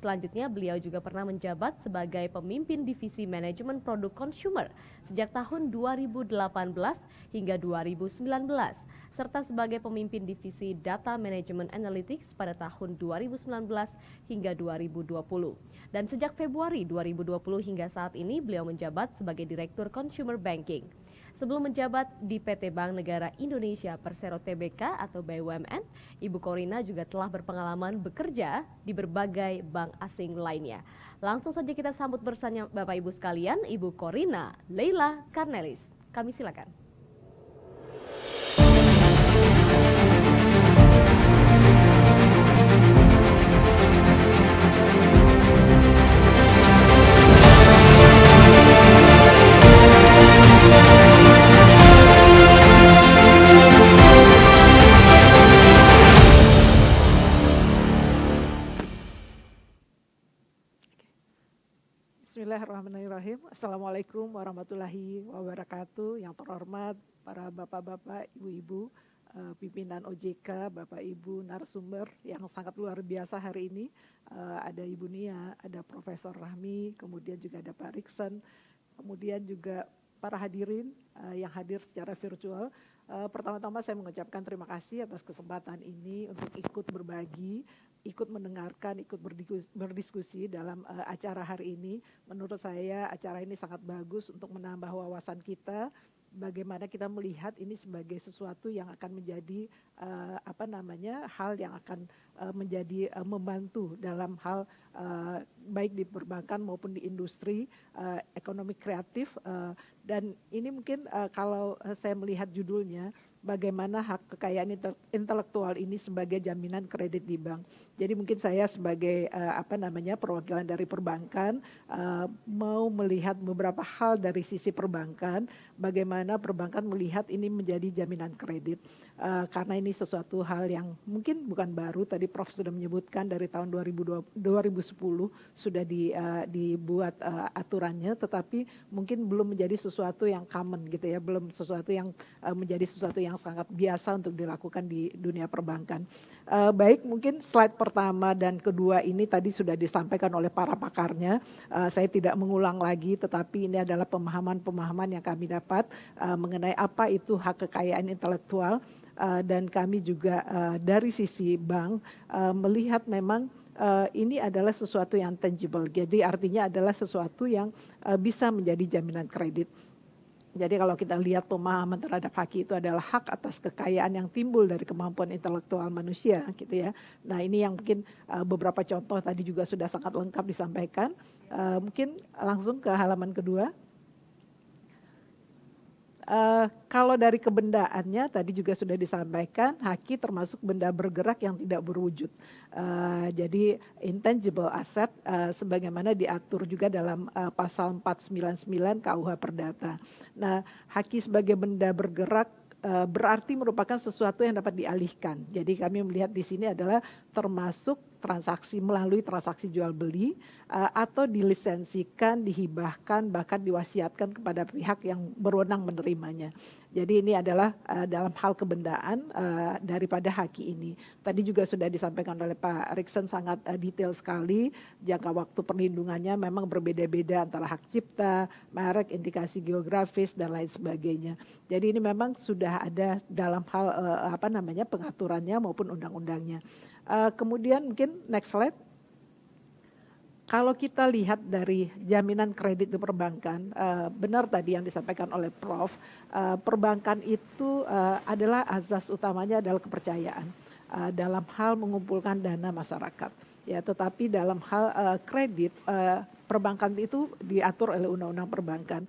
Selanjutnya, beliau juga pernah menjabat sebagai pemimpin divisi manajemen produk consumer sejak tahun 2018 hingga 2019 serta sebagai pemimpin divisi Data Management Analytics pada tahun 2019 hingga 2020. Dan sejak Februari 2020 hingga saat ini beliau menjabat sebagai Direktur Consumer Banking. Sebelum menjabat di PT Bank Negara Indonesia Persero TBK atau BUMN, Ibu Korina juga telah berpengalaman bekerja di berbagai bank asing lainnya. Langsung saja kita sambut bersama Bapak Ibu sekalian, Ibu Korina Leila Karnelis. Kami silakan. Bismillahirrahmanirrahim. Assalamualaikum warahmatullahi wabarakatuh. Yang terhormat para bapak-bapak, ibu-ibu, eh, pimpinan OJK, bapak ibu narasumber yang sangat luar biasa hari ini. Eh, ada Ibu Nia, ada Profesor Rahmi, kemudian juga ada Pak Rikson, kemudian juga para hadirin eh, yang hadir secara virtual. Pertama-tama saya mengucapkan terima kasih atas kesempatan ini untuk ikut berbagi ikut mendengarkan, ikut berdiskusi dalam uh, acara hari ini. Menurut saya acara ini sangat bagus untuk menambah wawasan kita bagaimana kita melihat ini sebagai sesuatu yang akan menjadi uh, apa namanya hal yang akan uh, menjadi uh, membantu dalam hal uh, baik di perbankan maupun di industri uh, ekonomi kreatif uh, dan ini mungkin uh, kalau saya melihat judulnya bagaimana hak kekayaan intelektual ini sebagai jaminan kredit di bank. Jadi mungkin saya sebagai uh, apa namanya perwakilan dari perbankan uh, mau melihat beberapa hal dari sisi perbankan, bagaimana perbankan melihat ini menjadi jaminan kredit uh, karena ini sesuatu hal yang mungkin bukan baru tadi Prof sudah menyebutkan dari tahun 2020, 2010 sudah di, uh, dibuat uh, aturannya tetapi mungkin belum menjadi sesuatu yang common gitu ya belum sesuatu yang uh, menjadi sesuatu yang sangat biasa untuk dilakukan di dunia perbankan. Uh, baik, mungkin slide pertama dan kedua ini tadi sudah disampaikan oleh para pakarnya. Uh, saya tidak mengulang lagi, tetapi ini adalah pemahaman-pemahaman yang kami dapat uh, mengenai apa itu hak kekayaan intelektual. Uh, dan kami juga uh, dari sisi bank uh, melihat memang uh, ini adalah sesuatu yang tangible. Jadi artinya adalah sesuatu yang uh, bisa menjadi jaminan kredit jadi kalau kita lihat pemahaman terhadap haki itu adalah hak atas kekayaan yang timbul dari kemampuan intelektual manusia gitu ya. Nah ini yang mungkin uh, beberapa contoh tadi juga sudah sangat lengkap disampaikan. Uh, mungkin langsung ke halaman kedua. Eh, kalau dari kebendaannya tadi juga sudah disampaikan haki termasuk benda bergerak yang tidak berwujud. Uh, jadi intangible asset uh, sebagaimana diatur juga dalam uh, pasal 499 KUH Perdata. Nah, haki sebagai benda bergerak berarti merupakan sesuatu yang dapat dialihkan. Jadi kami melihat di sini adalah termasuk transaksi melalui transaksi jual beli uh, atau dilisensikan, dihibahkan bahkan diwasiatkan kepada pihak yang berwenang menerimanya. Jadi ini adalah uh, dalam hal kebendaan uh, daripada haki ini. Tadi juga sudah disampaikan oleh Pak Rickson sangat uh, detail sekali jangka waktu perlindungannya memang berbeda-beda antara hak cipta, merek, indikasi geografis dan lain sebagainya. Jadi ini memang sudah ada dalam hal uh, apa namanya pengaturannya maupun undang-undangnya. Uh, kemudian mungkin next slide. Kalau kita lihat dari jaminan kredit di perbankan, eh, benar tadi yang disampaikan oleh Prof, eh, perbankan itu adalah azas utamanya adalah kepercayaan dalam hal mengumpulkan dana masyarakat. Ya, tetapi dalam hal kredit perbankan itu diatur oleh undang-undang perbankan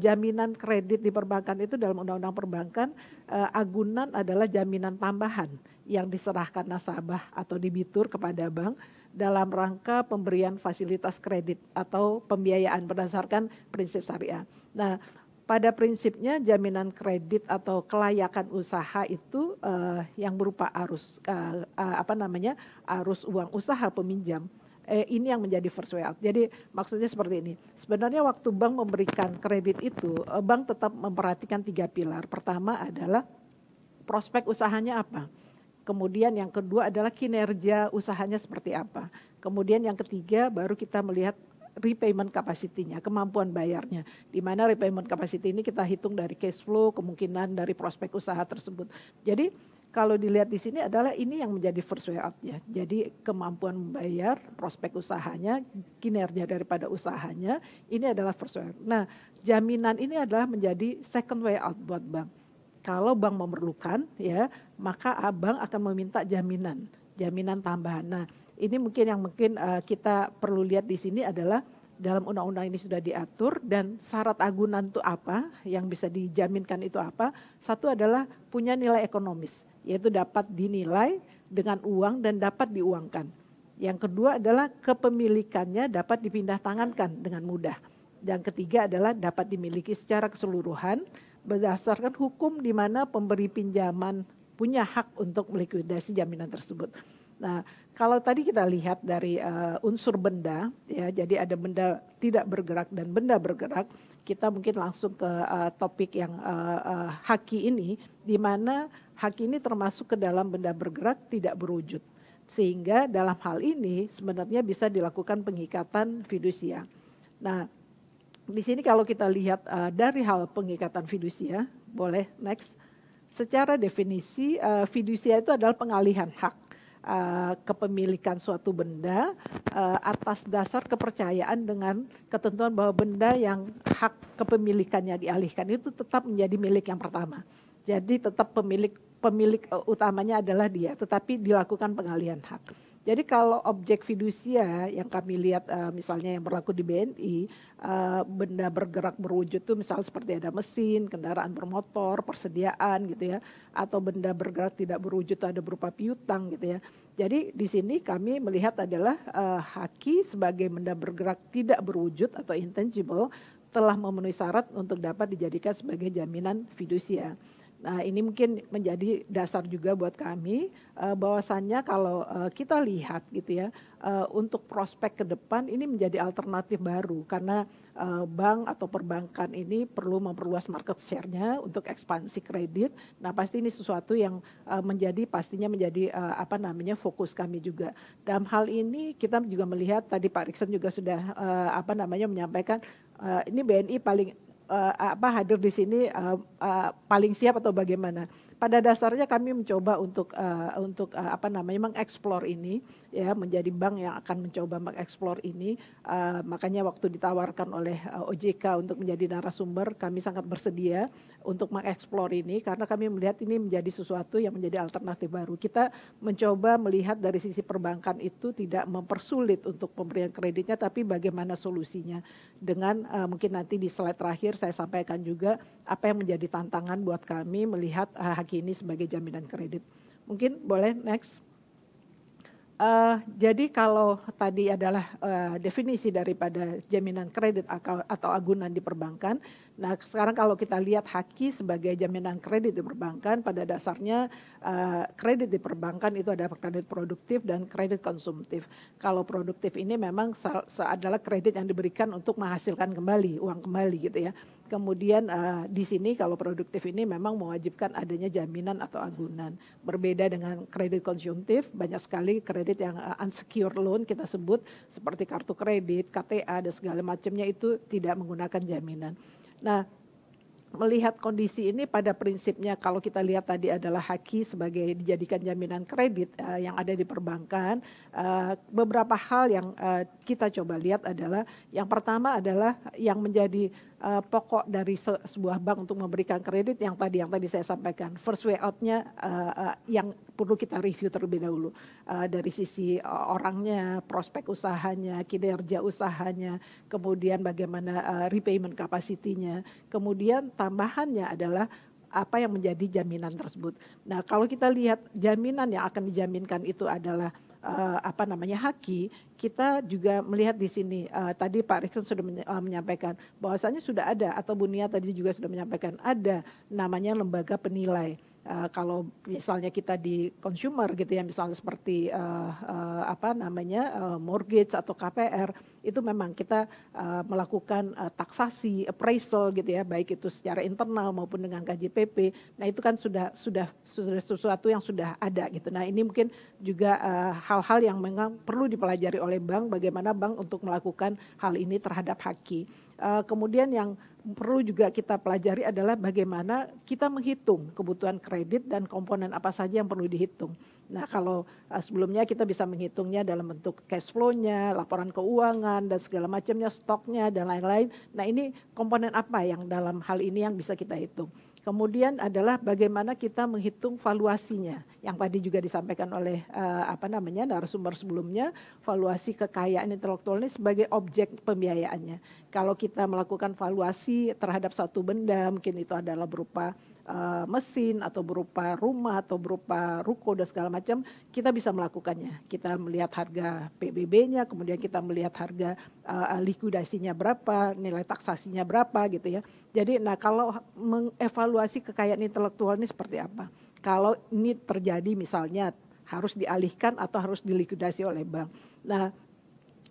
jaminan kredit di perbankan itu dalam undang-undang perbankan agunan adalah jaminan tambahan yang diserahkan nasabah atau debitur kepada bank dalam rangka pemberian fasilitas kredit atau pembiayaan berdasarkan prinsip syariah. Nah, pada prinsipnya jaminan kredit atau kelayakan usaha itu uh, yang berupa arus uh, uh, apa namanya arus uang usaha peminjam eh, ini yang menjadi first way out. Jadi maksudnya seperti ini. Sebenarnya waktu bank memberikan kredit itu, bank tetap memperhatikan tiga pilar. Pertama adalah prospek usahanya apa. Kemudian yang kedua adalah kinerja usahanya seperti apa. Kemudian yang ketiga baru kita melihat repayment capacity-nya, kemampuan bayarnya. Di mana repayment capacity ini kita hitung dari cash flow, kemungkinan dari prospek usaha tersebut. Jadi kalau dilihat di sini adalah ini yang menjadi first way out ya. Jadi kemampuan membayar, prospek usahanya, kinerja daripada usahanya, ini adalah first way out. Nah, jaminan ini adalah menjadi second way out buat bank kalau bank memerlukan ya maka abang akan meminta jaminan jaminan tambahan. Nah ini mungkin yang mungkin uh, kita perlu lihat di sini adalah dalam undang-undang ini sudah diatur dan syarat agunan itu apa yang bisa dijaminkan itu apa satu adalah punya nilai ekonomis yaitu dapat dinilai dengan uang dan dapat diuangkan yang kedua adalah kepemilikannya dapat dipindah tangankan dengan mudah yang ketiga adalah dapat dimiliki secara keseluruhan berdasarkan hukum di mana pemberi pinjaman punya hak untuk melikuidasi jaminan tersebut. Nah, kalau tadi kita lihat dari uh, unsur benda, ya, jadi ada benda tidak bergerak dan benda bergerak, kita mungkin langsung ke uh, topik yang uh, uh, haki ini, di mana haki ini termasuk ke dalam benda bergerak tidak berwujud, sehingga dalam hal ini sebenarnya bisa dilakukan pengikatan fidusia. Nah, di sini kalau kita lihat uh, dari hal pengikatan fidusia, boleh next. Secara definisi uh, fidusia itu adalah pengalihan hak uh, kepemilikan suatu benda uh, atas dasar kepercayaan dengan ketentuan bahwa benda yang hak kepemilikannya dialihkan itu tetap menjadi milik yang pertama. Jadi tetap pemilik pemilik utamanya adalah dia, tetapi dilakukan pengalihan hak. Jadi kalau objek fidusia yang kami lihat uh, misalnya yang berlaku di BNI, uh, eh, benda bergerak berwujud tuh misalnya seperti ada mesin, kendaraan bermotor, persediaan gitu ya, atau benda bergerak tidak berwujud tuh ada berupa piutang gitu ya. Jadi di sini kami melihat adalah uh, haki sebagai benda bergerak tidak berwujud atau intangible telah memenuhi syarat untuk dapat dijadikan sebagai jaminan fidusia. Nah, ini mungkin menjadi dasar juga buat kami uh, bahwasannya kalau uh, kita lihat gitu ya uh, untuk prospek ke depan ini menjadi alternatif baru karena uh, bank atau perbankan ini perlu memperluas market share-nya untuk ekspansi kredit. Nah, pasti ini sesuatu yang uh, menjadi pastinya menjadi uh, apa namanya fokus kami juga. Dalam hal ini kita juga melihat tadi Pak Riksen juga sudah uh, apa namanya menyampaikan uh, ini BNI paling uh, apa hadir di sini uh, uh, paling siap atau bagaimana. Pada dasarnya kami mencoba untuk uh, untuk uh, apa namanya mengeksplor ini ya menjadi bank yang akan mencoba mengeksplor ini. Uh, makanya waktu ditawarkan oleh uh, eh, OJK untuk menjadi narasumber, kami sangat bersedia untuk mengeksplor ini karena kami melihat ini menjadi sesuatu yang menjadi alternatif baru. Kita mencoba melihat dari sisi perbankan itu tidak mempersulit untuk pemberian kreditnya, tapi bagaimana solusinya dengan uh, mungkin nanti di slide terakhir saya sampaikan juga apa yang menjadi tantangan buat kami melihat hak ini sebagai jaminan kredit. Mungkin boleh next. Uh, jadi kalau tadi adalah uh, definisi daripada jaminan kredit atau agunan di perbankan. Nah sekarang kalau kita lihat haki sebagai jaminan kredit di perbankan, pada dasarnya uh, kredit di perbankan itu ada kredit produktif dan kredit konsumtif. Kalau produktif ini memang adalah kredit yang diberikan untuk menghasilkan kembali uang kembali gitu ya. Kemudian uh, di sini kalau produktif ini memang mewajibkan adanya jaminan atau agunan. Berbeda dengan kredit konsumtif, banyak sekali kredit yang uh, unsecured loan kita sebut seperti kartu kredit, KTA dan segala macamnya itu tidak menggunakan jaminan. Nah, melihat kondisi ini pada prinsipnya kalau kita lihat tadi adalah haki sebagai dijadikan jaminan kredit uh, yang ada di perbankan uh, beberapa hal yang uh, kita coba lihat adalah yang pertama adalah yang menjadi uh, pokok dari se sebuah bank untuk memberikan kredit yang tadi yang tadi saya sampaikan first way outnya uh, uh, yang perlu kita review terlebih dahulu uh, dari sisi orangnya, prospek usahanya, kinerja usahanya, kemudian bagaimana uh, repayment kapasitinya, kemudian tambahannya adalah apa yang menjadi jaminan tersebut. Nah, kalau kita lihat jaminan yang akan dijaminkan itu adalah uh, apa namanya haki kita juga melihat di sini uh, tadi Pak Rikson sudah menye uh, menyampaikan bahwasannya sudah ada atau Bu Nia tadi juga sudah menyampaikan ada namanya lembaga penilai. Uh, kalau misalnya kita di consumer gitu ya misalnya seperti uh, uh, apa namanya uh, mortgage atau KPR itu memang kita uh, melakukan uh, taksasi appraisal gitu ya baik itu secara internal maupun dengan KJPP nah itu kan sudah sudah sudah sesuatu yang sudah ada gitu nah ini mungkin juga hal-hal uh, yang memang perlu dipelajari oleh bank bagaimana bank untuk melakukan hal ini terhadap haki uh, kemudian yang perlu juga kita pelajari adalah bagaimana kita menghitung kebutuhan kredit dan komponen apa saja yang perlu dihitung. Nah, kalau eh, sebelumnya kita bisa menghitungnya dalam bentuk cash flow-nya, laporan keuangan dan segala macamnya, stoknya dan lain-lain. Nah, ini komponen apa yang dalam hal ini yang bisa kita hitung? Kemudian adalah bagaimana kita menghitung valuasinya, yang tadi juga disampaikan oleh uh, apa namanya narasumber sebelumnya, valuasi kekayaan intelektual ini sebagai objek pembiayaannya. Kalau kita melakukan valuasi terhadap satu benda, mungkin itu adalah berupa uh, mesin atau berupa rumah atau berupa ruko dan segala macam, kita bisa melakukannya. Kita melihat harga PBB-nya, kemudian kita melihat harga uh, likuidasinya berapa, nilai taksasinya berapa gitu ya. Jadi nah kalau mengevaluasi kekayaan intelektual ini seperti apa? Kalau ini terjadi misalnya harus dialihkan atau harus dilikuidasi oleh bank. Nah,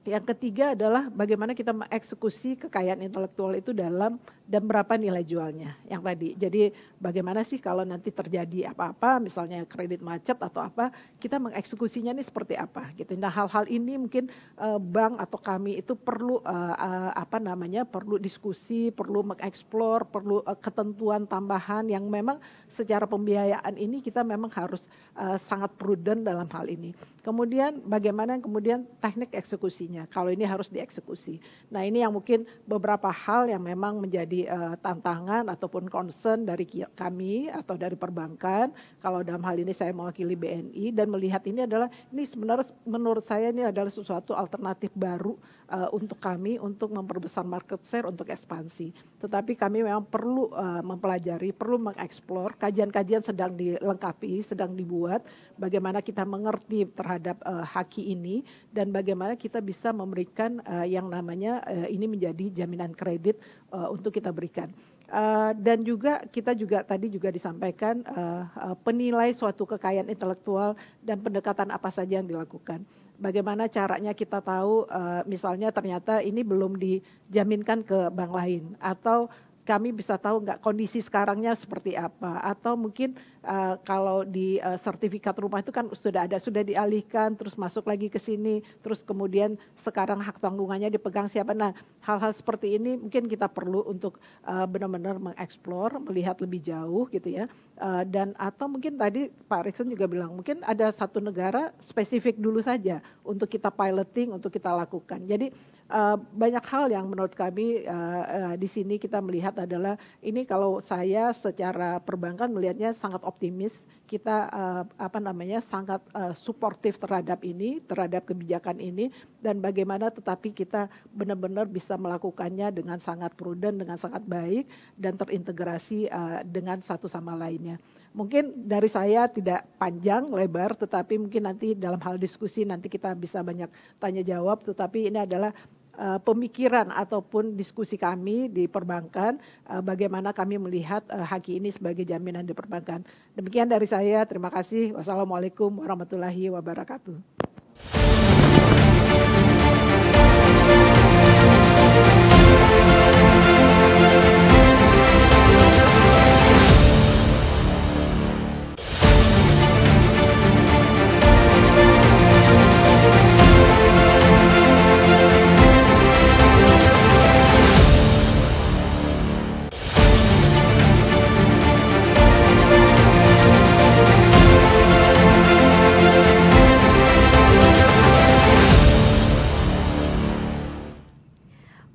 yang ketiga adalah bagaimana kita mengeksekusi kekayaan intelektual itu dalam dan berapa nilai jualnya yang tadi. Jadi bagaimana sih kalau nanti terjadi apa-apa misalnya kredit macet atau apa, kita mengeksekusinya ini seperti apa gitu. Nah, hal-hal ini mungkin uh, bank atau kami itu perlu uh, uh, apa namanya? perlu diskusi, perlu mengeksplor, perlu uh, ketentuan tambahan yang memang secara pembiayaan ini kita memang harus uh, sangat prudent dalam hal ini. Kemudian bagaimana kemudian teknik eksekusinya? Kalau ini harus dieksekusi. Nah, ini yang mungkin beberapa hal yang memang menjadi uh, tantangan ataupun concern dari kami atau dari perbankan. Kalau dalam hal ini saya mewakili BNI dan melihat ini adalah ini sebenarnya menurut saya ini adalah sesuatu alternatif baru uh, untuk kami untuk memperbesar market share untuk ekspansi. Tetapi kami memang perlu uh, mempelajari, perlu mengeksplor, kajian-kajian sedang dilengkapi, sedang dibuat, bagaimana kita mengerti terhadap uh, haki ini dan bagaimana kita bisa memberikan uh, yang namanya uh, ini menjadi jaminan kredit uh, untuk kita berikan. Uh, dan juga kita juga tadi juga disampaikan uh, uh, penilai suatu kekayaan intelektual dan pendekatan apa saja yang dilakukan bagaimana caranya kita tahu eh, misalnya ternyata ini belum dijaminkan ke bank lain atau kami bisa tahu nggak kondisi sekarangnya seperti apa atau mungkin uh, kalau di uh, sertifikat rumah itu kan sudah ada sudah dialihkan terus masuk lagi ke sini terus kemudian sekarang hak tanggungannya dipegang siapa nah hal-hal seperti ini mungkin kita perlu untuk uh, benar-benar mengeksplor melihat lebih jauh gitu ya uh, dan atau mungkin tadi Pak Riksen juga bilang mungkin ada satu negara spesifik dulu saja untuk kita piloting untuk kita lakukan jadi uh, banyak hal yang menurut kami uh, uh, di sini kita melihat adalah ini kalau saya secara perbankan melihatnya sangat optimis kita uh, apa namanya sangat uh, suportif terhadap ini terhadap kebijakan ini dan bagaimana tetapi kita benar-benar bisa melakukannya dengan sangat prudent dengan sangat baik dan terintegrasi uh, dengan satu sama lainnya mungkin dari saya tidak panjang lebar tetapi mungkin nanti dalam hal diskusi nanti kita bisa banyak tanya jawab tetapi ini adalah uh, pemikiran ataupun diskusi kami di perbankan uh, bagaimana kami melihat uh, haki ini sebagai jaminan di perbankan. Demikian dari saya, terima kasih. Wassalamualaikum warahmatullahi wabarakatuh.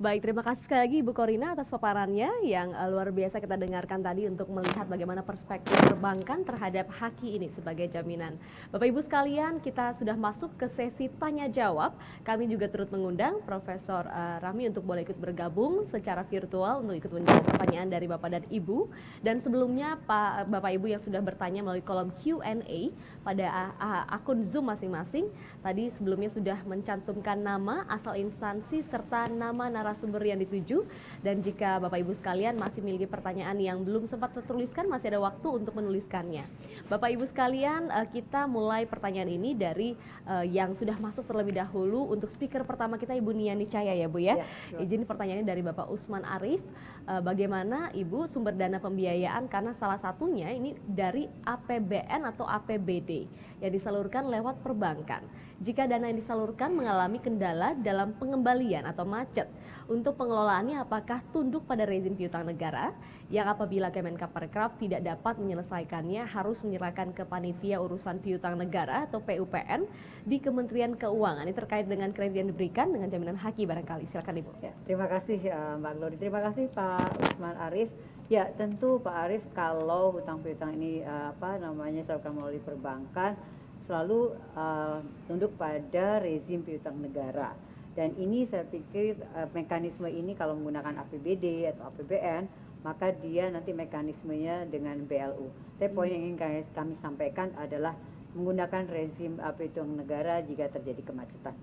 Baik, terima kasih sekali lagi Ibu Korina atas paparannya yang uh, luar biasa kita dengarkan tadi untuk melihat bagaimana perspektif perbankan terhadap haki ini sebagai jaminan. Bapak Ibu sekalian, kita sudah masuk ke sesi tanya jawab. Kami juga turut mengundang Profesor uh, Rami untuk boleh ikut bergabung secara virtual untuk ikut menjawab pertanyaan dari Bapak dan Ibu. Dan sebelumnya Pak Bapak Ibu yang sudah bertanya melalui kolom Q&A pada uh, akun Zoom masing-masing, Tadi sebelumnya sudah mencantumkan nama, asal instansi, serta nama narasumber yang dituju. Dan jika Bapak Ibu sekalian masih memiliki pertanyaan yang belum sempat tertuliskan, masih ada waktu untuk menuliskannya. Bapak Ibu sekalian, eh, kita mulai pertanyaan ini dari eh, yang sudah masuk terlebih dahulu. Untuk speaker pertama kita Ibu Nia Nicaya ya Bu ya. ya Izin pertanyaannya dari Bapak Usman Arif. Eh, bagaimana Ibu sumber dana pembiayaan karena salah satunya ini dari APBN atau APBD yang disalurkan lewat perbankan. Jika dana yang disalurkan mengalami kendala dalam pengembalian atau macet, untuk pengelolaannya apakah tunduk pada rezim piutang negara yang apabila Kemenka Perkraf tidak dapat menyelesaikannya harus menyerahkan ke panitia urusan piutang negara atau PUPN di Kementerian Keuangan. Ini terkait dengan kredit yang diberikan dengan jaminan haki barangkali. Silakan Ibu. Ya, terima kasih eh, Mbak Glory. Terima kasih Pak Usman Arif. Ya tentu Pak Arief kalau hutang piutang ini eh, apa namanya dilakukan melalui perbankan selalu uh, tunduk pada rezim piutang negara dan ini saya pikir uh, mekanisme ini kalau menggunakan APBD atau APBN maka dia nanti mekanismenya dengan BLU. Tapi poin yang ingin kami sampaikan adalah menggunakan rezim piutang negara jika terjadi kemacetan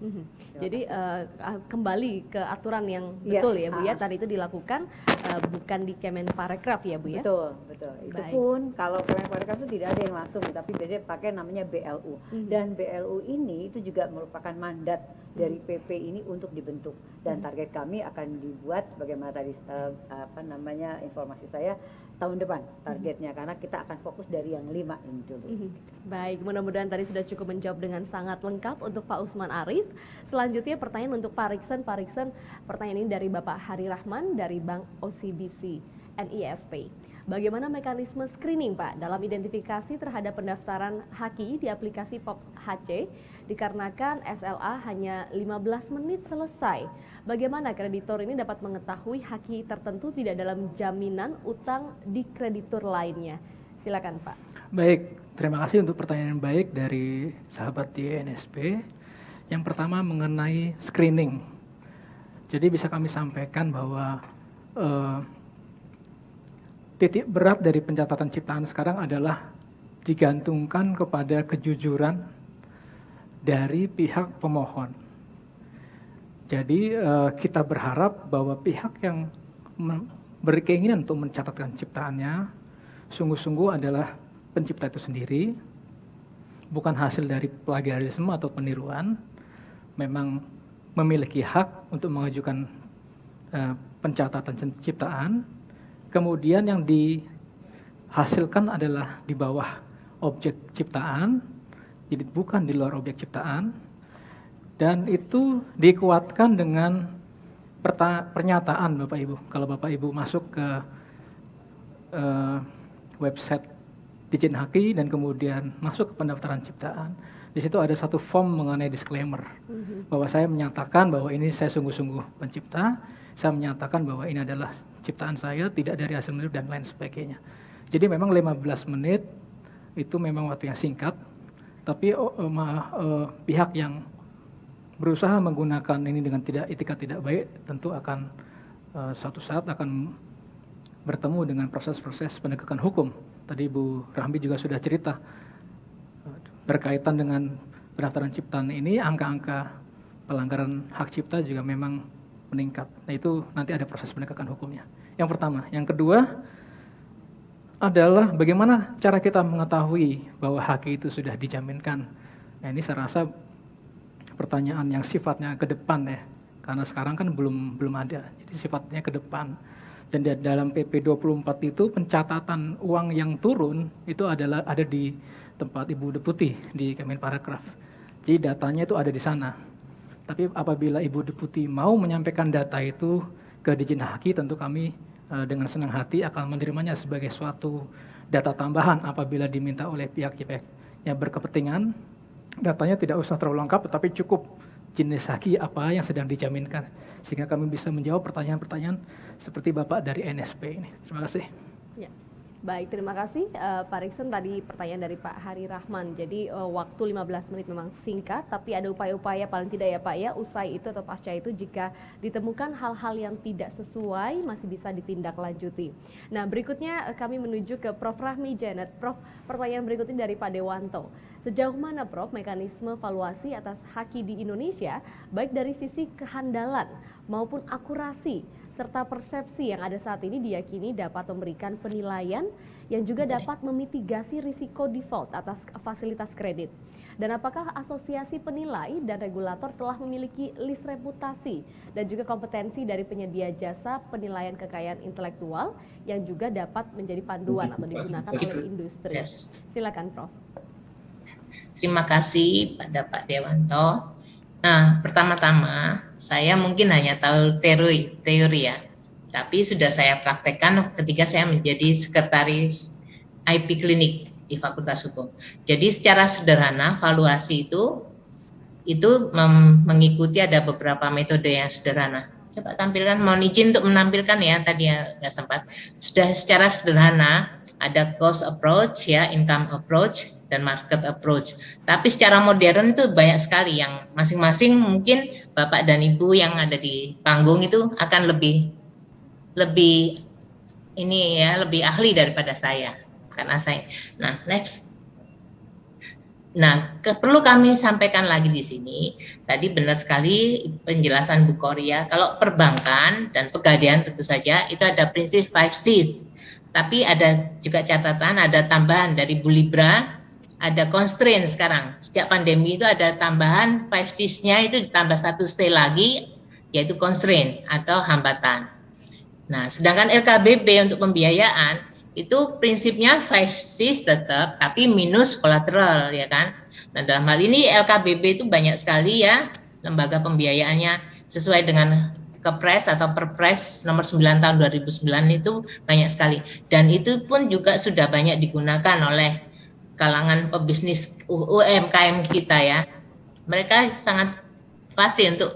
hmm Jadi uh, kembali ke aturan yang iya. betul ya Bu ya ah. tadi itu dilakukan uh, bukan di Kemenparekraf ya Bu ya. Betul, betul. Itu pun kalau Kemenparekraf itu tidak ada yang langsung tapi biasanya pakai namanya BLU. hmm Dan BLU ini itu juga merupakan mandat hmm dari PP mm-hmm. ini untuk dibentuk dan hmm target kami akan dibuat bagaimana tadi uh, apa namanya informasi saya tahun depan mhm. targetnya karena kita akan fokus dari yang lima ini dulu. Mhm. Baik, mudah-mudahan tadi sudah cukup menjawab dengan sangat lengkap untuk Pak Usman Arif. Selanjutnya pertanyaan untuk Pak Riksen. Pak Riksen, pertanyaan ini dari Bapak Hari Rahman dari Bank OCBC NISP. Bagaimana mekanisme screening Pak dalam identifikasi terhadap pendaftaran haki di aplikasi POP HC dikarenakan SLA hanya 15 menit selesai Bagaimana kreditor ini dapat mengetahui haki tertentu tidak dalam jaminan utang di kreditor lainnya? Silakan Pak. Baik, terima kasih untuk pertanyaan yang baik dari sahabat di Nsp. Yang pertama mengenai screening. Jadi bisa kami sampaikan bahwa eh, titik berat dari pencatatan ciptaan sekarang adalah digantungkan kepada kejujuran dari pihak pemohon. Jadi uh, kita berharap bahwa pihak yang berkeinginan untuk mencatatkan ciptaannya sungguh-sungguh adalah pencipta itu sendiri, bukan hasil dari plagiarisme atau peniruan, memang memiliki hak untuk mengajukan uh, pencatatan ciptaan. Kemudian yang dihasilkan adalah di bawah objek ciptaan, jadi bukan di luar objek ciptaan dan itu dikuatkan dengan pernyataan Bapak Ibu. Kalau Bapak Ibu masuk ke uh, website Dijen Haki dan kemudian masuk ke pendaftaran ciptaan, di situ ada satu form mengenai disclaimer mm-hmm. bahwa saya menyatakan bahwa ini saya sungguh-sungguh pencipta, saya menyatakan bahwa ini adalah ciptaan saya, tidak dari hasil meniru dan lain sebagainya. Jadi memang 15 menit itu memang waktu yang singkat, tapi oh, uh, uh, pihak yang berusaha menggunakan ini dengan tidak etika tidak baik tentu akan uh, suatu saat akan bertemu dengan proses-proses penegakan hukum. Tadi Bu Rahmi juga sudah cerita uh, berkaitan dengan pendaftaran ciptaan ini angka-angka pelanggaran hak cipta juga memang meningkat. Nah itu nanti ada proses penegakan hukumnya. Yang pertama, yang kedua adalah bagaimana cara kita mengetahui bahwa hak itu sudah dijaminkan. Nah ini saya rasa pertanyaan yang sifatnya ke depan ya. Karena sekarang kan belum belum ada. Jadi sifatnya ke depan. Dan dalam PP 24 itu pencatatan uang yang turun itu adalah ada di tempat Ibu Deputi di Kemenparekraf. Jadi datanya itu ada di sana. Tapi apabila Ibu Deputi mau menyampaikan data itu ke Dijen Haki tentu kami eh, dengan senang hati akan menerimanya sebagai suatu data tambahan apabila diminta oleh pihak-pihak e yang berkepentingan datanya tidak usah terlalu lengkap, tetapi cukup jenis haki apa yang sedang dijaminkan. Sehingga kami bisa menjawab pertanyaan-pertanyaan seperti Bapak dari NSP ini. Terima kasih. Ya. Baik, terima kasih uh, Pak Rikson tadi pertanyaan dari Pak Hari Rahman. Jadi uh, waktu 15 menit memang singkat, tapi ada upaya-upaya paling tidak ya Pak ya usai itu atau pasca itu jika ditemukan hal-hal yang tidak sesuai masih bisa ditindaklanjuti. Nah, berikutnya uh, kami menuju ke Prof Rahmi Janet. Prof, pertanyaan berikutnya dari Pak Dewanto. Sejauh mana Prof mekanisme valuasi atas haki di Indonesia baik dari sisi kehandalan maupun akurasi serta persepsi yang ada saat ini diyakini dapat memberikan penilaian yang juga dapat memitigasi risiko default atas fasilitas kredit. Dan apakah asosiasi penilai dan regulator telah memiliki list reputasi dan juga kompetensi dari penyedia jasa penilaian kekayaan intelektual yang juga dapat menjadi panduan atau digunakan oleh industri? Silakan, Prof. Terima kasih pada Pak Dewanto. Nah, pertama-tama saya mungkin hanya tahu teori, teori ya, tapi sudah saya praktekkan ketika saya menjadi sekretaris IP klinik di Fakultas Hukum. Jadi secara sederhana valuasi itu itu mengikuti ada beberapa metode yang sederhana. Coba tampilkan, mau izin untuk menampilkan ya tadi ya nggak sempat. Sudah secara sederhana ada cost approach ya, income approach, dan market approach. Tapi secara modern itu banyak sekali yang masing-masing mungkin bapak dan ibu yang ada di panggung itu akan lebih lebih ini ya lebih ahli daripada saya karena saya. Nah next. Nah, ke, perlu kami sampaikan lagi di sini. Tadi benar sekali penjelasan Bu Korea. Kalau perbankan dan pegadaian tentu saja itu ada prinsip 5 Cs tapi ada juga catatan ada tambahan dari Bu Libra ada constraint sekarang. Sejak pandemi itu ada tambahan 5 Cs-nya itu ditambah satu C lagi, yaitu constraint atau hambatan. Nah, sedangkan LKBB untuk pembiayaan itu prinsipnya 5 Cs tetap, tapi minus collateral, ya kan? Nah, dalam hal ini LKBB itu banyak sekali ya lembaga pembiayaannya sesuai dengan Kepres atau Perpres nomor 9 tahun 2009 itu banyak sekali dan itu pun juga sudah banyak digunakan oleh kalangan pebisnis UMKM kita ya. Mereka sangat pasti untuk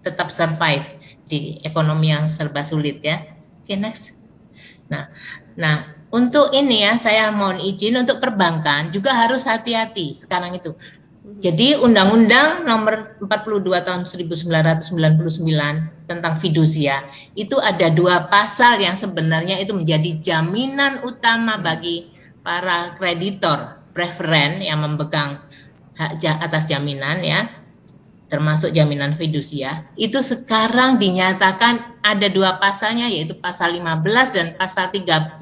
tetap survive di ekonomi yang serba sulit ya. Oke, okay, next. Nah, nah untuk ini ya saya mohon izin untuk perbankan juga harus hati-hati sekarang itu. Jadi Undang-Undang Nomor 42 Tahun 1999 tentang fidusia itu ada dua pasal yang sebenarnya itu menjadi jaminan utama bagi para kreditor preferen yang memegang hak atas jaminan ya termasuk jaminan fidusia itu sekarang dinyatakan ada dua pasalnya yaitu pasal 15 dan pasal 30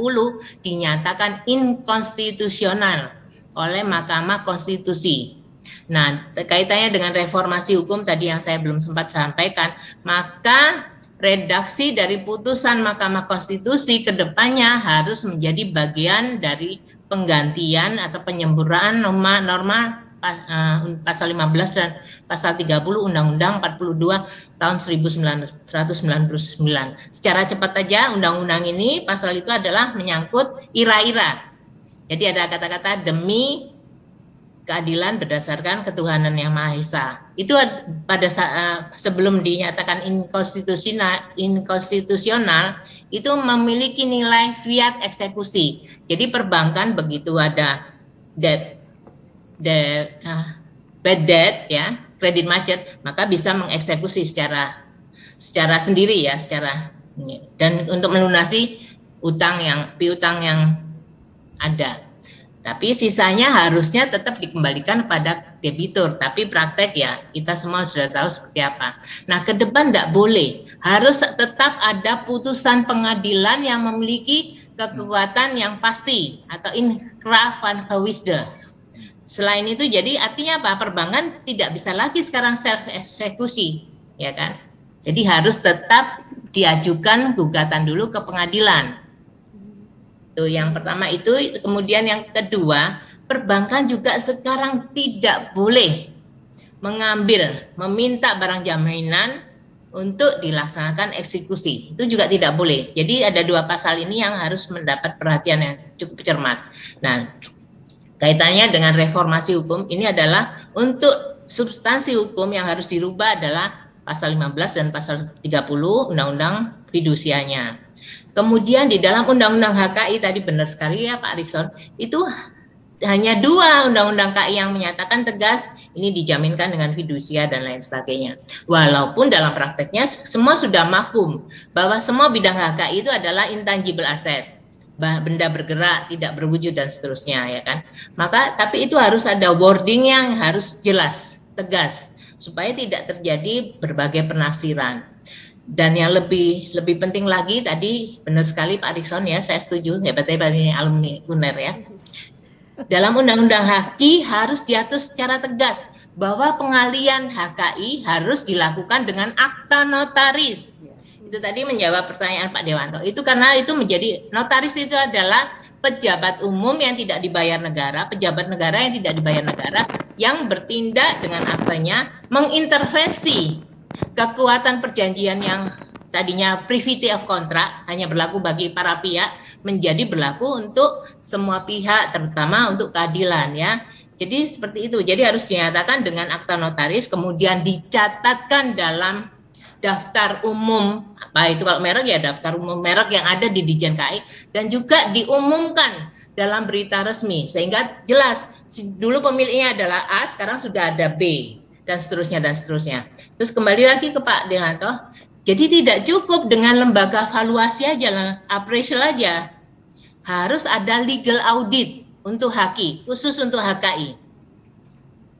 dinyatakan inkonstitusional oleh Mahkamah Konstitusi. Nah, kaitannya dengan reformasi hukum tadi yang saya belum sempat sampaikan, maka redaksi dari putusan Mahkamah Konstitusi ke depannya harus menjadi bagian dari penggantian atau penyempurnaan norma norma eh, pasal 15 dan pasal 30 Undang-Undang 42 tahun 1999. Secara cepat saja undang-undang ini pasal itu adalah menyangkut ira-ira. Jadi ada kata-kata demi keadilan berdasarkan ketuhanan yang Maha Esa. Itu pada saat eh, sebelum dinyatakan inkonstitusional, inkonstitusional itu memiliki nilai fiat eksekusi. Jadi perbankan begitu ada debt, debt uh, bad debt ya, kredit macet, maka bisa mengeksekusi secara secara sendiri ya, secara dan untuk melunasi utang yang piutang yang ada. Tapi sisanya harusnya tetap dikembalikan pada debitur. Tapi praktek ya, kita semua sudah tahu seperti apa. Nah, ke depan tidak boleh. Harus tetap ada putusan pengadilan yang memiliki kekuatan yang pasti atau in van gewisde. Selain itu, jadi artinya apa? Perbankan tidak bisa lagi sekarang self-eksekusi, ya kan? Jadi harus tetap diajukan gugatan dulu ke pengadilan itu yang pertama itu, kemudian yang kedua, perbankan juga sekarang tidak boleh mengambil, meminta barang jaminan untuk dilaksanakan eksekusi. Itu juga tidak boleh. Jadi ada dua pasal ini yang harus mendapat perhatian yang cukup cermat. Nah, kaitannya dengan reformasi hukum ini adalah untuk substansi hukum yang harus dirubah adalah pasal 15 dan pasal 30 undang-undang fidusianya. Kemudian di dalam Undang-Undang HKI tadi benar sekali ya Pak Rikson, itu hanya dua undang-undang KI yang menyatakan tegas ini dijaminkan dengan fidusia dan lain sebagainya. Walaupun dalam prakteknya semua sudah mafhum bahwa semua bidang HKI itu adalah intangible asset benda bergerak tidak berwujud dan seterusnya ya kan maka tapi itu harus ada wording yang harus jelas tegas supaya tidak terjadi berbagai penafsiran dan yang lebih lebih penting lagi tadi benar sekali Pak Rikson ya, saya setuju hebatnya ini alumni UNER ya. Dalam Undang-Undang HKI harus diatur secara tegas bahwa pengalian HKI harus dilakukan dengan akta notaris. Itu tadi menjawab pertanyaan Pak Dewanto. Itu karena itu menjadi notaris itu adalah pejabat umum yang tidak dibayar negara, pejabat negara yang tidak dibayar negara yang bertindak dengan aktanya mengintervensi kekuatan perjanjian yang tadinya privity of contract hanya berlaku bagi para pihak menjadi berlaku untuk semua pihak terutama untuk keadilan ya. Jadi seperti itu. Jadi harus dinyatakan dengan akta notaris kemudian dicatatkan dalam daftar umum apa itu kalau merek ya daftar umum merek yang ada di Dijen KAI dan juga diumumkan dalam berita resmi sehingga jelas dulu pemiliknya adalah A sekarang sudah ada B dan seterusnya dan seterusnya. Terus kembali lagi ke Pak Denganto. Jadi tidak cukup dengan lembaga valuasi aja, appraisal aja. Harus ada legal audit untuk HKI, khusus untuk HKI.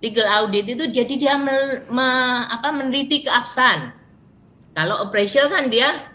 Legal audit itu jadi dia me, me, apa, meneliti keabsahan. Kalau appraisal kan dia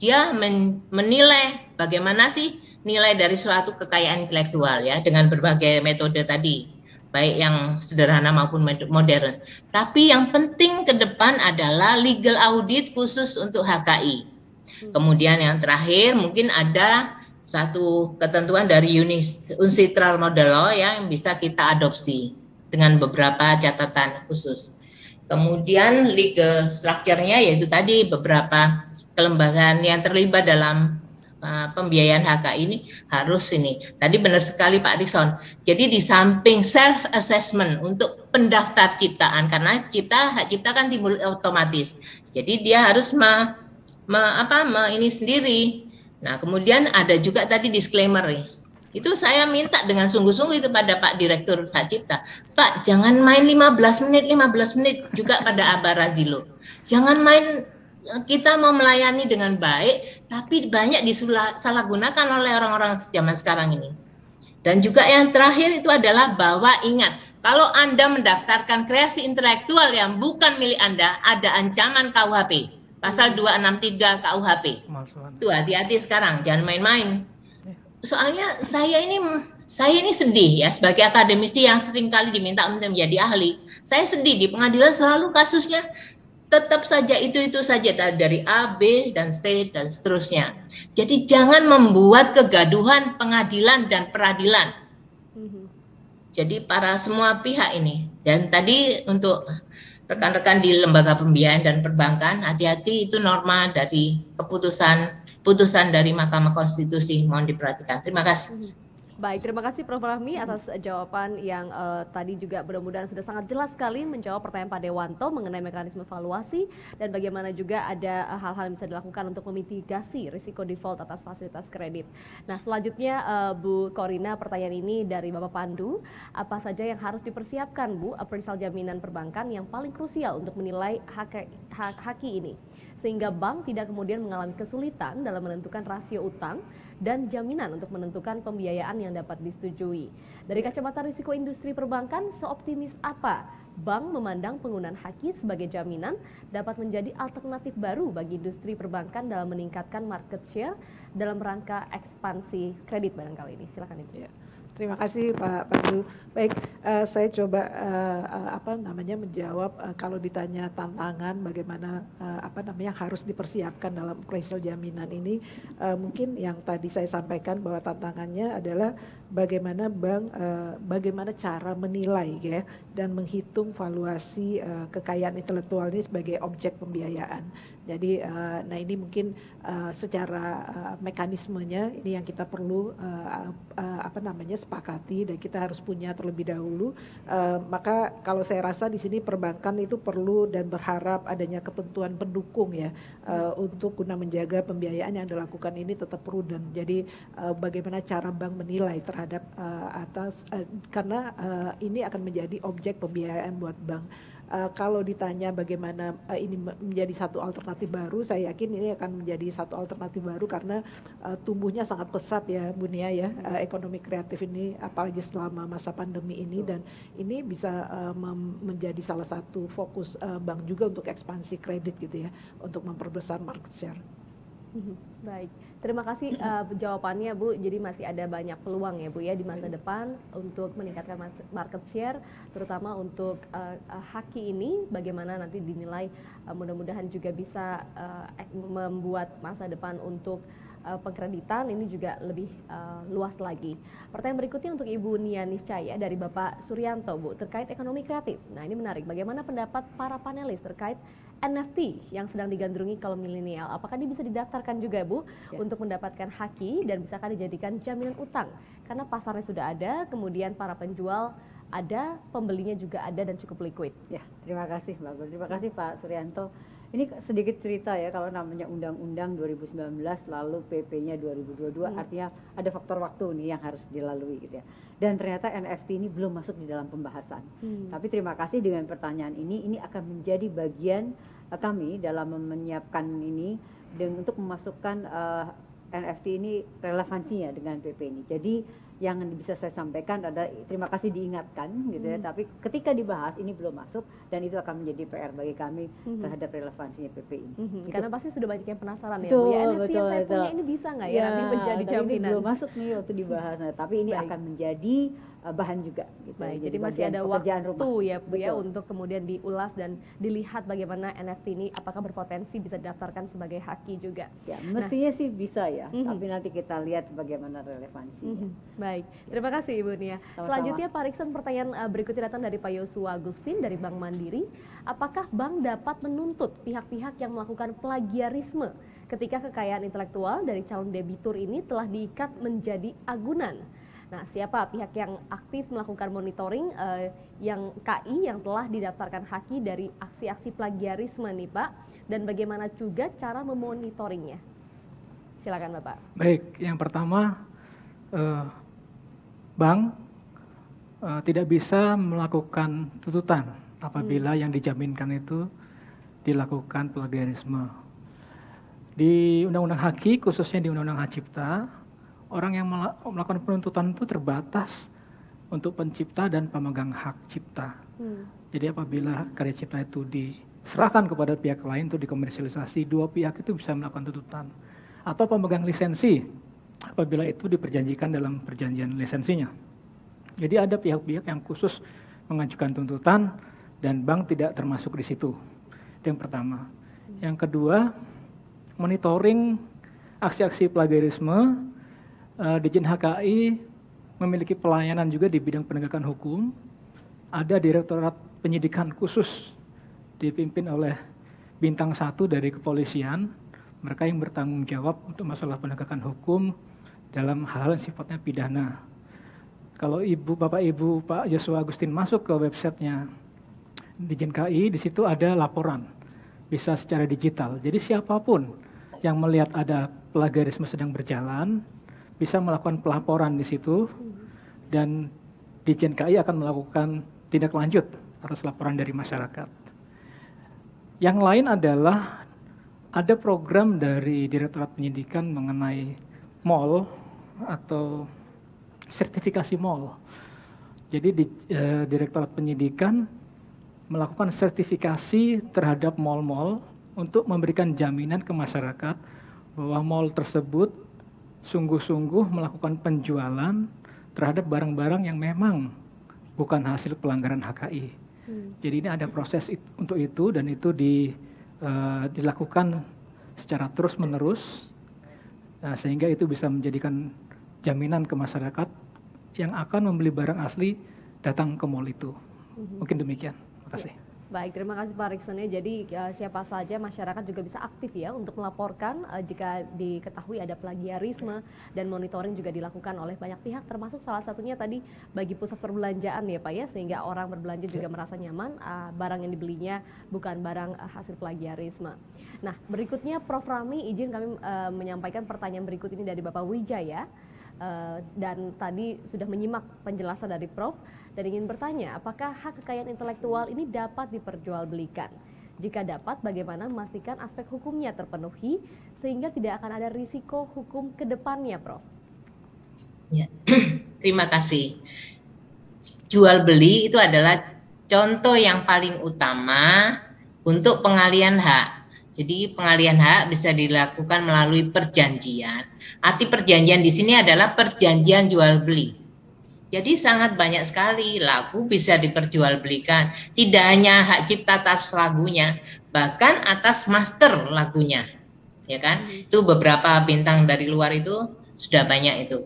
dia men, menilai bagaimana sih nilai dari suatu kekayaan intelektual ya dengan berbagai metode tadi baik yang sederhana maupun modern. Tapi yang penting ke depan adalah legal audit khusus untuk HKI. Hmm. Kemudian yang terakhir mungkin ada satu ketentuan dari UNIS, UNCITRAL Model Law yang bisa kita adopsi dengan beberapa catatan khusus. Kemudian legal structure-nya yaitu tadi beberapa kelembagaan yang terlibat dalam Nah, pembiayaan HK ini harus ini. Tadi benar sekali Pak Rison. Jadi di samping self assessment untuk pendaftar ciptaan karena cipta hak cipta kan timbul otomatis. Jadi dia harus me, me apa me ini sendiri. Nah, kemudian ada juga tadi disclaimer nih. Itu saya minta dengan sungguh-sungguh itu pada Pak Direktur Hak Cipta. Pak, jangan main 15 menit, 15 menit juga pada Abah Razilo. Jangan main Eh, kita mau melayani dengan baik, tapi banyak disalahgunakan oleh orang-orang zaman sekarang ini. Dan juga yang terakhir itu adalah bahwa ingat, kalau Anda mendaftarkan kreasi intelektual yang bukan milik Anda, ada ancaman KUHP, pasal 263 KUHP. Itu hati-hati sekarang, jangan main-main. Ya. Soalnya saya ini saya ini sedih ya sebagai akademisi yang sering kali diminta untuk menjadi ahli. Saya sedih di pengadilan selalu kasusnya tetap saja itu-itu saja dari A, B, dan C, dan seterusnya. Jadi jangan membuat kegaduhan pengadilan dan peradilan. Mm-hmm. Jadi para semua pihak ini. Dan tadi untuk rekan-rekan di lembaga pembiayaan dan perbankan, hati-hati itu norma dari keputusan putusan dari Mahkamah Konstitusi. Mohon diperhatikan. Terima kasih. Mm-hmm. Baik, terima kasih Prof. Rahmi atas jawaban yang uh, tadi juga mudah-mudahan sudah sangat jelas sekali menjawab pertanyaan Pak Dewanto mengenai mekanisme valuasi dan bagaimana juga ada eh, hal-hal yang bisa dilakukan untuk memitigasi risiko default atas fasilitas kredit. Nah, selanjutnya uh, Bu Korina pertanyaan ini dari Bapak Pandu, apa saja yang harus dipersiapkan Bu perisal jaminan perbankan yang paling krusial untuk menilai hak hak haki ini? sehingga bank tidak kemudian mengalami kesulitan dalam menentukan rasio utang dan jaminan untuk menentukan pembiayaan yang dapat disetujui. Dari kacamata risiko industri perbankan, seoptimis apa bank memandang penggunaan haki sebagai jaminan dapat menjadi alternatif baru bagi industri perbankan dalam meningkatkan market share dalam rangka ekspansi kredit barangkali ini? Silakan itu. Ya. Terima kasih Pak Pandu. Baik, uh, saya coba uh, apa namanya menjawab uh, kalau ditanya tantangan bagaimana uh, apa namanya yang harus dipersiapkan dalam krisis jaminan ini, uh, mungkin yang tadi saya sampaikan bahwa tantangannya adalah bagaimana bank uh, eh, bagaimana cara menilai ya dan menghitung valuasi uh, kekayaan intelektual ini sebagai objek pembiayaan. Jadi uh, nah ini mungkin uh, secara uh, mekanismenya ini yang kita perlu uh, uh, apa namanya sepakati dan kita harus punya terlebih dahulu. Uh, maka kalau saya rasa di sini perbankan itu perlu dan berharap adanya ketentuan pendukung ya uh, untuk guna menjaga pembiayaan yang dilakukan ini tetap prudent. Jadi uh, bagaimana cara bank menilai terhadap terhadap uh, atas uh, karena uh, ini akan menjadi objek pembiayaan buat bank. Uh, kalau ditanya bagaimana uh, ini menjadi satu alternatif baru, saya yakin ini akan menjadi satu alternatif baru karena uh, tumbuhnya sangat pesat ya Bunia ya uh, ekonomi kreatif ini apalagi selama masa pandemi ini dan ini bisa uh, menjadi salah satu fokus uh, bank juga untuk ekspansi kredit gitu ya untuk memperbesar market share. Hmm, baik. Terima kasih uh, [CLEARS THROAT] jawabannya Bu. Jadi masih ada banyak peluang ya Bu ya di masa depan untuk meningkatkan market share, terutama untuk uh, haki ini bagaimana nanti dinilai uh, mudah-mudahan juga bisa uh, membuat masa depan untuk uh, pengkreditan ini juga lebih uh, luas lagi. Pertanyaan berikutnya untuk Ibu Nia Niscaya dari Bapak Suryanto Bu terkait ekonomi kreatif. Nah ini menarik. Bagaimana pendapat para panelis terkait NFT yang sedang digandrungi kalau milenial. Apakah ini bisa didaftarkan juga Bu ya. untuk mendapatkan haki dan bisakah dijadikan jaminan utang? Karena pasarnya sudah ada, kemudian para penjual ada, pembelinya juga ada dan cukup liquid. Ya, terima kasih Mbak Gul. Terima kasih Pak Suryanto. Ini sedikit cerita ya kalau namanya undang-undang 2019 lalu PP-nya 2022 hmm. artinya ada faktor waktu nih yang harus dilalui gitu ya. Dan ternyata NFT ini belum masuk di dalam pembahasan. Hmm. Tapi terima kasih dengan pertanyaan ini ini akan menjadi bagian Eh, kami dalam menyiapkan ini untuk memasukkan eh, nft ini relevansinya dengan pp ini jadi yang bisa saya sampaikan ada terima kasih diingatkan gitu ya hmm. tapi ketika dibahas ini belum masuk dan itu akan menjadi PR bagi kami hmm. terhadap relevansinya PP ini hmm, hmm. Gitu. karena pasti sudah banyak yang penasaran betul, ya Bu ya NFT yang saya punya ini bisa nggak ya, ya nanti menjadi jaminan ini belum masuk nih waktu dibahas nah, tapi ini Baik. akan menjadi Eh, bahan juga. Gitu. Baik, jadi, jadi masih ada waktu rumah. ya Bu ya untuk kemudian diulas dan dilihat bagaimana NFT ini apakah berpotensi bisa didaftarkan sebagai haki juga. Ya, nah, mestinya nah, sih bisa ya, mm -hmm. tapi nanti kita lihat bagaimana relevansi. Mm -hmm. Baik, terima kasih Ibu Nia. Sama-sama. Selanjutnya Pak Rikson pertanyaan eh, berikutnya datang dari Pak Yosua Agustin dari Bank Mandiri. Apakah bank dapat menuntut pihak-pihak yang melakukan plagiarisme ketika kekayaan intelektual dari calon debitur ini telah diikat menjadi agunan? Nah, siapa pihak yang aktif melakukan monitoring uh, yang KI yang telah didaftarkan HAKI dari aksi-aksi plagiarisme nih Pak dan bagaimana juga cara memonitoringnya? Silakan Bapak. Baik, yang pertama uh, bank uh, tidak bisa melakukan tuntutan apabila hmm. yang dijaminkan itu dilakukan plagiarisme. Di Undang-Undang HAKI, khususnya di Undang-Undang Hak Cipta, orang yang melakukan penuntutan itu terbatas untuk pencipta dan pemegang hak cipta. Hmm. Jadi apabila karya cipta itu diserahkan kepada pihak lain untuk dikomersialisasi, dua pihak itu bisa melakukan tuntutan. Atau pemegang lisensi apabila itu diperjanjikan dalam perjanjian lisensinya. Jadi ada pihak-pihak yang khusus mengajukan tuntutan dan bank tidak termasuk di situ. Itu yang pertama. Yang kedua, monitoring aksi-aksi plagiarisme uh, eh, Dijen HKI memiliki pelayanan juga di bidang penegakan hukum. Ada Direktorat Penyidikan Khusus dipimpin oleh bintang satu dari kepolisian. Mereka yang bertanggung jawab untuk masalah penegakan hukum dalam hal-hal sifatnya pidana. Kalau ibu, bapak ibu, Pak Yosua Agustin masuk ke websitenya Dijen KI, di situ ada laporan, bisa secara digital. Jadi siapapun yang melihat ada plagiarisme sedang berjalan, bisa melakukan pelaporan di situ dan Dijen KI akan melakukan tindak lanjut atas laporan dari masyarakat. Yang lain adalah ada program dari Direktorat Penyidikan mengenai mall atau sertifikasi mall. Jadi di, eh, Direktorat Penyidikan melakukan sertifikasi terhadap mall-mall untuk memberikan jaminan ke masyarakat bahwa mall tersebut sungguh-sungguh melakukan penjualan terhadap barang-barang yang memang bukan hasil pelanggaran HKI. Hmm. Jadi ini ada proses it, untuk itu dan itu di, uh, dilakukan secara terus-menerus nah, sehingga itu bisa menjadikan jaminan ke masyarakat yang akan membeli barang asli datang ke mall itu. Hmm. Mungkin demikian. Terima kasih. Baik, terima kasih Pak Riksen. Ya. Jadi ya, siapa saja masyarakat juga bisa aktif ya untuk melaporkan eh, jika diketahui ada plagiarisme dan monitoring juga dilakukan oleh banyak pihak termasuk salah satunya tadi bagi pusat perbelanjaan ya Pak ya sehingga orang berbelanja juga ya. merasa nyaman eh, barang yang dibelinya bukan barang eh, hasil plagiarisme. Nah, berikutnya Prof Rami izin kami menyampaikan pertanyaan berikut ini dari Bapak Wijaya. dan tadi sudah menyimak penjelasan dari Prof dan ingin bertanya apakah hak kekayaan intelektual ini dapat diperjualbelikan. Jika dapat, bagaimana memastikan aspek hukumnya terpenuhi sehingga tidak akan ada risiko hukum ke depannya, Prof? Ya, [CLEARS THROAT] terima kasih. Jual beli itu adalah contoh yang paling utama untuk pengalian hak. Jadi pengalian hak bisa dilakukan melalui perjanjian. Arti perjanjian di sini adalah perjanjian jual beli. Jadi sangat banyak sekali lagu bisa diperjualbelikan. Tidak hanya hak cipta atas lagunya, bahkan atas master lagunya. Ya kan? Hmm. Itu beberapa bintang dari luar itu sudah banyak itu.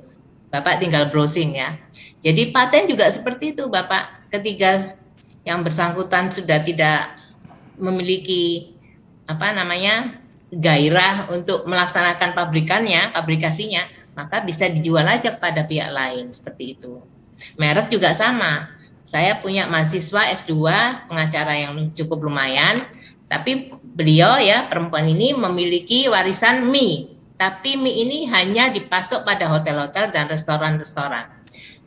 Bapak tinggal browsing ya. Jadi paten juga seperti itu Bapak. Ketiga yang bersangkutan sudah tidak memiliki apa namanya gairah untuk melaksanakan pabrikannya, pabrikasinya, maka bisa dijual aja kepada pihak lain seperti itu. Merek juga sama. Saya punya mahasiswa S2, pengacara yang cukup lumayan, tapi beliau ya perempuan ini memiliki warisan mie, tapi mie ini hanya dipasok pada hotel-hotel dan restoran-restoran.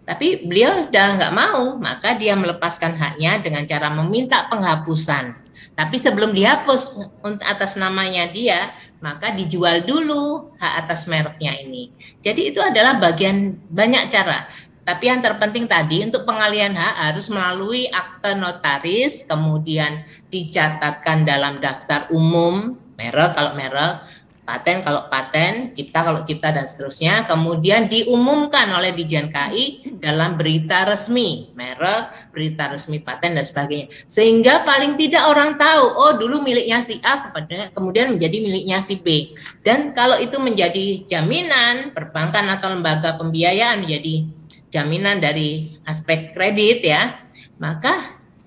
Tapi beliau sudah nggak mau, maka dia melepaskan haknya dengan cara meminta penghapusan. Tapi sebelum dihapus untuk atas namanya dia, maka dijual dulu hak atas mereknya ini. Jadi itu adalah bagian banyak cara. Tapi yang terpenting tadi untuk pengalihan hak harus melalui akte notaris, kemudian dicatatkan dalam daftar umum merek kalau merek, paten kalau paten, cipta kalau cipta dan seterusnya. Kemudian diumumkan oleh Dijen KI dalam berita resmi merek, berita resmi paten dan sebagainya. Sehingga paling tidak orang tahu, oh dulu miliknya si A kepada kemudian menjadi miliknya si B. Dan kalau itu menjadi jaminan perbankan atau lembaga pembiayaan menjadi jaminan dari aspek kredit ya, maka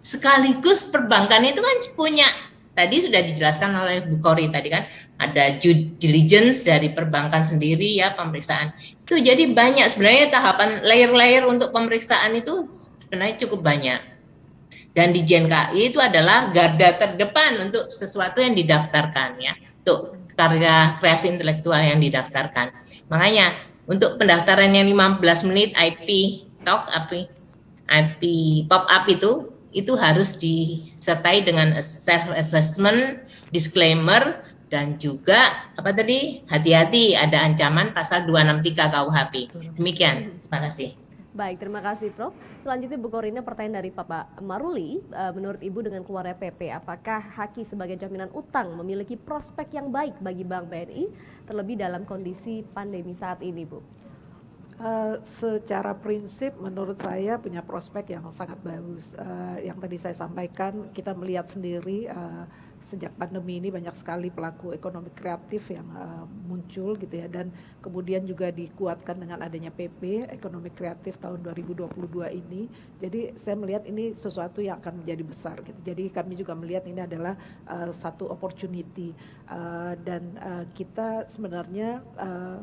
sekaligus perbankan itu kan punya tadi sudah dijelaskan oleh Bu Kori tadi kan ada due diligence dari perbankan sendiri ya pemeriksaan itu jadi banyak sebenarnya tahapan layer-layer untuk pemeriksaan itu sebenarnya cukup banyak dan di JNKI itu adalah garda terdepan untuk sesuatu yang didaftarkan ya untuk karya kreasi intelektual yang didaftarkan makanya untuk pendaftarannya yang 15 menit IP talk IP IP pop up itu itu harus disertai dengan self assessment, disclaimer dan juga apa tadi? Hati-hati ada ancaman pasal 263 KUHP. Demikian. Terima kasih. Baik, terima kasih Prof. Selanjutnya Bu Korina pertanyaan dari Bapak Maruli, eh, menurut Ibu dengan keluarnya PP, apakah Haki sebagai jaminan utang memiliki prospek yang baik bagi Bank BNI terlebih dalam kondisi pandemi saat ini, Bu? Uh, secara prinsip menurut saya punya prospek yang sangat bagus. Uh, yang tadi saya sampaikan kita melihat sendiri uh, sejak pandemi ini banyak sekali pelaku ekonomi kreatif yang uh, muncul gitu ya dan kemudian juga dikuatkan dengan adanya PP ekonomi kreatif tahun 2022 ini. Jadi saya melihat ini sesuatu yang akan menjadi besar gitu. Jadi kami juga melihat ini adalah uh, satu opportunity uh, dan uh, kita sebenarnya uh,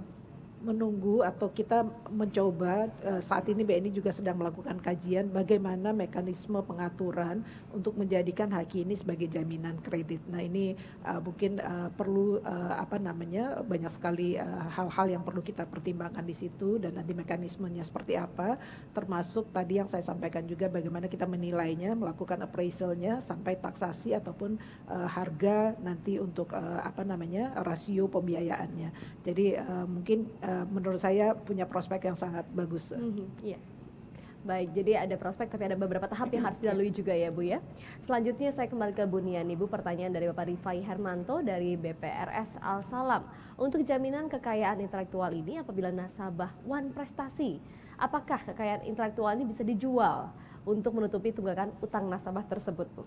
menunggu atau kita mencoba eh, saat ini BNI juga sedang melakukan kajian bagaimana mekanisme pengaturan untuk menjadikan haki ini sebagai jaminan kredit. Nah ini eh, mungkin eh, perlu apa namanya banyak sekali hal-hal yang perlu kita pertimbangkan di situ dan nanti mekanismenya seperti apa, termasuk tadi yang saya sampaikan juga bagaimana kita menilainya, melakukan appraisalnya sampai taksasi ataupun harga nanti untuk apa namanya rasio pembiayaannya. Jadi mungkin Eh, menurut saya punya prospek yang sangat bagus. Mm -hmm. yeah. Baik, jadi ada prospek tapi ada beberapa tahap yang harus dilalui iya. juga ya Bu ya. Selanjutnya saya kembali ke Bu Niani Bu. pertanyaan dari Bapak Rifai Hermanto dari BPRS Al Salam. Untuk jaminan kekayaan intelektual ini apabila nasabah one prestasi, apakah kekayaan intelektual ini bisa dijual untuk menutupi tunggakan utang nasabah tersebut Bu?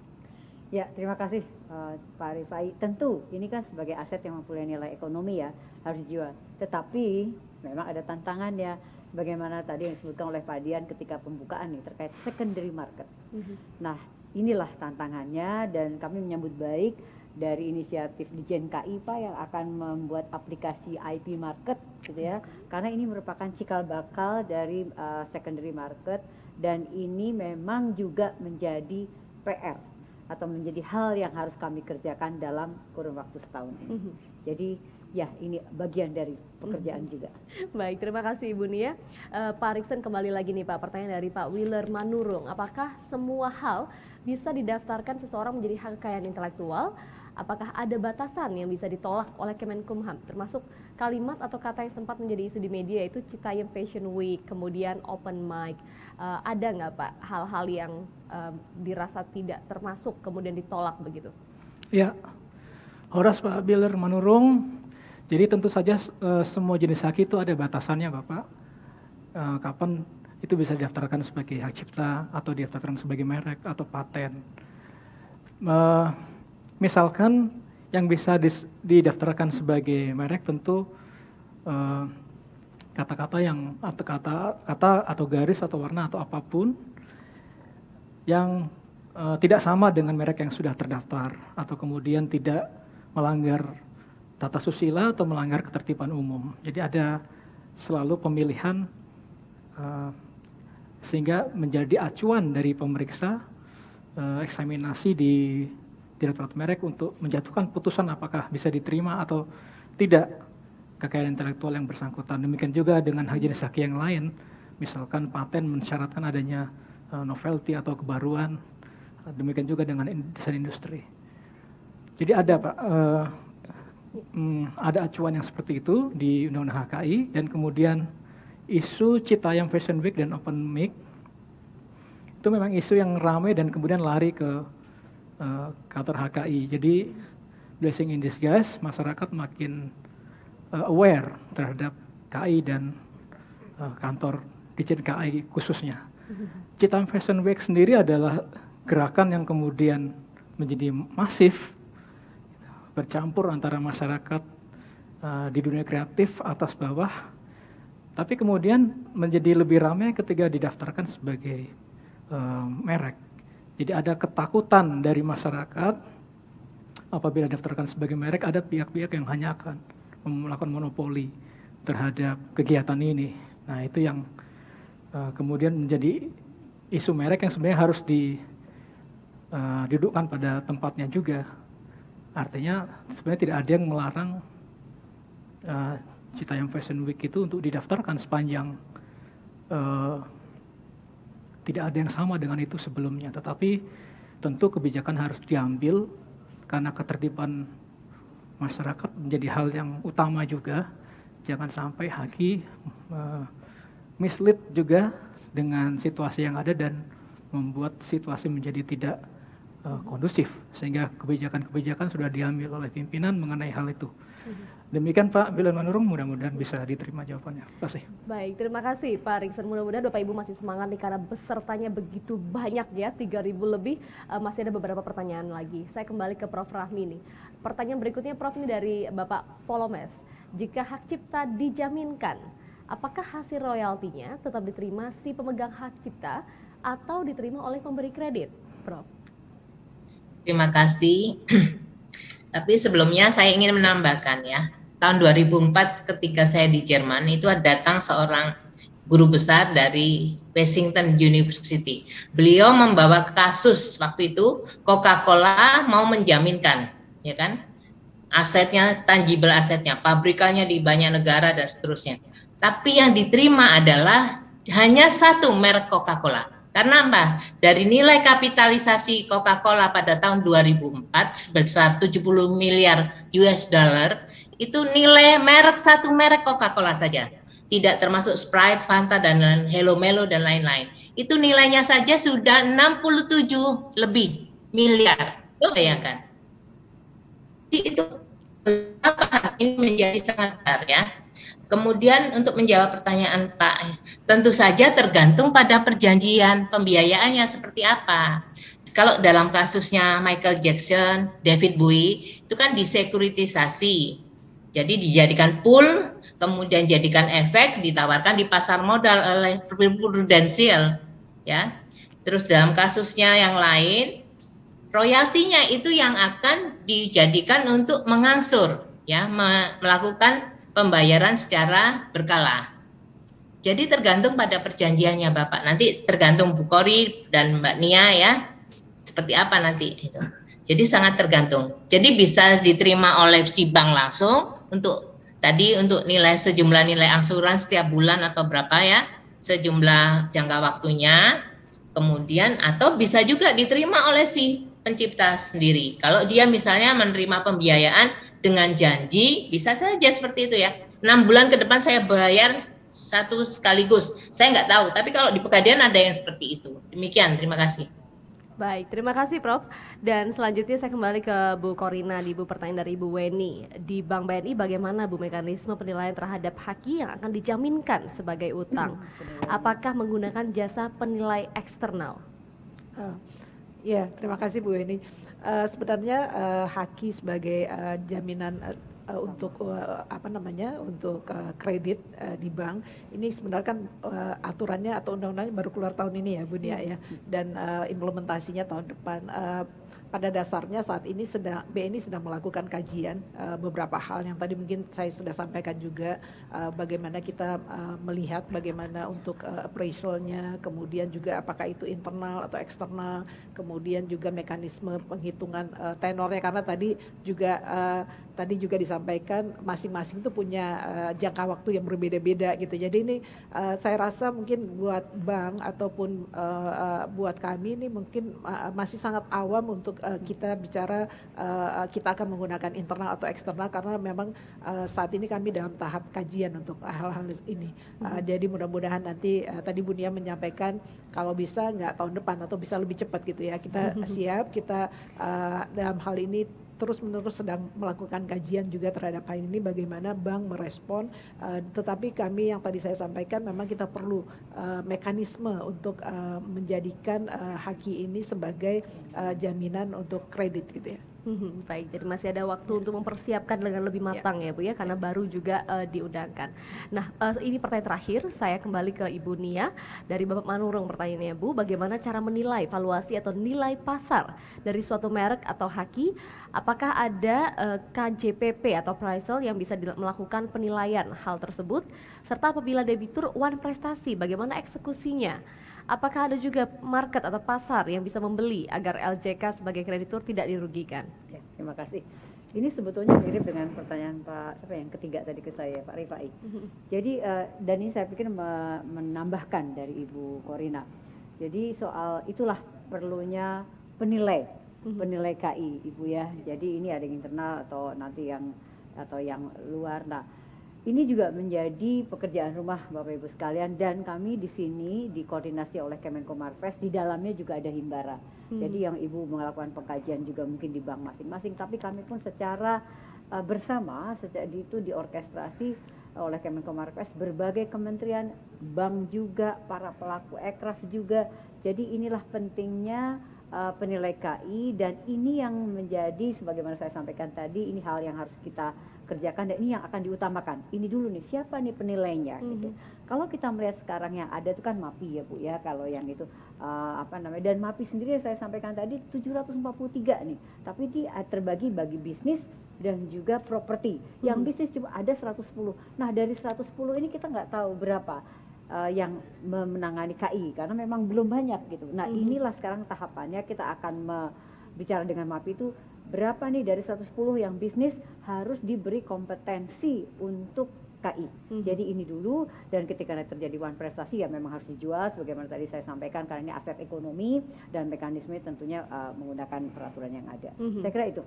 Ya, terima kasih uh, Pak Rifai. Tentu ini kan sebagai aset yang mempunyai nilai ekonomi ya harus dijual. Tetapi memang ada tantangannya bagaimana tadi yang disebutkan oleh Pak Dian ketika pembukaan nih terkait secondary market. Mm-hmm. Nah, inilah tantangannya dan kami menyambut baik dari inisiatif di JNKI Pak yang akan membuat aplikasi IP market gitu ya. Karena ini merupakan cikal bakal dari uh, secondary market dan ini memang juga menjadi PR atau menjadi hal yang harus kami kerjakan dalam kurun waktu setahun ini. Mm-hmm. Jadi ya ini bagian dari pekerjaan juga. [LAUGHS] Baik, terima kasih Ibu Nia. Uh, Pak Riksen kembali lagi nih Pak, pertanyaan dari Pak Wheeler Manurung. Apakah semua hal bisa didaftarkan seseorang menjadi hak kekayaan intelektual? Apakah ada batasan yang bisa ditolak oleh Kemenkumham? Termasuk kalimat atau kata yang sempat menjadi isu di media yaitu Citayam Fashion Week, kemudian open mic. Uh, ada nggak Pak hal-hal yang uh, dirasa tidak termasuk kemudian ditolak begitu? Ya, Horas Pak Biller Manurung jadi tentu saja uh, semua jenis hak itu ada batasannya Bapak. Uh, kapan itu bisa didaftarkan sebagai hak cipta atau didaftarkan sebagai merek atau paten. Uh, misalkan yang bisa dis, didaftarkan sebagai merek tentu kata-kata yang atau kata kata atau garis atau warna atau apapun yang tidak sama dengan merek yang sudah terdaftar atau kemudian tidak melanggar tata susila atau melanggar ketertiban umum. Jadi ada selalu pemilihan uh, sehingga menjadi acuan dari pemeriksa uh, eksaminasi di Direktorat Merek untuk menjatuhkan putusan apakah bisa diterima atau tidak kekayaan intelektual yang bersangkutan. Demikian juga dengan hak jenis haki yang lain, misalkan paten mensyaratkan adanya uh, novelty atau kebaruan. Demikian juga dengan desain industri. Jadi ada Pak, uh, hmm, ada acuan yang seperti itu di Undang-Undang HKI dan kemudian isu Citayam Fashion Week dan Open Mic itu memang isu yang ramai dan kemudian lari ke uh, kantor HKI. Jadi blessing in disguise, masyarakat makin uh, aware terhadap KI dan uh, kantor Dijen KI khususnya. Mm-hmm. Citayam Fashion Week sendiri adalah gerakan yang kemudian menjadi masif bercampur antara masyarakat eh, di dunia kreatif atas bawah, tapi kemudian menjadi lebih ramai ketika didaftarkan sebagai eh, merek. Jadi ada ketakutan dari masyarakat apabila daftarkan sebagai merek ada pihak-pihak yang hanya akan melakukan monopoli terhadap kegiatan ini. Nah itu yang eh, kemudian menjadi isu merek yang sebenarnya harus di, didudukkan pada tempatnya juga Artinya sebenarnya tidak ada yang melarang uh, yang Fashion Week itu untuk didaftarkan sepanjang uh, tidak ada yang sama dengan itu sebelumnya. Tetapi tentu kebijakan harus diambil karena ketertiban masyarakat menjadi hal yang utama juga. Jangan sampai Haki uh, mislead juga dengan situasi yang ada dan membuat situasi menjadi tidak uh, kondusif sehingga kebijakan-kebijakan sudah diambil oleh pimpinan mengenai hal itu. Mm-hmm. Demikian Pak Bila Manurung, mudah-mudahan bisa diterima jawabannya. Terima kasih. Baik, terima kasih Pak Riksen. Mudah-mudahan Bapak Ibu masih semangat nih karena besertanya begitu banyak ya, 3.000 lebih. Uh, masih ada beberapa pertanyaan lagi. Saya kembali ke Prof. Rahmi nih. Pertanyaan berikutnya Prof ini dari Bapak Polomes. Jika hak cipta dijaminkan, apakah hasil royaltinya tetap diterima si pemegang hak cipta atau diterima oleh pemberi kredit, Prof? Terima kasih. [CLEARS THROAT] Tapi sebelumnya saya ingin menambahkan ya, tahun 2004 ketika saya di Jerman itu datang seorang guru besar dari Washington University. Beliau membawa kasus waktu itu Coca-Cola mau menjaminkan, ya kan? Asetnya, tangible asetnya, pabrikannya di banyak negara dan seterusnya. Tapi yang diterima adalah hanya satu merek Coca-Cola. Karena apa? Dari nilai kapitalisasi Coca-Cola pada tahun 2004 sebesar 70 miliar US dollar, itu nilai merek satu merek Coca-Cola saja. Tidak termasuk Sprite, Fanta, dan Hello Melo, dan lain-lain. Itu nilainya saja sudah 67 lebih miliar. Lo bayangkan. Itu apa ini menjadi sangat besar ya Kemudian untuk menjawab pertanyaan Pak, tentu saja tergantung pada perjanjian pembiayaannya seperti apa. Kalau dalam kasusnya Michael Jackson, David Bowie, itu kan disekuritisasi. Jadi dijadikan pool, kemudian jadikan efek, ditawarkan di pasar modal oleh prudensial. Ya. Terus dalam kasusnya yang lain, royaltinya itu yang akan dijadikan untuk mengangsur, ya, melakukan pembayaran secara berkala. Jadi tergantung pada perjanjiannya Bapak. Nanti tergantung Bu Kori dan Mbak Nia ya. Seperti apa nanti itu. Jadi sangat tergantung. Jadi bisa diterima oleh si bank langsung untuk tadi untuk nilai sejumlah nilai angsuran setiap bulan atau berapa ya, sejumlah jangka waktunya. Kemudian atau bisa juga diterima oleh si pencipta sendiri. Kalau dia misalnya menerima pembiayaan dengan janji bisa saja seperti itu ya. Enam bulan ke depan saya bayar satu sekaligus. Saya nggak tahu, tapi kalau di pegadaian ada yang seperti itu. Demikian, terima kasih. Baik, terima kasih Prof. Dan selanjutnya saya kembali ke Bu Korina di Bu pertanyaan dari Bu Weni. Di Bank BNI bagaimana Bu mekanisme penilaian terhadap haki yang akan dijaminkan sebagai utang? Apakah menggunakan jasa penilai eksternal? Uh, ya, terima kasih Bu Weni uh, sebenarnya uh, haki sebagai uh, jaminan uh, untuk uh, apa namanya untuk uh, kredit uh, di bank ini sebenarnya kan uh, aturannya atau undang-undangnya baru keluar tahun ini ya Bu Nia ya hmm. dan uh, implementasinya tahun depan uh, pada dasarnya saat ini sedang BNI sedang melakukan kajian uh, beberapa hal yang tadi mungkin saya sudah sampaikan juga uh, bagaimana kita uh, melihat bagaimana untuk uh, appraisalnya kemudian juga apakah itu internal atau eksternal kemudian juga mekanisme penghitungan uh, tenornya karena tadi juga uh, tadi juga disampaikan masing-masing itu punya uh, jangka waktu yang berbeda-beda gitu. Jadi ini uh, saya rasa mungkin buat bank ataupun uh, uh, buat kami ini mungkin uh, masih sangat awam untuk uh, kita bicara uh, kita akan menggunakan internal atau eksternal karena memang uh, saat ini kami dalam tahap kajian untuk hal-hal ini. Uh, hmm. Jadi mudah-mudahan nanti uh, tadi Bunia menyampaikan kalau bisa nggak tahun depan atau bisa lebih cepat gitu ya kita [LAUGHS] siap kita uh, dalam hal ini terus-menerus sedang melakukan kajian juga terhadap hal ini bagaimana bank merespon uh, tetapi kami yang tadi saya sampaikan memang kita perlu uh, mekanisme untuk uh, menjadikan uh, haki ini sebagai uh, jaminan untuk kredit gitu ya. Hmm, baik, jadi masih ada waktu ya. untuk mempersiapkan dengan lebih ya. matang ya, ya Bu ya, karena ya. baru juga uh, diundangkan. Nah, uh, ini pertanyaan terakhir, saya kembali ke Ibu Nia dari Bapak Manurung pertanyaannya Bu, bagaimana cara menilai valuasi atau nilai pasar dari suatu merek atau haki? Apakah ada uh, eh, KJPP atau appraisal yang bisa melakukan penilaian hal tersebut? Serta apabila debitur one prestasi, bagaimana eksekusinya? Apakah ada juga market atau pasar yang bisa membeli agar LJK sebagai kreditur tidak dirugikan? Ya, terima kasih. Ini sebetulnya mirip dengan pertanyaan Pak apa yang ketiga tadi ke saya Pak Rifai. Mm-hmm. Jadi uh, dan ini saya pikir menambahkan dari Ibu Korina. Jadi soal itulah perlunya penilai mm-hmm. penilai KI Ibu ya. Jadi ini ada yang internal atau nanti yang atau yang luar. Nah, ini juga menjadi pekerjaan rumah Bapak Ibu sekalian dan kami di sini dikoordinasi oleh Kemenko Marves di dalamnya juga ada Himbara. Hmm. Jadi yang Ibu melakukan pengkajian juga mungkin di bank masing-masing tapi kami pun secara uh, bersama sejak itu diorkestrasi oleh Kemenko Marves berbagai kementerian, bank juga, para pelaku ekraf juga. Jadi inilah pentingnya uh, penilai KI dan ini yang menjadi sebagaimana saya sampaikan tadi ini hal yang harus kita kerjakan dan ini yang akan diutamakan. Ini dulu nih siapa nih penilainya mm -hmm. gitu. Kalau kita melihat sekarang yang ada itu kan MAPI ya Bu ya kalau yang itu uh, apa namanya dan MAPI sendiri yang saya sampaikan tadi 743 nih. Tapi di eh, terbagi bagi bisnis dan juga properti. Mm-hmm. Yang mhm. bisnis cuma ada 110. Nah, dari 110 ini kita nggak tahu berapa uh, yang menangani KI karena memang belum banyak gitu. Nah, mm-hmm. inilah sekarang tahapannya kita akan bicara dengan MAPI itu berapa nih dari 110 yang bisnis harus diberi kompetensi untuk KI. Hmm. Jadi ini dulu dan ketika terjadi one prestasi ya memang harus dijual sebagaimana tadi saya sampaikan karena ini aset ekonomi dan mekanisme tentunya uh, menggunakan peraturan yang ada. Hmm. Saya kira itu.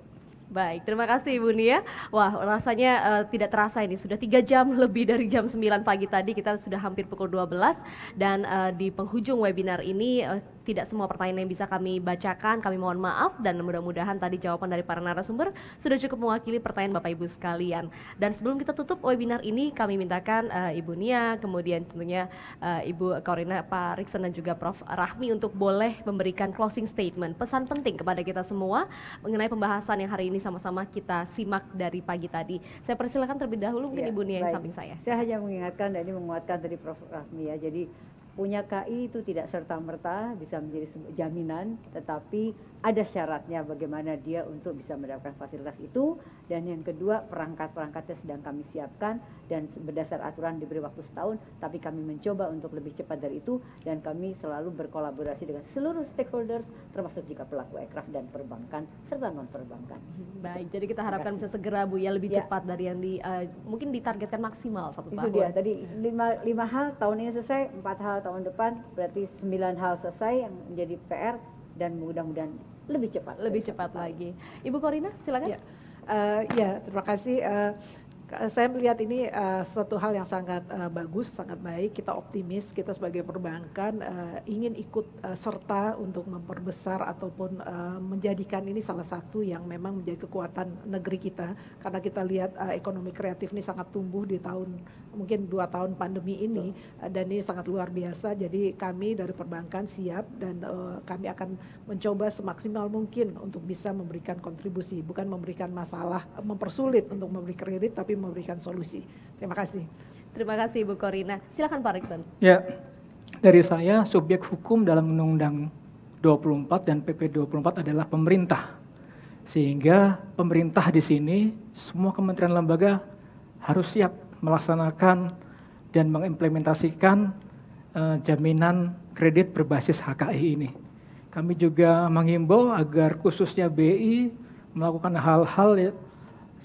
Baik, terima kasih Ibu Nia. Wah, rasanya uh, tidak terasa ini sudah tiga jam [LAUGHS] lebih dari jam 9 pagi tadi kita sudah hampir pukul 12 dan uh, di penghujung webinar ini uh, tidak semua pertanyaan yang bisa kami bacakan, kami mohon maaf dan mudah-mudahan tadi jawaban dari para narasumber sudah cukup mewakili pertanyaan Bapak Ibu sekalian. Dan sebelum kita tutup webinar ini kami mintakan uh, Ibu Nia, kemudian tentunya uh, Ibu Korina, Pak Riksen dan juga Prof Rahmi untuk boleh memberikan closing statement, pesan penting kepada kita semua mengenai pembahasan yang hari ini sama-sama kita simak dari pagi tadi. Saya persilakan terlebih dahulu mungkin ya, Ibu Nia yang samping saya. Saya hanya mengingatkan dan ini menguatkan dari Prof Rahmi ya. Jadi punya KI itu tidak serta-merta bisa menjadi jaminan, tetapi ada syaratnya bagaimana dia untuk bisa mendapatkan fasilitas itu. Dan yang kedua, perangkat-perangkatnya sedang kami siapkan dan berdasar aturan diberi waktu setahun, tapi kami mencoba untuk lebih cepat dari itu dan kami selalu berkolaborasi dengan seluruh stakeholders termasuk juga pelaku ekraf dan perbankan serta non perbankan. Baik, gitu. jadi kita harapkan bisa segera Bu ya lebih ya. cepat dari yang di uh, mungkin ditargetkan maksimal satu tahun. Itu dia tadi lima, lima hal tahun ini selesai, empat hal tahun depan, berarti sembilan hal selesai yang menjadi PR dan mudah-mudahan lebih cepat. Lebih cepat lagi. Ibu Korina, silakan. Ya. Uh, ya, terima kasih. Uh, saya melihat ini uh, suatu hal yang sangat uh, bagus, sangat baik. Kita optimis, kita sebagai perbankan uh, ingin ikut uh, serta untuk memperbesar ataupun uh, menjadikan ini salah satu yang memang menjadi kekuatan negeri kita. Karena kita lihat uh, ekonomi kreatif ini sangat tumbuh di tahun mungkin dua tahun pandemi ini uh, dan ini sangat luar biasa. Jadi kami dari perbankan siap dan uh, kami akan mencoba semaksimal mungkin untuk bisa memberikan kontribusi, bukan memberikan masalah, mempersulit untuk memberi kredit, tapi memberikan solusi. Terima kasih. Terima kasih Bu Korina. Silakan Pak Rikson. Ya, dari saya subjek hukum dalam Undang-Undang 24 dan PP 24 adalah pemerintah. Sehingga pemerintah di sini semua kementerian lembaga harus siap melaksanakan dan mengimplementasikan uh, jaminan kredit berbasis HKI ini. Kami juga menghimbau agar khususnya BI melakukan hal-hal ya,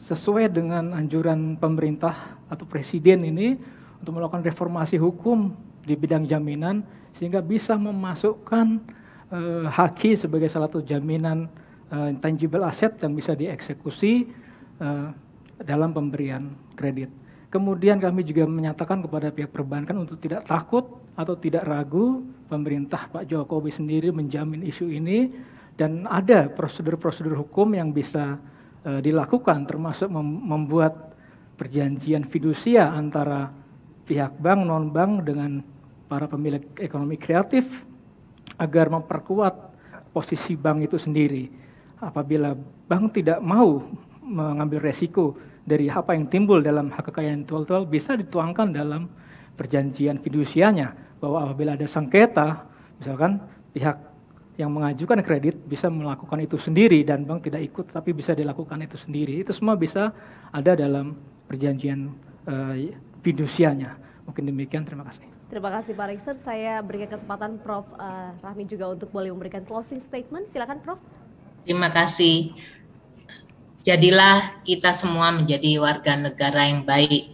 sesuai dengan anjuran pemerintah atau presiden ini untuk melakukan reformasi hukum di bidang jaminan sehingga bisa memasukkan eh, haki sebagai salah satu jaminan eh, tangible aset yang bisa dieksekusi eh, dalam pemberian kredit. Kemudian kami juga menyatakan kepada pihak perbankan untuk tidak takut atau tidak ragu pemerintah Pak Jokowi sendiri menjamin isu ini dan ada prosedur-prosedur hukum yang bisa Eh, dilakukan termasuk membuat perjanjian fidusia antara pihak bank non bank dengan para pemilik ekonomi kreatif agar memperkuat posisi bank itu sendiri. Apabila bank tidak mau mengambil resiko dari apa yang timbul dalam hak kekayaan intelektual bisa dituangkan dalam perjanjian fidusianya bahwa apabila ada sengketa misalkan pihak yang mengajukan kredit bisa melakukan itu sendiri dan bank tidak ikut tapi bisa dilakukan itu sendiri itu semua bisa ada dalam perjanjian uh, fidusianya mungkin demikian terima kasih terima kasih Pak Rikser. saya berikan kesempatan Prof uh, Rahmi juga untuk boleh memberikan closing statement silakan Prof terima kasih jadilah kita semua menjadi warga negara yang baik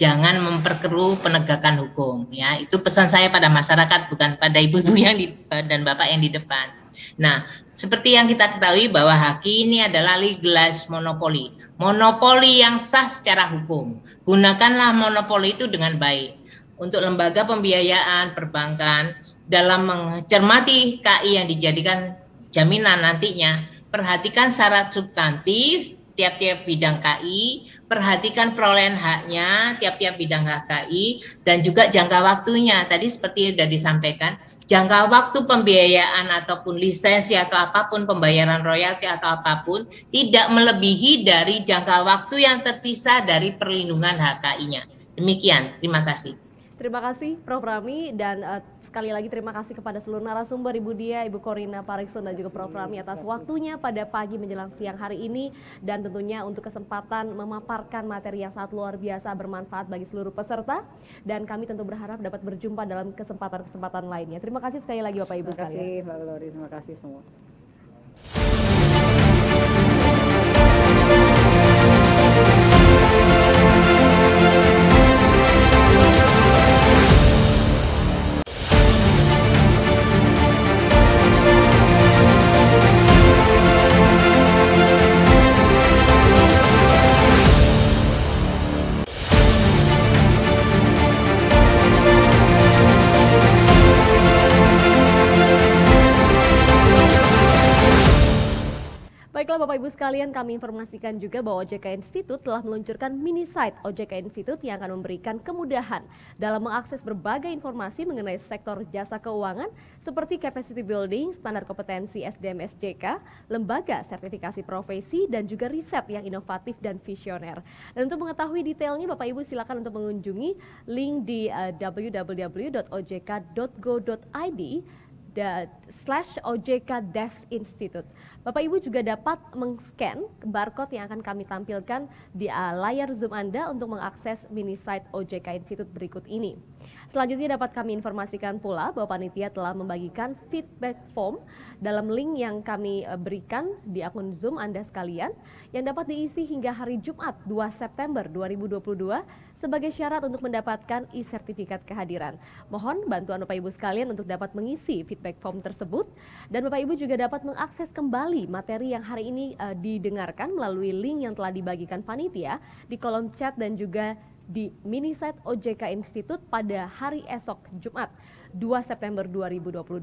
jangan memperkeruh penegakan hukum ya itu pesan saya pada masyarakat bukan pada ibu-ibu yang di dan bapak yang di depan nah seperti yang kita ketahui bahwa haki ini adalah legalis monopoli monopoli yang sah secara hukum gunakanlah monopoli itu dengan baik untuk lembaga pembiayaan perbankan dalam mencermati KI yang dijadikan jaminan nantinya perhatikan syarat substantif tiap-tiap bidang KI, perhatikan perolehan haknya tiap-tiap bidang KI dan juga jangka waktunya. Tadi seperti sudah disampaikan, jangka waktu pembiayaan ataupun lisensi atau apapun pembayaran royalti atau apapun tidak melebihi dari jangka waktu yang tersisa dari perlindungan HKI-nya. Demikian, terima kasih. Terima kasih Prof Rami dan uh, Sekali lagi terima kasih kepada seluruh narasumber Ibu Dia, Ibu Korina Parikson dan juga Prof iya, Rami atas waktunya pada pagi menjelang siang hari ini dan tentunya untuk kesempatan memaparkan materi yang sangat luar biasa bermanfaat bagi seluruh peserta dan kami tentu berharap dapat berjumpa dalam kesempatan-kesempatan lainnya. Terima kasih sekali lagi Bapak Ibu terima Terima kasih Mbak Lori, terima kasih semua. Kemudian kami informasikan juga bahwa OJK Institute telah meluncurkan mini site OJK Institute yang akan memberikan kemudahan dalam mengakses berbagai informasi mengenai sektor jasa keuangan seperti capacity building, standar kompetensi SDM SJK, lembaga sertifikasi profesi, dan juga riset yang inovatif dan visioner. Dan untuk mengetahui detailnya, Bapak Ibu silakan untuk mengunjungi link di uh, eh, www.ojk.go.id slash OJK Desk Institute. Bapak Ibu juga dapat mengscan barcode yang akan kami tampilkan di uh, layar Zoom Anda untuk mengakses mini site OJK Institute berikut ini. Selanjutnya dapat kami informasikan pula bahwa panitia telah membagikan feedback form dalam link yang kami uh, berikan di akun Zoom Anda sekalian yang dapat diisi hingga hari Jumat 2 September 2022 sebagai syarat untuk mendapatkan e-sertifikat kehadiran. Mohon bantuan Bapak Ibu sekalian untuk dapat mengisi feedback form tersebut dan Bapak Ibu juga dapat mengakses kembali materi yang hari ini uh, didengarkan melalui link yang telah dibagikan panitia di kolom chat dan juga di mini site OJK Institute pada hari esok Jumat 2 September 2022.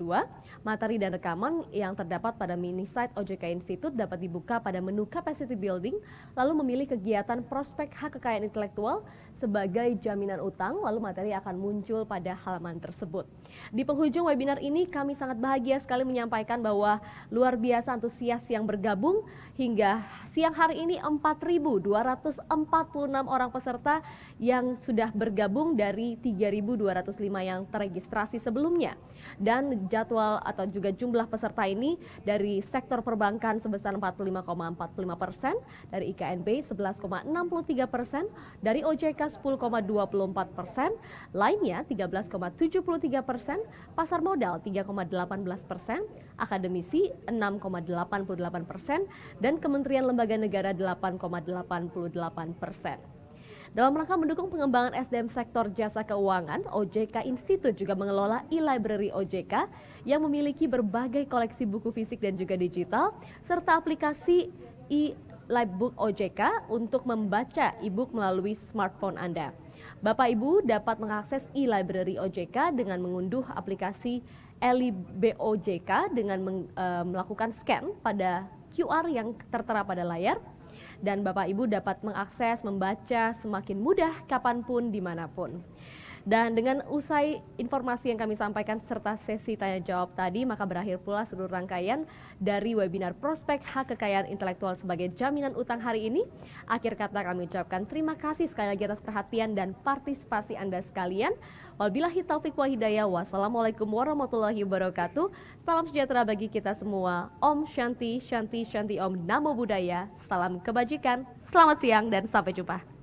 Materi dan rekaman yang terdapat pada mini site OJK Institute dapat dibuka pada menu capacity building lalu memilih kegiatan prospek hak kekayaan intelektual sebagai jaminan utang, lalu materi akan muncul pada halaman tersebut. Di penghujung webinar ini kami sangat bahagia sekali menyampaikan bahwa luar biasa antusias yang bergabung hingga siang hari ini 4.246 orang peserta yang sudah bergabung dari 3.205 yang terregistrasi sebelumnya dan jadwal atau juga jumlah peserta ini dari sektor perbankan sebesar 45,45 persen, dari IKNB 11,63 persen, dari OJK 10,24 persen, lainnya 13,73 persen, pasar modal 3,18 persen, akademisi 6,88 persen, dan Kementerian Lembaga Negara 8,88 persen. Dalam rangka mendukung pengembangan SDM sektor jasa keuangan, OJK Institute juga mengelola e-library OJK yang memiliki berbagai koleksi buku fisik dan juga digital, serta aplikasi e library OJK untuk membaca e-book melalui smartphone Anda. Bapak Ibu dapat mengakses e-library OJK dengan mengunduh aplikasi dengan meng, dengan eh, melakukan scan pada QR yang tertera pada layar dan Bapak Ibu dapat mengakses, membaca semakin mudah kapanpun dimanapun. Dan dengan usai informasi yang kami sampaikan serta sesi tanya jawab tadi, maka berakhir pula seluruh rangkaian dari webinar prospek hak kekayaan intelektual sebagai jaminan utang hari ini. Akhir kata kami ucapkan terima kasih sekali lagi atas perhatian dan partisipasi Anda sekalian. Wabillahi taufik wa hidayah. Wassalamualaikum warahmatullahi wabarakatuh. Salam sejahtera bagi kita semua. Om Shanti, Shanti, Shanti Om Namo Buddhaya. Salam kebajikan. Selamat siang dan sampai jumpa.